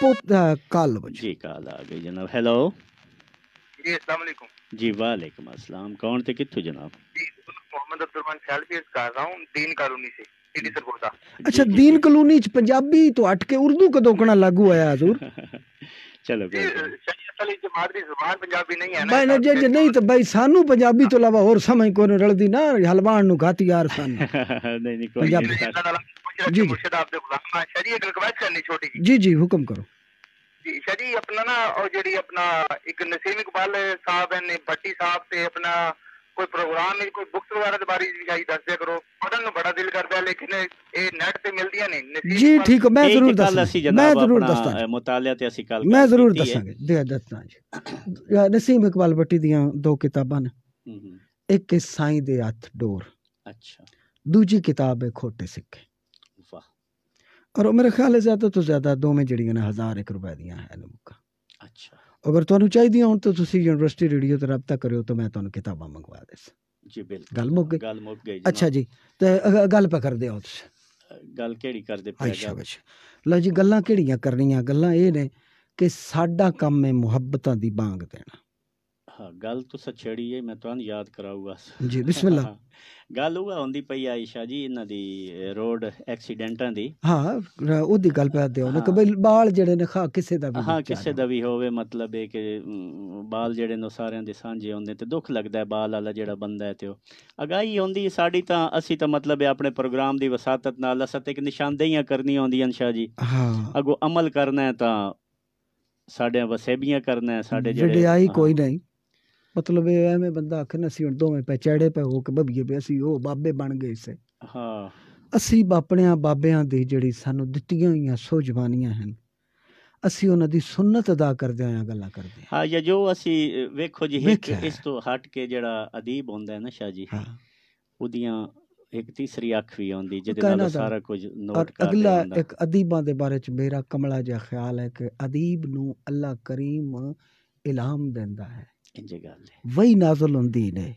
ਪੁੱਤ ਕਾਲ ਵਜੇ ਜੀ ਕਾਲ ਆ ਗਈ ਜਨਾਬ ਹੈਲੋ ਜੀ ਅਸਲਾਮ ਅਲੈਕੁਮ ਵਾਲੇਕਮ ਅਸਲਾਮ ਕੌਣ ਤੇ ਕਿੱਥੋਂ ਜਨਾਬ ਮੁਹੰਮਦ मोहम्मद अब्दुलरमान ਇਸ कर ਰਹਾ ਹੂੰ ਦੀਨ कॉलोनी ਸੇ ਇਹਦੀ ਸਰਗੋਦਾ ਅੱਛਾ ਦੀਨ ਕਲੋਨੀ ਚ ਪੰਜਾਬੀ ਤੋਂ ਹਟ ਕੇ ਉਰਦੂ ਕਦੋਂ ਕਣਾ ਲਾਗੂ ਆਇਆ ਹਜ਼ੂਰ ਚਲੋ ਬਾਈ ਨਾ ਜੇ ਜੇ ਨਹੀਂ ਤਾਂ ਬਾਈ ਸਾਨੂੰ ਪੰਜਾਬੀ ਤੋਂ ਇਲਾਵਾ ਹੋਰ ਸਮਝ ਕੋਈ ਨਹੀਂ ਰਲਦੀ ਨਾ ਹਲਵਾਨ ਨੂੰ ਘਾਤੀਆਰ ਸਨ (laughs) ਨਹੀਂ ਨਹੀਂ ਕੋਈ ਪੰਜਾਬੀ ਜੀ ਜੀ ਜੀ ਜੀ ਜੀ ਜੀ ਜੀ ਜੀ ਜੀ ਜੀ ਜੀ ਜੀ ਜੀ ईशा ਜੀ ਆਪਣਾ ਨਾ ਉਹ ਜਿਹੜੀ ਆਪਣਾ ਇੱਕ ਨਸੀਮ ਇਕਬਾਲ ਸਾਹਿਬ ਨੇ ਬੱਟੀ ਸਾਹਿਬ ਤੇ ਆਪਣਾ ਕੋਈ ਪ੍ਰੋਗਰਾਮ ਹੈ ਕੋਈ ਬੁੱਕਸ ਵਗੈਰਾ ਦੇ ਬਾਰੇ ਵਿਚਾਈ ਦੱਸਿਆ ਕਰੋ ਪੜਨ ਨੂੰ ਬੜਾ ਦਿਲ ਕਰਦਾ ਲੇਕਿਨ ਇਹ ਨੈਟ ਤੇ ਮਿਲਦੀਆਂ ਨਹੀਂ ਜੀ ਠੀਕ ਹੈ ਮੈਂ ਜ਼ਰੂਰ ਦੱਸਾਂ ਮੈਂ ਜ਼ਰੂਰ ਦੱਸਾਂ ਮੁਤਾਲਿਆ ਤੇ ਅਸੀਂ ਕੱਲ ਮੈਂ ਜ਼ਰੂਰ ਦੱਸਾਂਗਾ ਦੇ ਦੱਸਾਂ ਜੀ ਨਸੀਮ ਇਕਬਾਲ ਬੱਟੀ ਦੀਆਂ ਦੋ ਕਿਤਾਬਾਂ ਨੇ ਇੱਕ ਸਾਈਂ ਦੇ ਹੱਥ ਡੋਰ ਅੱਛਾ ਦੂਜੀ ਕਿਤਾਬ ਹੈ ਖੋਟੇ ਸਿੱਕੇ ਔਰ ਮੇਰੇ ਖਿਆਲ ਹੈ ਜ਼ਿਆਦਾ ਤੋਂ ਜ਼ਿਆਦਾ ਦੋਵੇਂ ਜਿਹੜੀਆਂ ਨੇ ਹਜ਼ਾਰ ਇੱਕ ਰੁਪਏ ਦੀਆਂ ਹੈ ਮੁੱਕਾ ਅੱਛਾ ਅਗਰ ਤੁਹਾਨੂੰ ਚਾਹੀਦੀਆਂ ਹੋਣ ਤਾਂ ਤੁਸੀਂ ਯੂਨੀਵਰਸਿਟੀ ਰੇਡੀਓ ਤੇ ਰابطਾ ਕਰਿਓ ਤਾਂ ਮੈਂ ਤੁਹਾਨੂੰ ਕਿਤਾਬਾਂ ਮੰਗਵਾ ਦੇਸ ਜੀ ਬਿਲਕੁਲ ਗੱਲ ਮੁੱਕ ਗਈ ਗੱਲ ਮੁੱਕ ਗਈ ਅੱਛਾ ਜੀ ਤੇ ਗੱਲ ਪਕੜਦੇ ਹੋ ਤੁਸੀਂ ਗੱਲ ਕਿਹੜੀ ਕਰਦੇ ਪਿਆ ਜੀ ਅੱਛਾ ਅੱਛਾ ਲਓ ਜੀ ਗੱਲਾਂ ਕਿਹੜੀਆਂ ਕਰਨੀਆਂ ਗੱਲਾਂ ਇਹ ਨੇ ਕਿ ਸਾਡਾ ਕੰਮ ਹੈ ਮੁਹੱਬਤਾਂ ਦੀ ਬਾਗ ਦੇਣਾ ਹਾਂ ਗੱਲ ਤੋਂ ਸਛੜੀ ਹੈ ਮੈਂ ਤੁਹਾਨੂੰ ਯਾਦ ਕਰਾਉਗਾ ਜੀ ਬਿਸਮਿਲ੍ਲਾ (laughs) ਗੱਲ ਉਹ ਹੁੰਦੀ ਪਈ ਆਇਸ਼ਾ ਜੀ ਇਹਨਾਂ ਦੀ ਰੋਡ ਐਕਸੀਡੈਂਟਾਂ ਦੀ ਹਾਂ ਉਹਦੀ ਗੱਲ ਪੈ ਦਿਓ ਨਾ ਕਿ ਬਈ ਬਾਲ ਜਿਹੜੇ ਨੇ ਖਾ ਕਿਸੇ ਦਾ ਵੀ ਹਾਂ ਕਿਸੇ ਦਾ ਵੀ ਹੋਵੇ ਮਤਲਬ ਇਹ ਕਿ ਬਾਲ ਜਿਹੜੇ ਨੇ ਸਾਰਿਆਂ ਦੇ ਸਾਂਝੇ ਹੁੰਦੇ ਤੇ ਦੁੱਖ ਲੱਗਦਾ ਹੈ ਬਾਲ ਵਾਲਾ ਜਿਹੜਾ ਬੰਦਾ ਹੈ ਤੇ ਉਹ ਅਗਾਈ ਹੁੰਦੀ ਸਾਡੀ ਤਾਂ ਅਸੀਂ ਤਾਂ ਮਤਲਬ ਆਪਣੇ ਪ੍ਰੋਗਰਾਮ ਦੀ ਵਸਾਤਤ ਨਾਲ ਅਸਾਂ ਤੇ ਇੱਕ ਨਿਸ਼ਾਨਦੇਹੀਆਂ ਕਰਨੀਆਂ ਹੁੰਦੀਆਂ ਅਨਸ਼ਾ ਜੀ ਹਾਂ ਅਗੋ ਅਮਲ ਕਰਨਾ ਹੈ ਤਾਂ ਸਾਡੇ ਵਸੇਬੀਆਂ ਕਰਨਾ ਹੈ ਸਾਡੇ ਜਿਹੜੇ ਵਡਿਆਈ ਕੋਈ ਨਹੀਂ ਮਤਲਬ ਇਹ ਐਵੇਂ ਬੰਦਾ ਆਖੇ ਨਾ ਹੁਣ ਦੋਵੇਂ ਪੈ ਚੜੇ ਪੈ ਹੋ ਕੇ ਬੱਬੀਏ ਪਏ ਅਸੀਂ ਉਹ ਬਾਬੇ ਬਣ ਗਏ ਸੇ ਹਾਂ ਅਸੀਂ ਬਾਪਣਿਆਂ ਬਾਬਿਆਂ ਦੀ ਜਿਹੜੀ ਸਾਨੂੰ ਦਿੱਤੀਆਂ ਹੋਈਆਂ ਸੋ ਹਨ ਅਸੀਂ ਉਹਨਾਂ ਦੀ ਸੁਨਨਤ ਅਦਾ ਕਰਦੇ ਆਂ ਗੱਲਾਂ ਕਰਦੇ ਹਾਂ ਜਾਂ ਜੋ ਅਸੀਂ ਵੇਖੋ ਜੀ ਇੱਕ ਇਸ ਤੋਂ ਹਟ ਕੇ ਜਿਹੜਾ ਅਦੀਬ ਹੁੰਦਾ ਹੈ ਨਾ ਸ਼ਾਹ ਜੀ ਉਹਦੀਆਂ ਇੱਕ ਤੀਸਰੀ ਅੱਖ ਵੀ ਆਉਂਦੀ ਜਿਹਦੇ ਨਾਲ ਸਾਰਾ ਕੁਝ ਨੋਟ ਹੈ ਅਗਲਾ ਇੱਕ ਅਦੀਬਾਂ ਦੇ ਬਾਰੇ ਚ ਮੇਰਾ ਕਮਲਾ ਜਿਹਾ ਖਿਆਲ ਹੈ ਕਿ ਅਦੀਬ ਨੂੰ ਅੱਲਾ ਕਰੀਮ ਇਲਾਮ ਦਿੰਦਾ ਹੈ ਇੰਜੇ ਗੱਲ ਹੈ ਵਹੀ ਨਾਜ਼ਲ ਹੁੰਦੀ ਨੇ